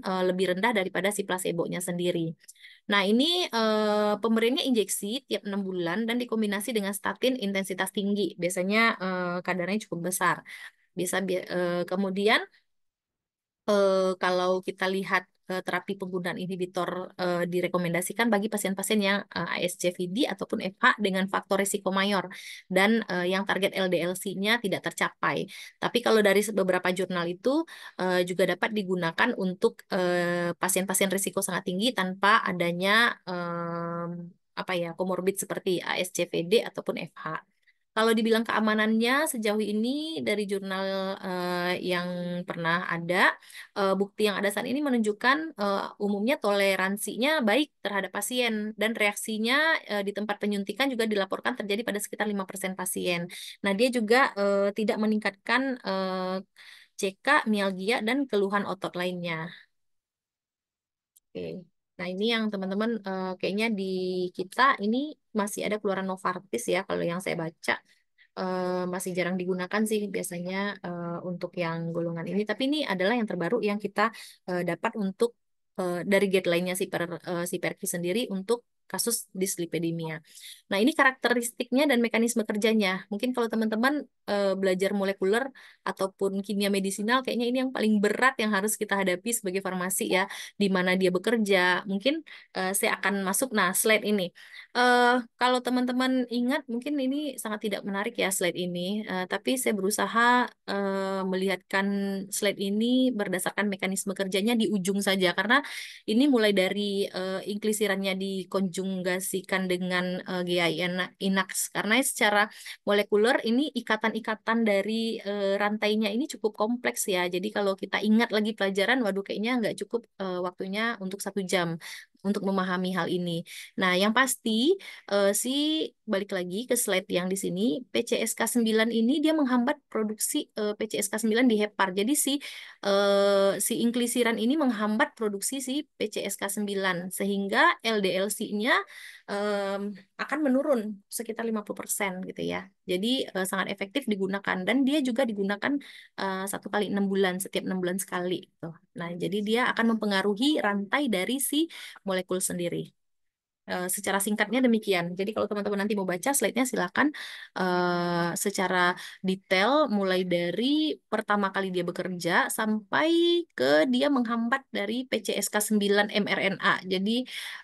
eh, lebih rendah daripada si placebo-nya sendiri. Nah, ini uh, pemberiannya injeksi tiap 6 bulan dan dikombinasi dengan statin intensitas tinggi. Biasanya uh, kadarnya cukup besar. Bisa uh, kemudian uh, kalau kita lihat Eh, terapi penggunaan inhibitor uh, direkomendasikan bagi pasien-pasien yang uh, eh, ASCVD ataupun FH dengan faktor risiko mayor dan uh, yang target LDLC-nya tidak tercapai. Tapi kalau dari beberapa jurnal itu uh, juga dapat digunakan untuk pasien-pasien risiko sangat tinggi tanpa adanya uh, apa ya komorbid seperti ASCVD ataupun FH. Kalau dibilang keamanannya sejauh ini dari jurnal uh, yang pernah ada, uh, bukti yang ada saat ini menunjukkan uh, umumnya toleransinya baik terhadap pasien dan reaksinya uh, di tempat penyuntikan juga dilaporkan terjadi pada sekitar 5% pasien. Nah, dia juga uh, tidak meningkatkan uh, CK, mialgia, dan keluhan otot lainnya. Oke. Okay. Nah, ini yang teman-teman uh, kayaknya di kita ini masih ada keluaran Novartis ya kalau yang saya baca Uh, masih jarang digunakan sih biasanya uh, untuk yang golongan ini, tapi ini adalah yang terbaru yang kita dapat untuk dari guideline-nya si per, si Perki sendiri untuk kasus dislipidemia. Nah, ini karakteristiknya dan mekanisme kerjanya. Mungkin kalau teman-teman e, belajar molekuler ataupun kimia medisinal, kayaknya ini yang paling berat yang harus kita hadapi sebagai farmasi ya, di mana dia bekerja. Mungkin e, saya akan masuk, nah, slide ini. E, kalau teman-teman ingat, mungkin ini sangat tidak menarik ya slide ini, e, tapi saya berusaha e, melihatkan slide ini berdasarkan mekanisme kerjanya di ujung saja, karena ini mulai dari e, inklisirannya di konjungsi dijunggasikan dengan uh, eh, GI nah, Inax karena secara molekuler ini ikatan-ikatan dari uh, rantainya ini cukup kompleks ya. Jadi kalau kita ingat lagi pelajaran, waduh kayaknya nggak cukup uh, waktunya untuk satu jam untuk memahami hal ini. Nah, yang pasti uh, si balik lagi ke slide yang di sini, PCSK 9 ini dia menghambat produksi uh, PCSK 9 di hepar. Jadi si uh, si inklisiran ini menghambat produksi si PCSK 9 sehingga LDLC-nya um, akan menurun sekitar 50% gitu ya. Jadi uh, sangat efektif digunakan dan dia juga digunakan eh, satu uh, kali enam bulan setiap enam bulan sekali gitu. Nah, jadi dia akan mempengaruhi rantai dari si molekul sendiri. Eh, secara singkatnya demikian. Jadi kalau teman-teman nanti mau baca slide-nya silakan uh, secara detail mulai dari pertama kali dia bekerja sampai ke dia menghambat dari PCSK 9 mRNA. Jadi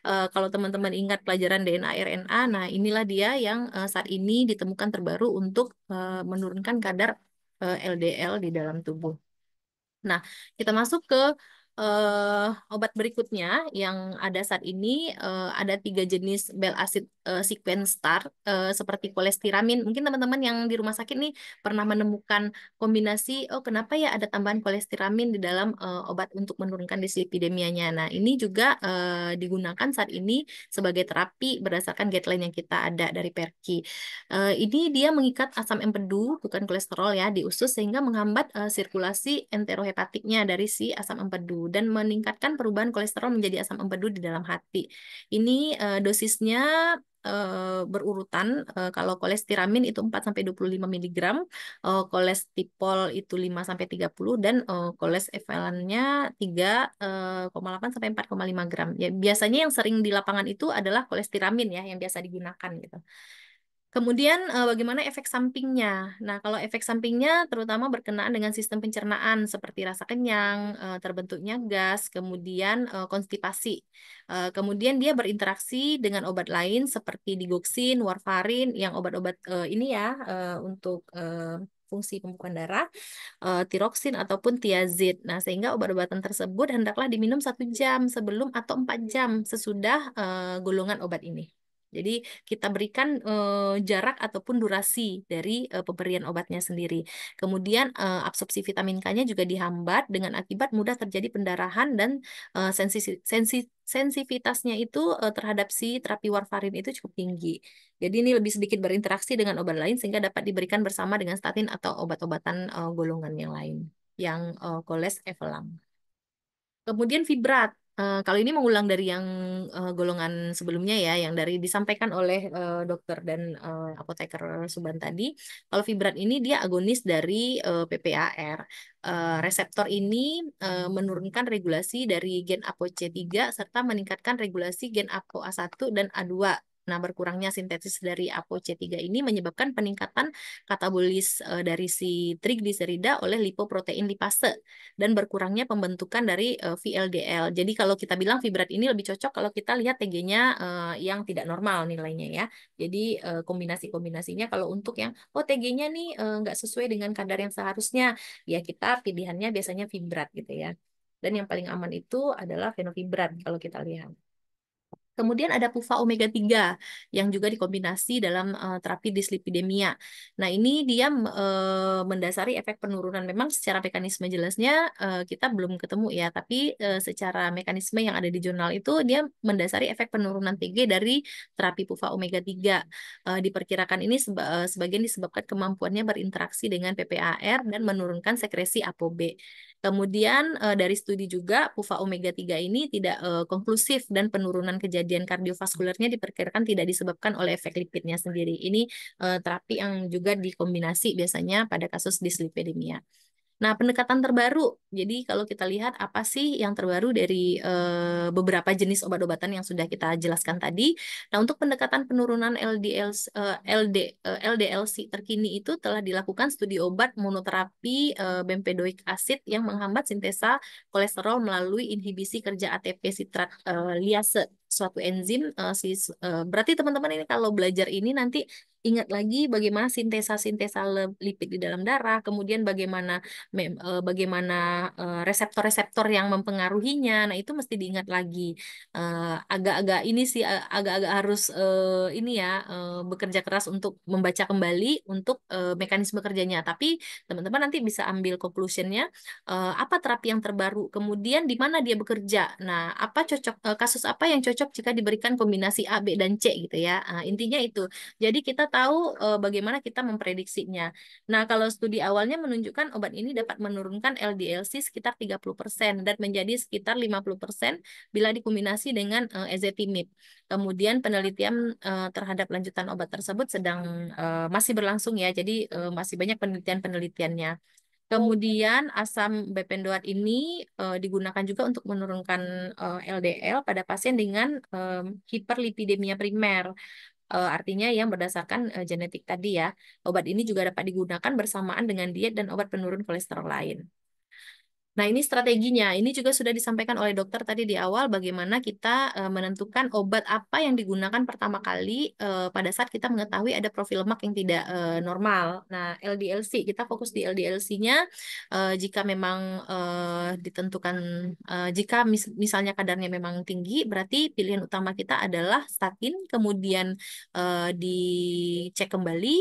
uh, kalau teman-teman ingat pelajaran DNA RNA, nah inilah dia yang uh, saat ini ditemukan terbaru untuk uh, menurunkan kadar uh, LDL di dalam tubuh. Nah, kita masuk ke uh, obat berikutnya yang ada saat ini uh, ada tiga jenis bel acid uh, eh, sequence star uh, seperti kolestiramin. Mungkin teman-teman yang di rumah sakit nih pernah menemukan kombinasi oh kenapa ya ada tambahan kolestiramin di dalam uh, obat untuk menurunkan dislipidemianya. Nah, ini juga uh, digunakan saat ini sebagai terapi berdasarkan guideline yang kita ada dari Perki. Uh, ini dia mengikat asam empedu bukan kolesterol ya di usus sehingga menghambat uh, sirkulasi enterohepatiknya dari si asam empedu dan meningkatkan perubahan kolesterol menjadi asam empedu di dalam hati. Ini uh, dosisnya uh, berurutan uh, kalau kolestiramin itu 4 sampai 25 mg, uh, kolestipol itu 5 sampai 30 dan uh, kolestevalannya 3,8 sampai 4,5 gram. Ya biasanya yang sering di lapangan itu adalah kolestiramin ya yang biasa digunakan gitu. Kemudian eh, bagaimana efek sampingnya? Nah, kalau efek sampingnya terutama berkenaan dengan sistem pencernaan seperti rasa kenyang, eh, terbentuknya gas, kemudian eh, konstipasi. kemudian dia berinteraksi dengan obat lain seperti digoksin, warfarin, yang obat-obat ini ya untuk fungsi pembukaan darah, tiroksin ataupun tiazid. Nah, sehingga obat-obatan tersebut hendaklah diminum satu jam sebelum atau empat jam sesudah golongan obat ini. Jadi kita berikan eh, jarak ataupun durasi dari eh, pemberian obatnya sendiri. Kemudian eh, absorpsi vitamin K-nya juga dihambat dengan akibat mudah terjadi pendarahan dan eh, sensi sensi sensitivitasnya itu terhadap si terapi warfarin itu cukup tinggi. Jadi ini lebih sedikit berinteraksi dengan obat lain sehingga dapat diberikan bersama dengan statin atau obat-obatan golongan yang lain yang eh, koles evelam. Kemudian fibrat. Uh, kalau ini mengulang dari yang uh, golongan sebelumnya ya, yang dari disampaikan oleh uh, dokter dan apoteker Suban tadi, kalau fibrat ini dia agonis dari PPAR. reseptor ini menurunkan regulasi dari gen ApoC3 serta meningkatkan regulasi gen ApoA1 dan A2 Nah, berkurangnya sintesis dari ApoC3 ini menyebabkan peningkatan katabolis dari eh, dari si trigliserida oleh lipoprotein lipase dan berkurangnya pembentukan dari eh, VLDL. Jadi kalau kita bilang fibrat ini lebih cocok kalau kita lihat TG-nya eh, yang tidak normal nilainya ya. Jadi kombinasi-kombinasinya kalau untuk yang oh TG-nya nih nggak sesuai dengan kadar yang seharusnya, ya kita pilihannya biasanya fibrat gitu ya. Dan yang paling aman itu adalah fenofibrat kalau kita lihat. Kemudian ada PUFA omega 3 yang juga dikombinasi dalam uh, terapi dislipidemia. Nah, ini dia uh, mendasari efek penurunan. Memang secara mekanisme jelasnya uh, kita belum ketemu ya, tapi uh, secara mekanisme yang ada di jurnal itu dia mendasari efek penurunan TG dari terapi PUFA omega 3. Uh, diperkirakan ini seba sebagian disebabkan kemampuannya berinteraksi dengan PPAR dan menurunkan sekresi ApoB. Kemudian eh, dari studi juga PUFA omega 3 ini tidak eh, konklusif dan penurunan kejadian kardiovaskulernya diperkirakan tidak disebabkan oleh efek lipidnya sendiri. Ini eh, terapi yang juga dikombinasi biasanya pada kasus dislipidemia. Nah, pendekatan terbaru. Jadi kalau kita lihat apa sih yang terbaru dari uh, beberapa jenis obat-obatan yang sudah kita jelaskan tadi. Nah, untuk pendekatan penurunan LDL uh, eh, LD uh, eh, LDLC terkini itu telah dilakukan studi obat monoterapi uh, bempedoic acid yang menghambat sintesa kolesterol melalui inhibisi kerja ATP sitrat uh, liase suatu enzim uh, si uh, berarti teman-teman ini kalau belajar ini nanti ingat lagi bagaimana sintesa-sintesa lipid di dalam darah, kemudian bagaimana eh, bagaimana eh, reseptor-reseptor yang mempengaruhinya. Nah, itu mesti diingat lagi. Eh, agak-agak ini sih agak-agak harus ini ya bekerja keras untuk membaca kembali untuk mekanisme kerjanya. Tapi teman-teman nanti bisa ambil conclusionnya apa terapi yang terbaru, kemudian di mana dia bekerja. Nah, apa cocok kasus apa yang cocok jika diberikan kombinasi A, B dan C gitu ya. intinya itu. Jadi kita tahu e, bagaimana kita memprediksinya. Nah, kalau studi awalnya menunjukkan obat ini dapat menurunkan ldl sekitar 30% dan menjadi sekitar 50% bila dikombinasi dengan e, ezetimib. Kemudian penelitian e, terhadap lanjutan obat tersebut sedang e, masih berlangsung ya. Jadi e, masih banyak penelitian-penelitiannya. Kemudian asam bependoat ini uh, digunakan juga untuk menurunkan uh, LDL pada pasien dengan um, hiperlipidemia primer. Eh, artinya yang berdasarkan eh, genetik tadi ya. Obat ini juga dapat digunakan bersamaan dengan diet dan obat penurun kolesterol lain. Nah, ini strateginya. Ini juga sudah disampaikan oleh dokter tadi di awal bagaimana kita eh, menentukan obat apa yang digunakan pertama kali eh, pada saat kita mengetahui ada profil lemak yang tidak eh, normal. Nah, LDLC, kita fokus di LDLC-nya jika memang ditentukan jika misalnya kadarnya memang tinggi, berarti pilihan utama kita adalah statin, kemudian dicek kembali,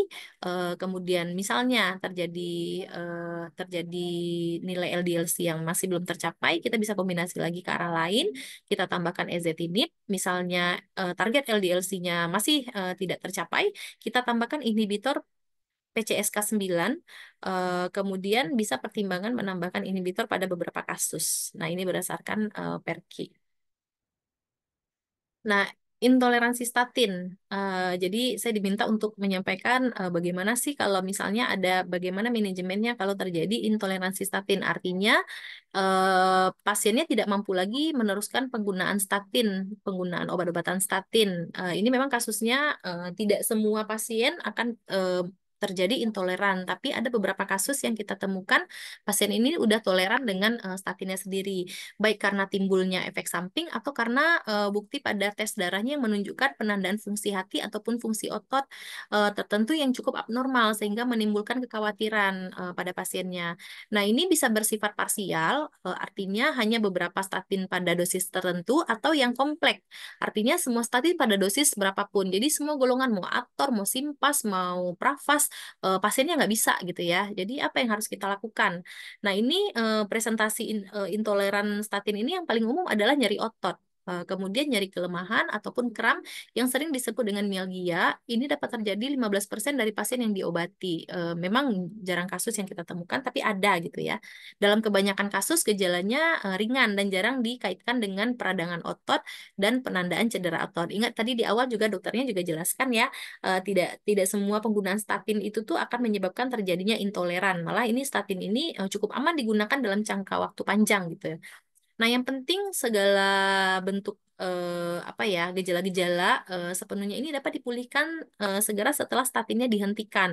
kemudian misalnya terjadi terjadi nilai LDLC yang masih belum tercapai, kita bisa kombinasi lagi ke arah lain, kita tambahkan ezetimib, misalnya eh, target LDLC-nya masih eh, tidak tercapai, kita tambahkan inhibitor PCSK 9, eh, kemudian bisa pertimbangan menambahkan inhibitor pada beberapa kasus. Nah, ini berdasarkan uh, PERKI. Nah, intoleransi statin. Uh, jadi saya diminta untuk menyampaikan uh, bagaimana sih kalau misalnya ada bagaimana manajemennya kalau terjadi intoleransi statin. Artinya uh, pasiennya tidak mampu lagi meneruskan penggunaan statin, penggunaan obat-obatan statin. Uh, ini memang kasusnya uh, tidak semua pasien akan uh, terjadi intoleran, tapi ada beberapa kasus yang kita temukan pasien ini udah toleran dengan uh, statinnya sendiri, baik karena timbulnya efek samping atau karena uh, bukti pada tes darahnya yang menunjukkan penandaan fungsi hati ataupun fungsi otot uh, tertentu yang cukup abnormal sehingga menimbulkan kekhawatiran uh, pada pasiennya. Nah, ini bisa bersifat parsial, uh, artinya hanya beberapa statin pada dosis tertentu atau yang kompleks. Artinya semua statin pada dosis berapapun. Jadi semua golongan mau aktor, mau simpas, mau prafas uh, pasiennya nggak bisa gitu ya. Jadi apa yang harus kita lakukan? Nah ini uh, presentasi in, uh, intoleran statin ini yang paling umum adalah nyeri otot Eh, kemudian nyari kelemahan ataupun kram yang sering disebut dengan mialgia ini dapat terjadi 15% dari pasien yang diobati. Eh, memang jarang kasus yang kita temukan tapi ada gitu ya. Dalam kebanyakan kasus gejalanya eh, ringan dan jarang dikaitkan dengan peradangan otot dan penandaan cedera otot. Ingat tadi di awal juga dokternya juga jelaskan ya tidak tidak semua penggunaan statin itu tuh akan menyebabkan terjadinya intoleran. Malah ini statin ini cukup aman digunakan dalam jangka waktu panjang gitu ya Nah, yang penting segala bentuk eh, apa ya gejala-gejala eh, sepenuhnya ini dapat dipulihkan eh, segera setelah statinnya dihentikan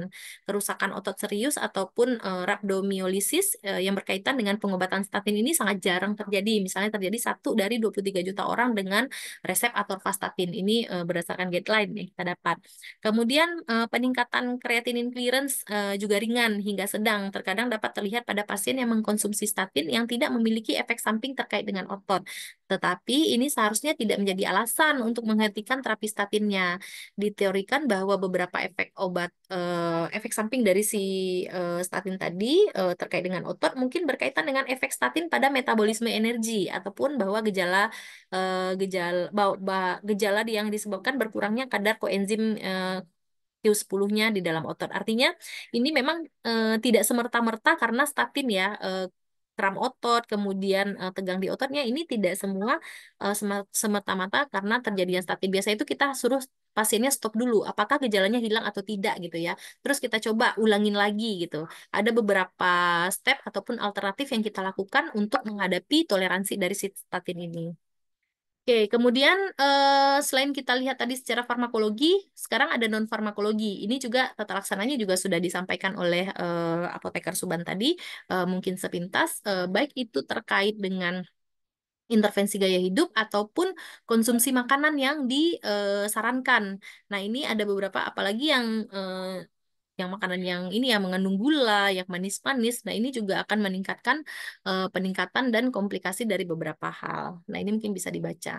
kerusakan otot serius ataupun eh, rhabdomyolisis eh, yang berkaitan dengan pengobatan statin ini sangat jarang terjadi misalnya terjadi satu dari 23 juta orang dengan resep atorvastatin ini eh, berdasarkan guideline yang kita dapat kemudian eh, peningkatan kreatinin clearance eh, juga ringan hingga sedang terkadang dapat terlihat pada pasien yang mengkonsumsi statin yang tidak memiliki efek samping terkait dengan otot tetapi ini seharusnya tidak menjadi alasan untuk menghentikan terapi statinnya. Diteorikan bahwa beberapa efek obat, eh, efek samping dari si eh, statin tadi eh, terkait dengan otot mungkin berkaitan dengan efek statin pada metabolisme energi ataupun bahwa gejala gejala gejala yang disebabkan berkurangnya kadar koenzim Q10-nya di dalam otot. Artinya ini memang tidak semerta-merta karena statin ya kram otot, kemudian uh, tegang di ototnya ini tidak semua uh, semata-mata karena terjadinya statin. Biasa itu kita suruh pasiennya stop dulu, apakah gejalanya hilang atau tidak gitu ya. Terus kita coba ulangin lagi gitu. Ada beberapa step ataupun alternatif yang kita lakukan untuk menghadapi toleransi dari statin ini. Oke, kemudian uh, selain kita lihat tadi secara farmakologi, sekarang ada non farmakologi. Ini juga tata laksananya juga sudah disampaikan oleh uh, apoteker Suban tadi, uh, mungkin sepintas, Uh, baik itu terkait dengan intervensi gaya hidup ataupun konsumsi makanan yang disarankan. Nah, ini ada beberapa apalagi yang uh, yang makanan yang ini ya mengandung gula, yang manis-manis. Nah, ini juga akan meningkatkan uh, peningkatan dan komplikasi dari beberapa hal. Nah, ini mungkin bisa dibaca.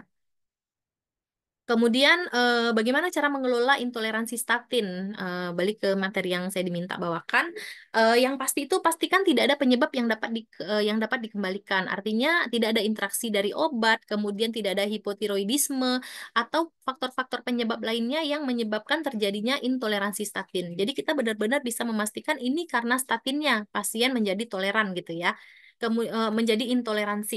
Kemudian eh, bagaimana cara mengelola intoleransi statin? Eh, balik ke materi yang saya diminta bawakan. Eh, yang pasti itu pastikan tidak ada penyebab yang dapat di, eh, yang dapat dikembalikan. Artinya tidak ada interaksi dari obat, kemudian tidak ada hipotiroidisme atau faktor-faktor penyebab lainnya yang menyebabkan terjadinya intoleransi statin. Jadi kita benar-benar bisa memastikan ini karena statinnya pasien menjadi toleran gitu ya. Eh, menjadi intoleransi.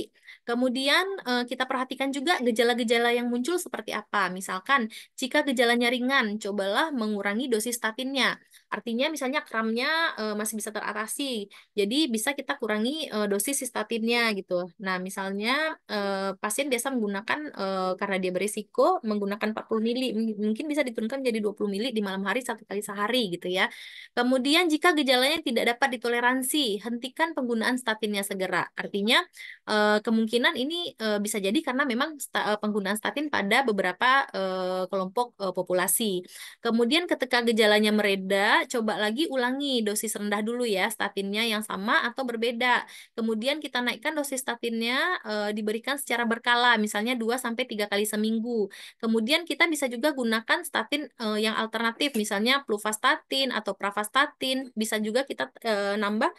Kemudian eh, kita perhatikan juga gejala-gejala yang muncul seperti apa. Misalkan jika gejalanya ringan, cobalah mengurangi dosis statinnya. Artinya misalnya kramnya uh, masih bisa teratasi. Jadi bisa kita kurangi uh, dosis sistatinnya gitu. Nah, misalnya uh, pasien biasa menggunakan uh, karena dia berisiko menggunakan 40 mili, mungkin bisa diturunkan jadi 20 mili di malam hari satu kali sehari gitu ya. Kemudian jika gejalanya tidak dapat ditoleransi, hentikan penggunaan statinnya segera. Artinya uh, kemungkinan ini uh, bisa jadi karena memang sta penggunaan statin pada beberapa uh, kelompok uh, populasi. Kemudian ketika gejalanya mereda coba lagi ulangi dosis rendah dulu ya statinnya yang sama atau berbeda. Kemudian kita naikkan dosis statinnya e, diberikan secara berkala, misalnya 2 sampai 3 kali seminggu. Kemudian kita bisa juga gunakan statin e, yang alternatif, misalnya fluvastatin atau pravastatin. Bisa juga kita e, nambah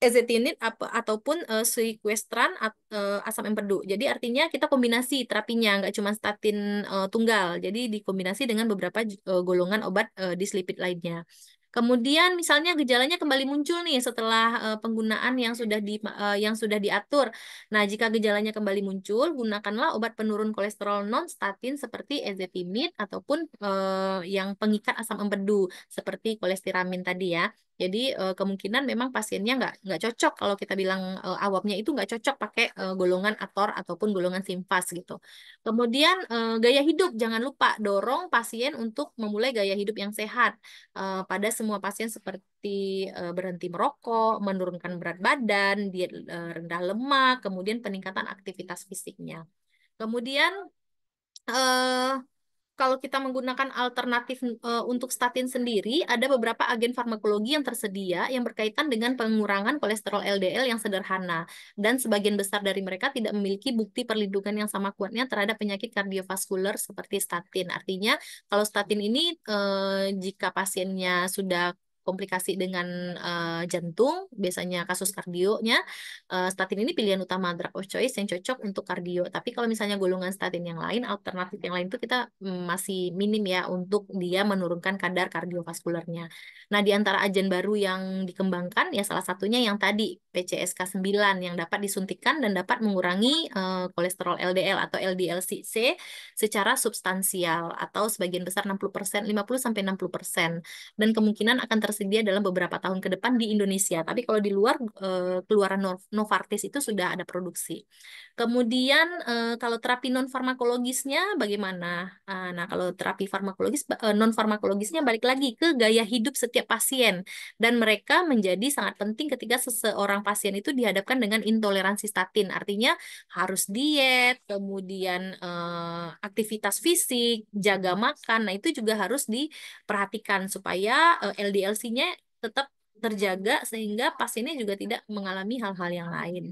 ezetinib apa ataupun uh, eh, sequestran at, uh, asam empedu. Jadi artinya kita kombinasi terapinya nggak cuma statin uh, tunggal. Jadi dikombinasi dengan beberapa uh, golongan obat uh, dislipid lainnya. Kemudian misalnya gejalanya kembali muncul nih setelah uh, penggunaan yang sudah di uh, yang sudah diatur. Nah, jika gejalanya kembali muncul, gunakanlah obat penurun kolesterol non statin seperti ezetimib ataupun uh, yang pengikat asam empedu seperti kolestiramin tadi ya. Jadi uh, kemungkinan memang pasiennya nggak nggak cocok kalau kita bilang uh, awapnya itu nggak cocok pakai uh, golongan ator ataupun golongan simfas gitu. Kemudian uh, gaya hidup jangan lupa dorong pasien untuk memulai gaya hidup yang sehat uh, pada semua pasien seperti uh, berhenti merokok, menurunkan berat badan, diet uh, rendah lemak, kemudian peningkatan aktivitas fisiknya. Kemudian kalau kita menggunakan alternatif uh, untuk statin sendiri, ada beberapa agen farmakologi yang tersedia yang berkaitan dengan pengurangan kolesterol LDL yang sederhana. Dan sebagian besar dari mereka tidak memiliki bukti perlindungan yang sama kuatnya terhadap penyakit kardiovaskular seperti statin. Artinya, kalau statin ini uh, jika pasiennya sudah komplikasi dengan uh, jantung, biasanya kasus kardionya, uh, statin ini pilihan utama drug of choice yang cocok untuk kardio. Tapi kalau misalnya golongan statin yang lain, alternatif yang lain itu kita mm, masih minim ya untuk dia menurunkan kadar kardiovaskulernya. Nah, di antara agen baru yang dikembangkan ya salah satunya yang tadi PCSK9 yang dapat disuntikan dan dapat mengurangi uh, kolesterol LDL atau LDL-C secara substansial atau sebagian besar 60%, 50 60%. Dan kemungkinan akan ter tersedia dalam beberapa tahun ke depan di Indonesia. Tapi kalau di luar eh, keluaran Novartis itu sudah ada produksi. Kemudian eh, kalau terapi non farmakologisnya bagaimana? Ah, nah, kalau terapi farmakologis eh, non farmakologisnya balik lagi ke gaya hidup setiap pasien dan mereka menjadi sangat penting ketika seseorang pasien itu dihadapkan dengan intoleransi statin. Artinya harus diet, kemudian aktivitas fisik, jaga makan. Nah, itu juga harus diperhatikan supaya LDL-C nutrisinya tetap terjaga sehingga pasiennya juga tidak mengalami hal-hal yang lain.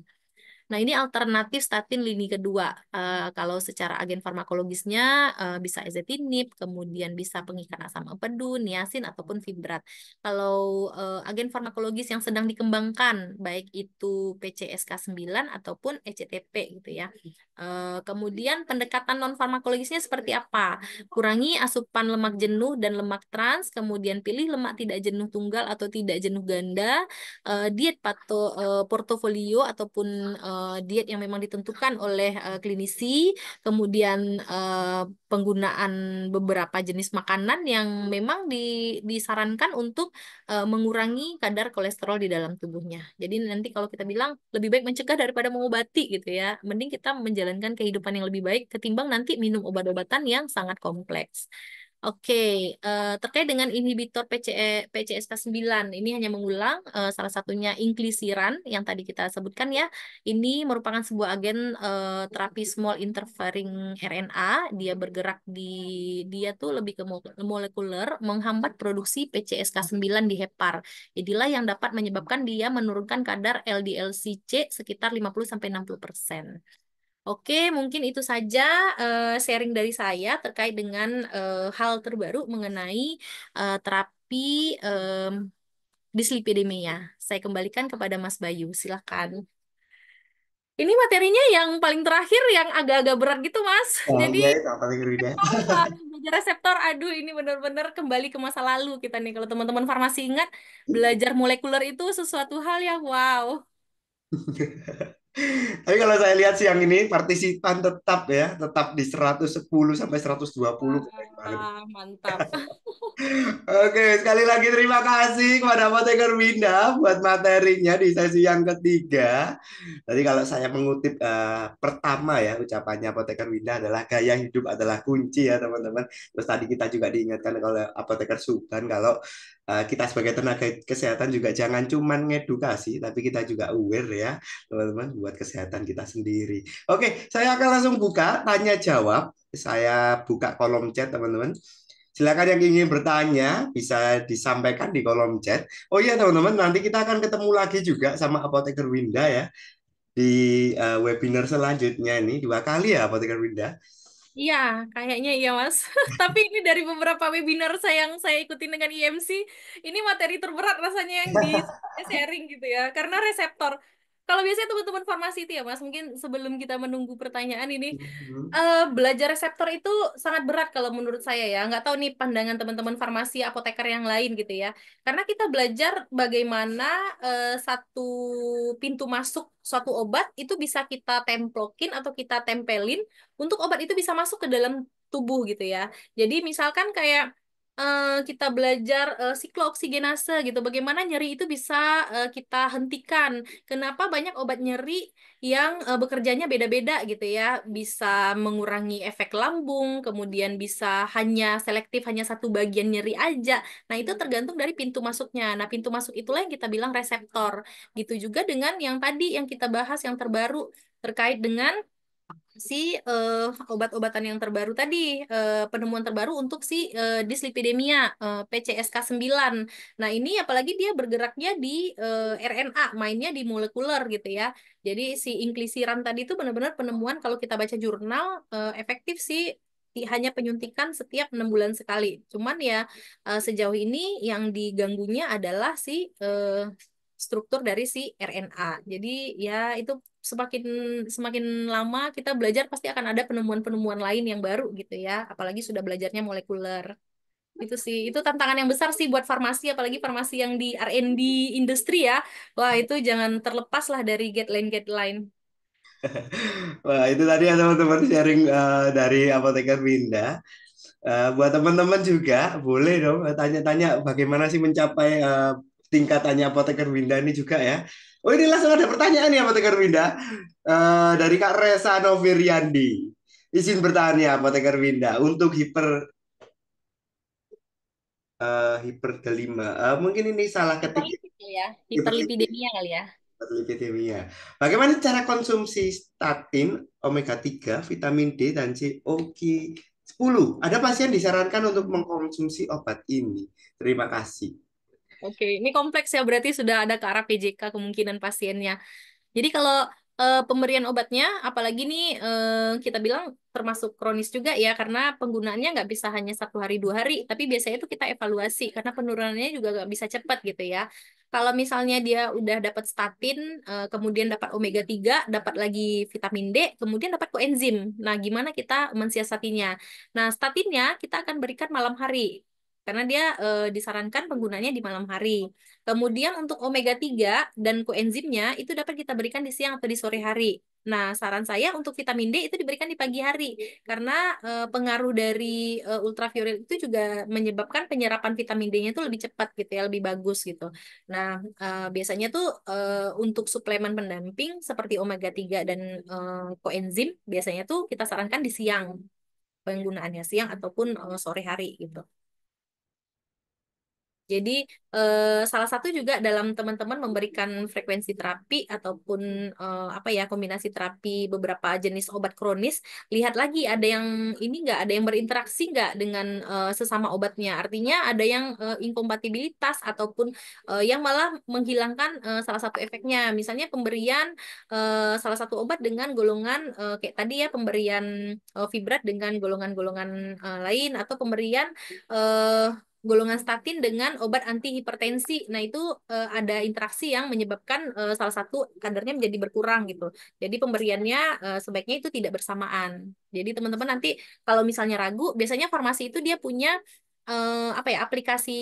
Nah, ini alternatif statin lini kedua. Uh, kalau secara agen farmakologisnya uh, bisa ezetinib, kemudian bisa pengikat asam empedu, niacin ataupun fibrat. Kalau uh, agen farmakologis yang sedang dikembangkan baik itu PCSK9 ataupun ECTP gitu ya. Uh, kemudian pendekatan non farmakologisnya seperti apa? Kurangi asupan lemak jenuh dan lemak trans, kemudian pilih lemak tidak jenuh tunggal atau tidak jenuh ganda, uh, diet pato uh, portofolio ataupun uh, uh, diet yang memang ditentukan oleh uh, klinisi, kemudian uh, penggunaan beberapa jenis makanan yang memang di, disarankan untuk uh, mengurangi kadar kolesterol di dalam tubuhnya. Jadi nanti kalau kita bilang lebih baik mencegah daripada mengobati gitu ya, mending kita menjalankan kehidupan yang lebih baik ketimbang nanti minum obat-obatan yang sangat kompleks. Oke, uh, terkait dengan inhibitor PCE, PCSK9, ini hanya mengulang uh, salah satunya inklisiran yang tadi kita sebutkan ya. Ini merupakan sebuah agen uh, terapi small interfering RNA. Dia bergerak di dia tuh lebih ke molekuler, menghambat produksi PCSK9 di hepar. Jadilah yang dapat menyebabkan dia menurunkan kadar LDLCC c sekitar 50 sampai persen. Oke, mungkin itu saja uh, sharing dari saya terkait dengan uh, hal terbaru mengenai uh, terapi um, dislipidemia. Saya kembalikan kepada Mas Bayu, silakan. Ini materinya yang paling terakhir yang agak-agak berat gitu, Mas. Oh, Jadi belajar reseptor, aduh ini benar-benar kembali ke masa lalu kita nih. Kalau teman-teman farmasi ingat, iya. belajar molekuler itu sesuatu hal yang wow.
Tapi kalau saya lihat siang ini partisipan tetap ya, tetap di 110 sampai 120. Ah,
ah, mantap.
Oke, sekali lagi terima kasih kepada Apoteker Winda buat materinya di sesi yang ketiga. Tadi kalau saya mengutip uh, pertama ya ucapannya Apoteker Winda adalah gaya hidup adalah kunci ya teman-teman. Terus tadi kita juga diingatkan kalau Apoteker Sultan kalau Eh, kita sebagai tenaga kesehatan juga jangan cuma ngedukasi tapi kita juga aware ya teman-teman buat kesehatan kita sendiri. Oke, saya akan langsung buka tanya jawab. Saya buka kolom chat teman-teman. Silakan yang ingin bertanya bisa disampaikan di kolom chat. Oh iya teman-teman, nanti kita akan ketemu lagi juga sama apoteker Winda ya di eh, webinar selanjutnya ini dua kali ya apoteker Winda.
Iya, kayaknya iya Mas. Tapi ini dari beberapa webinar saya yang saya ikuti dengan IMC, ini materi terberat rasanya yang di sharing gitu ya. Karena reseptor kalau biasanya teman-teman farmasi itu ya Mas, mungkin sebelum kita menunggu pertanyaan ini, mm uh, belajar reseptor itu sangat berat kalau menurut saya ya. Nggak tahu nih pandangan teman-teman farmasi, apoteker yang lain gitu ya. Karena kita belajar bagaimana uh, satu pintu masuk suatu obat itu bisa kita templokin atau kita tempelin untuk obat itu bisa masuk ke dalam tubuh gitu ya. Jadi misalkan kayak uh, kita belajar uh, oksigenase gitu. Bagaimana nyeri itu bisa uh, kita hentikan? Kenapa banyak obat nyeri yang uh, bekerjanya beda-beda gitu ya? Bisa mengurangi efek lambung, kemudian bisa hanya selektif hanya satu bagian nyeri aja. Nah, itu tergantung dari pintu masuknya. Nah, pintu masuk itulah yang kita bilang reseptor. Gitu juga dengan yang tadi yang kita bahas yang terbaru terkait dengan si uh, eh, obat-obatan yang terbaru tadi, uh, penemuan terbaru untuk si uh, dislipidemia PCSK 9. Nah, ini apalagi dia bergeraknya di RNA, mainnya di molekuler gitu ya. Jadi si inklisiran tadi itu benar-benar penemuan kalau kita baca jurnal efektif sih hanya penyuntikan setiap enam bulan sekali. Cuman ya sejauh ini yang diganggunya adalah si struktur dari si RNA. Jadi ya itu semakin semakin lama kita belajar pasti akan ada penemuan-penemuan lain yang baru gitu ya, apalagi sudah belajarnya molekuler. Itu sih, itu tantangan yang besar sih buat farmasi apalagi farmasi yang di R&D industri ya. Wah, itu jangan terlepas lah dari guideline line.
Wah, itu tadi ya teman-teman sharing uh, dari apoteker Winda. Uh, buat teman-teman juga boleh dong eh, tanya-tanya bagaimana sih mencapai uh, tingkatannya apoteker Winda ini juga ya. Oh ini langsung ada pertanyaan nih apoteker Winda uh, dari Kak Reza Noviriandi. Izin bertanya apoteker Winda untuk hiper uh, eh, kelima. Uh, eh, mungkin ini salah ketik.
Ya, hiperlipidemia kali ya.
Hiperlipidemia. Bagaimana cara konsumsi statin, omega 3, vitamin D dan C, Oke. 10. Ada pasien disarankan untuk mengkonsumsi obat ini. Terima kasih.
Oke, ini kompleks ya berarti sudah ada ke arah PJK kemungkinan pasiennya. Jadi kalau uh, pemberian obatnya, apalagi nih uh, kita bilang termasuk kronis juga ya, karena penggunaannya nggak bisa hanya satu hari dua hari, tapi biasanya itu kita evaluasi karena penurunannya juga nggak bisa cepat gitu ya. Kalau misalnya dia udah dapat statin, uh, kemudian dapat omega 3, dapat lagi vitamin D, kemudian dapat koenzim. Nah, gimana kita mensiasatinya? Nah, statinnya kita akan berikan malam hari karena dia e, disarankan penggunanya di malam hari. Kemudian untuk omega 3 dan koenzimnya itu dapat kita berikan di siang atau di sore hari. Nah, saran saya untuk vitamin D itu diberikan di pagi hari karena e, pengaruh dari e, ultraviolet itu juga menyebabkan penyerapan vitamin D-nya itu lebih cepat gitu ya, lebih bagus gitu. Nah, e, biasanya tuh e, untuk suplemen pendamping seperti omega 3 dan e, koenzim biasanya tuh kita sarankan di siang penggunaannya siang ataupun sore hari gitu. Jadi eh, salah satu juga dalam teman-teman memberikan frekuensi terapi ataupun eh, apa ya kombinasi terapi beberapa jenis obat kronis, lihat lagi ada yang ini nggak, ada yang berinteraksi nggak dengan eh, sesama obatnya. Artinya ada yang eh, inkompatibilitas ataupun eh, yang malah menghilangkan eh, salah satu efeknya. Misalnya pemberian eh, salah satu obat dengan golongan eh, kayak tadi ya pemberian eh, fibrat dengan golongan-golongan eh, lain atau pemberian eh, golongan statin dengan obat antihipertensi. Nah, itu uh, ada interaksi yang menyebabkan uh, salah satu kadarnya menjadi berkurang gitu. Jadi pemberiannya uh, sebaiknya itu tidak bersamaan. Jadi teman-teman nanti kalau misalnya ragu, biasanya farmasi itu dia punya uh, apa ya aplikasi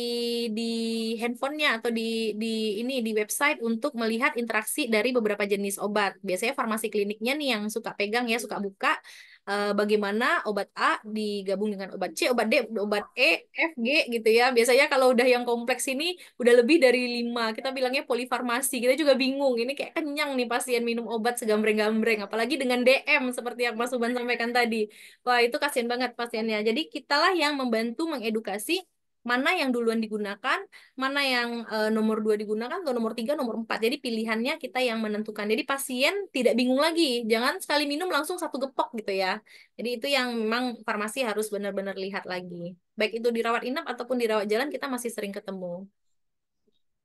di handphonenya atau di di ini di website untuk melihat interaksi dari beberapa jenis obat. Biasanya farmasi kliniknya nih yang suka pegang ya, suka buka uh, bagaimana obat A digabung dengan obat C, obat D, obat E, F, G gitu ya. Biasanya kalau udah yang kompleks ini udah lebih dari lima. Kita bilangnya polifarmasi. Kita juga bingung. Ini kayak kenyang nih pasien minum obat segambreng-gambreng. Apalagi dengan DM seperti yang Mas Uban sampaikan tadi. Wah itu kasihan banget pasiennya. Jadi kitalah yang membantu mengedukasi mana yang duluan digunakan, mana yang e, nomor dua digunakan, atau nomor tiga, nomor empat. Jadi pilihannya kita yang menentukan. Jadi pasien tidak bingung lagi, jangan sekali minum langsung satu gepok gitu ya. Jadi itu yang memang farmasi harus benar-benar lihat lagi. Baik itu dirawat inap ataupun dirawat jalan, kita masih sering ketemu.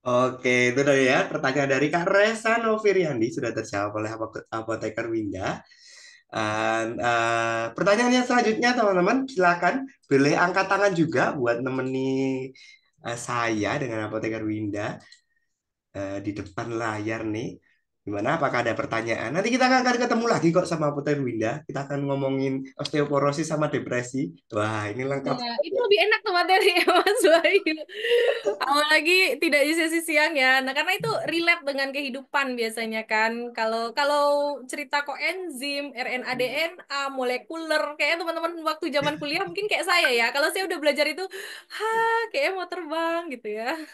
Oke, itu dong ya. Pertanyaan dari Kak Resa Noviriandi sudah terjawab oleh apoteker Winda. Uh, uh, eh, pertanyaannya selanjutnya teman-teman silakan boleh angkat tangan juga buat nemeni uh, saya dengan apoteker Winda uh, di depan layar nih. Gimana? Apakah ada pertanyaan? Nanti kita akan ketemu lagi kok sama Putri Winda. Kita akan ngomongin osteoporosis sama depresi. Wah, ini lengkap. Ya,
itu lebih enak tuh materi Mas Wahyu. Apalagi tidak di sesi siang ya. Nah, karena itu relate dengan kehidupan biasanya kan. Kalau kalau cerita kok enzim RNA, DNA, molekuler, kayaknya teman-teman waktu zaman kuliah mungkin kayak saya ya. Kalau saya udah belajar itu, ha, kayak mau terbang gitu ya.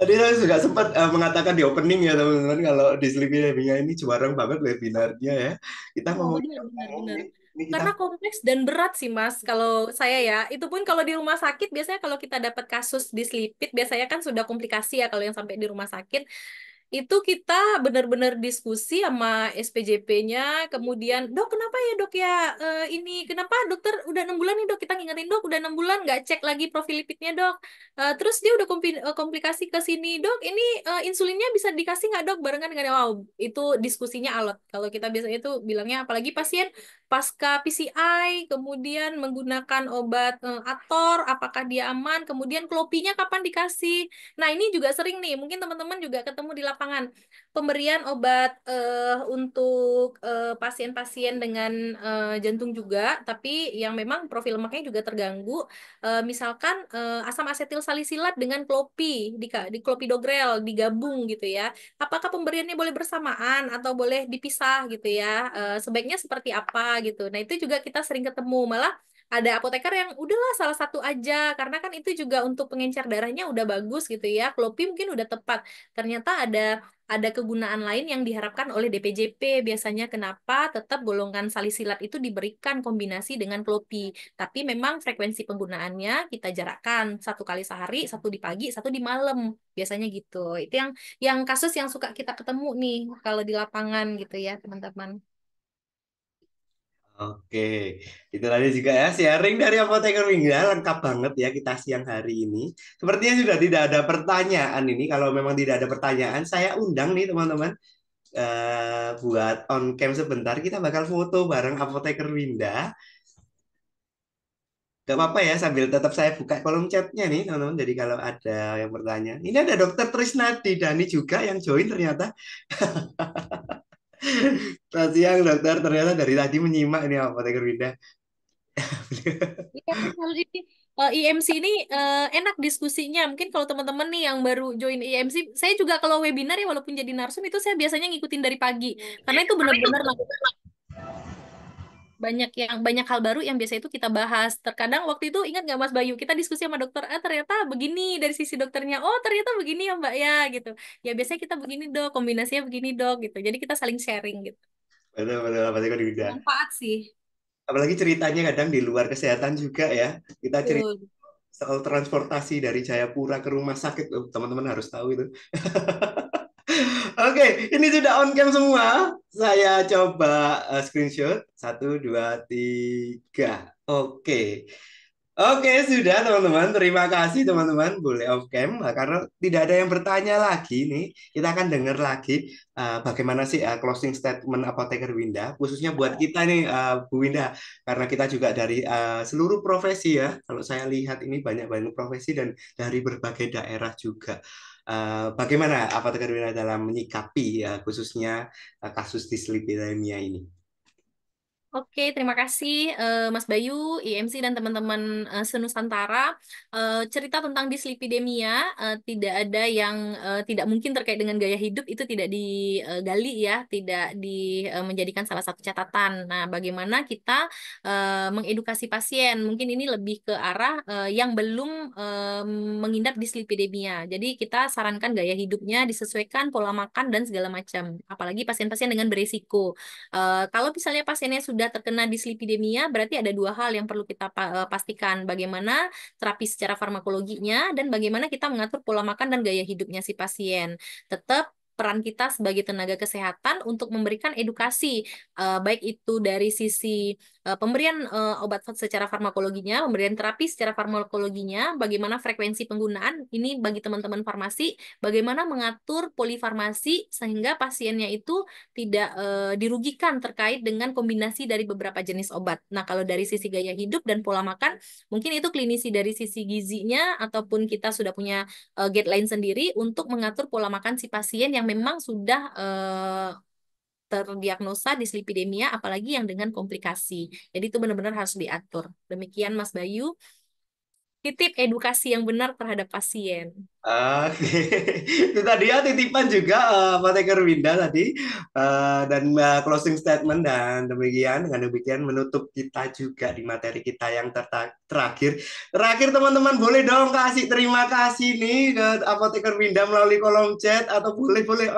Tadi saya juga sempat uh, mengatakan di opening ya teman-teman kalau di Sleepy Havingnya ini jarang banget webinarnya ya. Kita oh,
benar, oh, kita... Karena kompleks dan berat sih mas kalau saya ya. Itu pun kalau di rumah sakit biasanya kalau kita dapat kasus dislipid biasanya kan sudah komplikasi ya kalau yang sampai di rumah sakit itu kita benar-benar diskusi sama SPJP-nya, kemudian dok kenapa ya dok ya eh, ini kenapa dokter udah enam bulan nih dok kita ngingetin dok udah enam bulan nggak cek lagi profil lipidnya dok, eh, terus dia udah eh, komplikasi ke sini dok ini insulinnya bisa dikasih nggak dok barengan dengan wow itu diskusinya alot kalau kita biasanya itu bilangnya apalagi pasien pasca PCI kemudian menggunakan obat eh, ator apakah dia aman kemudian klopinya kapan dikasih, nah ini juga sering nih mungkin teman-teman juga ketemu di lapangan lapangan. Pemberian obat uh, untuk eh, pasien-pasien uh, dengan uh, jantung juga, tapi yang memang profil lemaknya juga terganggu. Uh, misalkan uh, asam asetil salisilat dengan klopi, di, di klopidogrel digabung gitu ya. Apakah pemberiannya boleh bersamaan atau boleh dipisah gitu ya? Uh, sebaiknya seperti apa gitu. Nah itu juga kita sering ketemu malah ada apoteker yang udahlah salah satu aja karena kan itu juga untuk pengencer darahnya udah bagus gitu ya klopi mungkin udah tepat ternyata ada ada kegunaan lain yang diharapkan oleh DPJP biasanya kenapa tetap golongan salisilat itu diberikan kombinasi dengan klopi tapi memang frekuensi penggunaannya kita jarakkan satu kali sehari satu di pagi satu di malam biasanya gitu itu yang yang kasus yang suka kita ketemu nih kalau di lapangan gitu ya teman-teman
Oke, itu tadi juga ya sharing dari apoteker Winda lengkap banget ya kita siang hari ini. Sepertinya sudah tidak ada pertanyaan ini. Kalau memang tidak ada pertanyaan, saya undang nih teman-teman uh, buat on cam sebentar. Kita bakal foto bareng apoteker Winda. Gak apa-apa ya sambil tetap saya buka kolom chatnya nih teman-teman. Jadi kalau ada yang bertanya, ini ada dokter Trisnadi Dani juga yang join ternyata. Selamat siang dokter, ternyata dari tadi menyimak nih apoteker Winda.
Iya, kalau eh, ini uh, eh, IMC ini uh, enak diskusinya. Mungkin kalau teman-teman nih yang baru join IMC, saya juga kalau webinar ya walaupun jadi narsum itu saya biasanya ngikutin dari pagi. Karena itu iya. benar-benar banyak yang banyak hal baru yang biasa itu kita bahas. Terkadang waktu itu ingat nggak Mas Bayu kita diskusi sama dokter ah ternyata begini dari sisi dokternya oh ternyata begini ya Mbak ya gitu. Ya biasanya kita begini dok kombinasinya begini dok gitu. Jadi kita saling sharing gitu.
Betul betul apa
Manfaat sih.
Apalagi ceritanya kadang di luar kesehatan juga ya kita cerita betul. soal transportasi dari Jayapura ke rumah sakit teman-teman harus tahu itu. Oke, okay, ini sudah on cam semua. Saya coba uh, screenshot. Satu, dua, tiga. Oke. Okay. Oke, okay, sudah teman-teman. Terima kasih teman-teman. Boleh off cam. Nah, karena tidak ada yang bertanya lagi nih. Kita akan dengar lagi uh, bagaimana sih uh, closing statement apoteker Winda. Khususnya buat kita nih, uh, Bu Winda. Karena kita juga dari uh, seluruh profesi ya. Kalau saya lihat ini banyak banyak profesi dan dari berbagai daerah juga. Eh, bagaimana apa Wira dalam menyikapi ya, khususnya uh, kasus dislipidemia ini?
Oke, terima kasih uh, Mas Bayu, IMC dan teman-teman uh, eh, senusantara. Uh, eh, cerita tentang dislipidemia uh, tidak ada yang uh, tidak mungkin terkait dengan gaya hidup itu tidak digali ya, tidak di uh, menjadikan salah satu catatan. Nah, bagaimana kita uh, mengedukasi pasien? Mungkin ini lebih ke arah uh, yang belum uh, mengindap dislipidemia. Jadi kita sarankan gaya hidupnya disesuaikan pola makan dan segala macam, apalagi pasien-pasien dengan beresiko. Uh, kalau misalnya pasiennya sudah sudah terkena dislipidemia, berarti ada dua hal yang perlu kita eh, pastikan. Bagaimana terapi secara farmakologinya, dan bagaimana kita mengatur pola makan dan gaya hidupnya si pasien. Tetap peran kita sebagai tenaga kesehatan untuk memberikan edukasi, eh, baik itu dari sisi Eh, pemberian uh, obat secara farmakologinya, pemberian terapi secara farmakologinya, bagaimana frekuensi penggunaan ini bagi teman-teman farmasi, bagaimana mengatur polifarmasi sehingga pasiennya itu tidak uh, dirugikan terkait dengan kombinasi dari beberapa jenis obat. Nah, kalau dari sisi gaya hidup dan pola makan, mungkin itu klinisi dari sisi gizinya ataupun kita sudah punya uh, guideline sendiri untuk mengatur pola makan si pasien yang memang sudah uh, terdiagnosa dislipidemia apalagi yang dengan komplikasi. Jadi itu benar-benar harus diatur. Demikian Mas Bayu. Titip edukasi yang benar terhadap pasien.
Oke, okay. itu tadi ya titipan juga uh, eh, Pak Teker Winda tadi uh, dan uh, closing statement dan demikian dengan demikian menutup kita juga di materi kita yang terakhir. Terakhir teman-teman boleh dong kasih terima kasih nih ke Apoteker Winda melalui kolom chat atau boleh boleh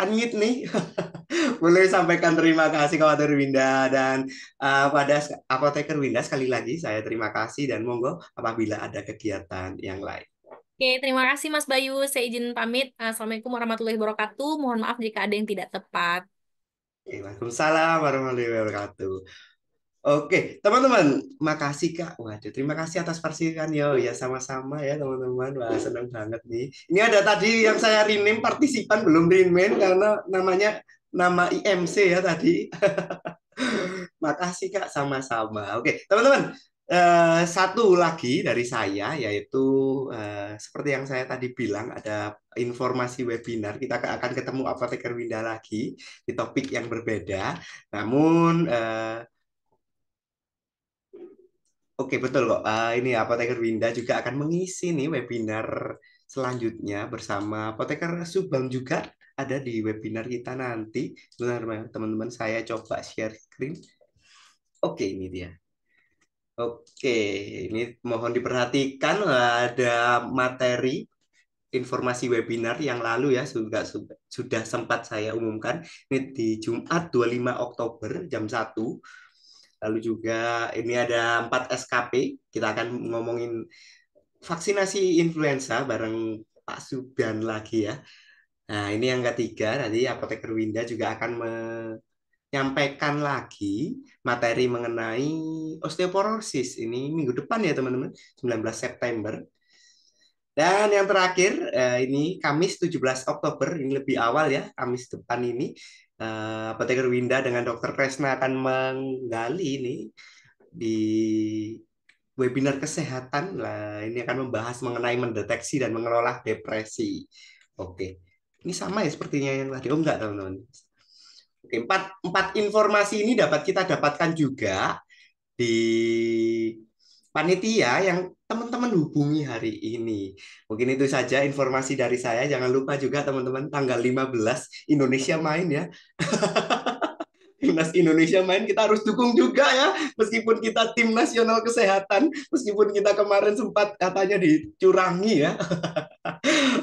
unmute nih. Boleh sampaikan terima kasih kepada Winda dan uh, pada apoteker Winda sekali lagi saya terima kasih dan monggo apabila ada kegiatan yang lain.
Oke, terima kasih Mas Bayu. Saya izin pamit. Eh, Assalamualaikum warahmatullahi wabarakatuh. Mohon maaf jika ada yang tidak tepat.
Waalaikumsalam warahmatullahi wabarakatuh. Oke, teman-teman, makasih Kak. Waduh, terima kasih atas persiapan yo. Ya sama-sama ya teman-teman. Wah, senang banget nih. Ini ada tadi yang saya rename partisipan belum rename karena namanya nama IMC ya tadi. makasih Kak, sama-sama. Oke, teman-teman, eh, satu lagi dari saya yaitu eh, seperti yang saya tadi bilang ada informasi webinar kita akan ketemu apoteker Winda lagi di topik yang berbeda. Namun eh, Oke, betul kok. Uh, ini apoteker Winda juga akan mengisi nih webinar selanjutnya bersama apoteker Subang juga ada di webinar kita nanti. Sebentar, teman-teman, saya coba share screen. Oke, ini dia. Oke, ini mohon diperhatikan ada materi informasi webinar yang lalu ya sudah sudah sempat saya umumkan ini di Jumat 25 Oktober jam 1 Lalu juga ini ada empat SKP, kita akan ngomongin vaksinasi influenza bareng Pak Subhan lagi ya. Nah, ini yang ketiga, nanti apoteker Winda juga akan menyampaikan lagi materi mengenai osteoporosis. Ini minggu depan ya teman-teman, 19 September. Dan yang terakhir, eh, ini Kamis 17 Oktober, ini lebih awal ya, Kamis depan ini, Eh, apoteker Winda dengan Dokter Presna akan menggali ini di webinar kesehatan lah ini akan membahas mengenai mendeteksi dan mengelola depresi. Oke. Ini sama ya sepertinya yang tadi. Oh enggak teman-teman. Oke, empat, empat informasi ini dapat kita dapatkan juga di panitia yang teman-teman hubungi hari ini. Mungkin itu saja informasi dari saya. Jangan lupa juga teman-teman tanggal 15 Indonesia main ya. Timnas Indonesia main kita harus dukung juga ya. Meskipun kita tim nasional kesehatan, meskipun kita kemarin sempat katanya dicurangi ya.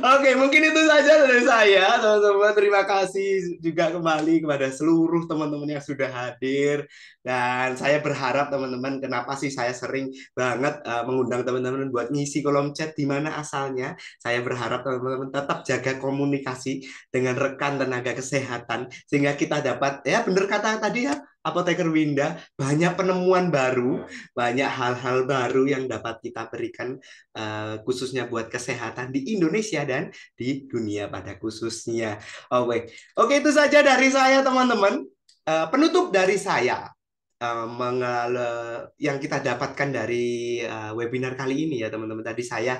Oke, mungkin itu saja dari saya, teman-teman. Terima kasih juga kembali kepada seluruh teman-teman yang sudah hadir. Dan saya berharap teman-teman, kenapa sih saya sering banget uh, mengundang teman-teman buat ngisi kolom chat di mana asalnya. Saya berharap teman-teman tetap jaga komunikasi dengan rekan tenaga kesehatan sehingga kita dapat ya benar kata tadi ya apoteker Winda, banyak penemuan baru, banyak hal-hal baru yang dapat kita berikan uh, khususnya buat kesehatan di Indonesia dan di dunia pada khususnya. Oke, Oke, itu saja dari saya teman-teman. Uh, penutup dari saya uh, yang kita dapatkan dari uh, webinar kali ini ya teman-teman. Tadi saya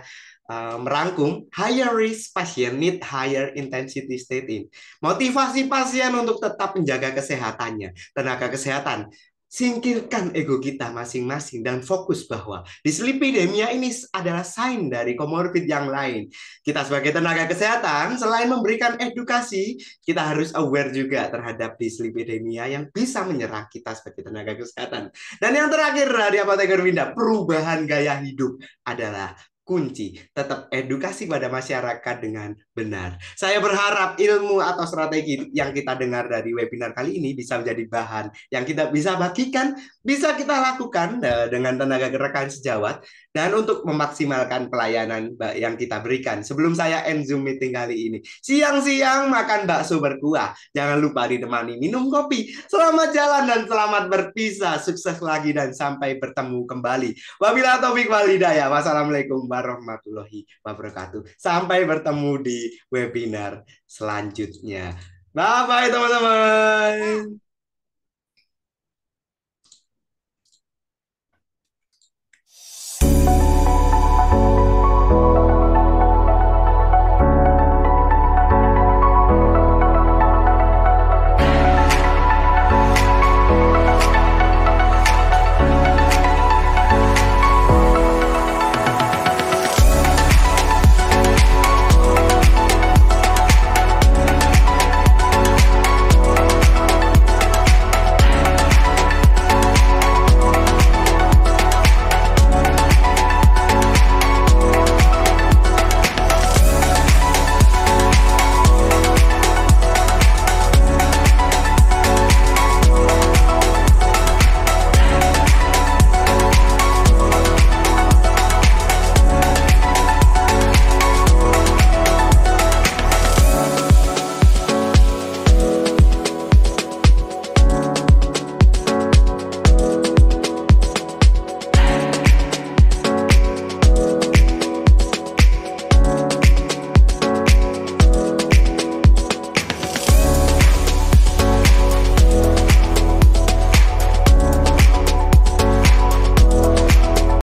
uh, merangkum higher risk pasien need higher intensity state in. Motivasi pasien untuk tetap menjaga kesehatannya, tenaga kesehatan singkirkan ego kita masing-masing dan fokus bahwa dislipidemia ini adalah sign dari komorbid yang lain. Kita sebagai tenaga kesehatan selain memberikan edukasi, kita harus aware juga terhadap dislipidemia yang bisa menyerang kita sebagai tenaga kesehatan. Dan yang terakhir dari Apoteker Winda, perubahan gaya hidup adalah kunci. Tetap edukasi pada masyarakat dengan Benar. Saya berharap ilmu atau strategi yang kita dengar dari webinar kali ini bisa menjadi bahan yang kita bisa bagikan, bisa kita lakukan eh, dengan tenaga gerakan sejawat dan untuk memaksimalkan pelayanan eh, yang kita berikan. Sebelum saya end Zoom meeting kali ini, siang-siang makan bakso berkuah. Jangan lupa ditemani minum kopi. Selamat jalan dan selamat berpisah. Sukses lagi dan sampai bertemu kembali. Wabillahi taufik walhidayah. Wassalamualaikum warahmatullahi wabarakatuh. Sampai bertemu di webinar selanjutnya. Bye bye teman-teman.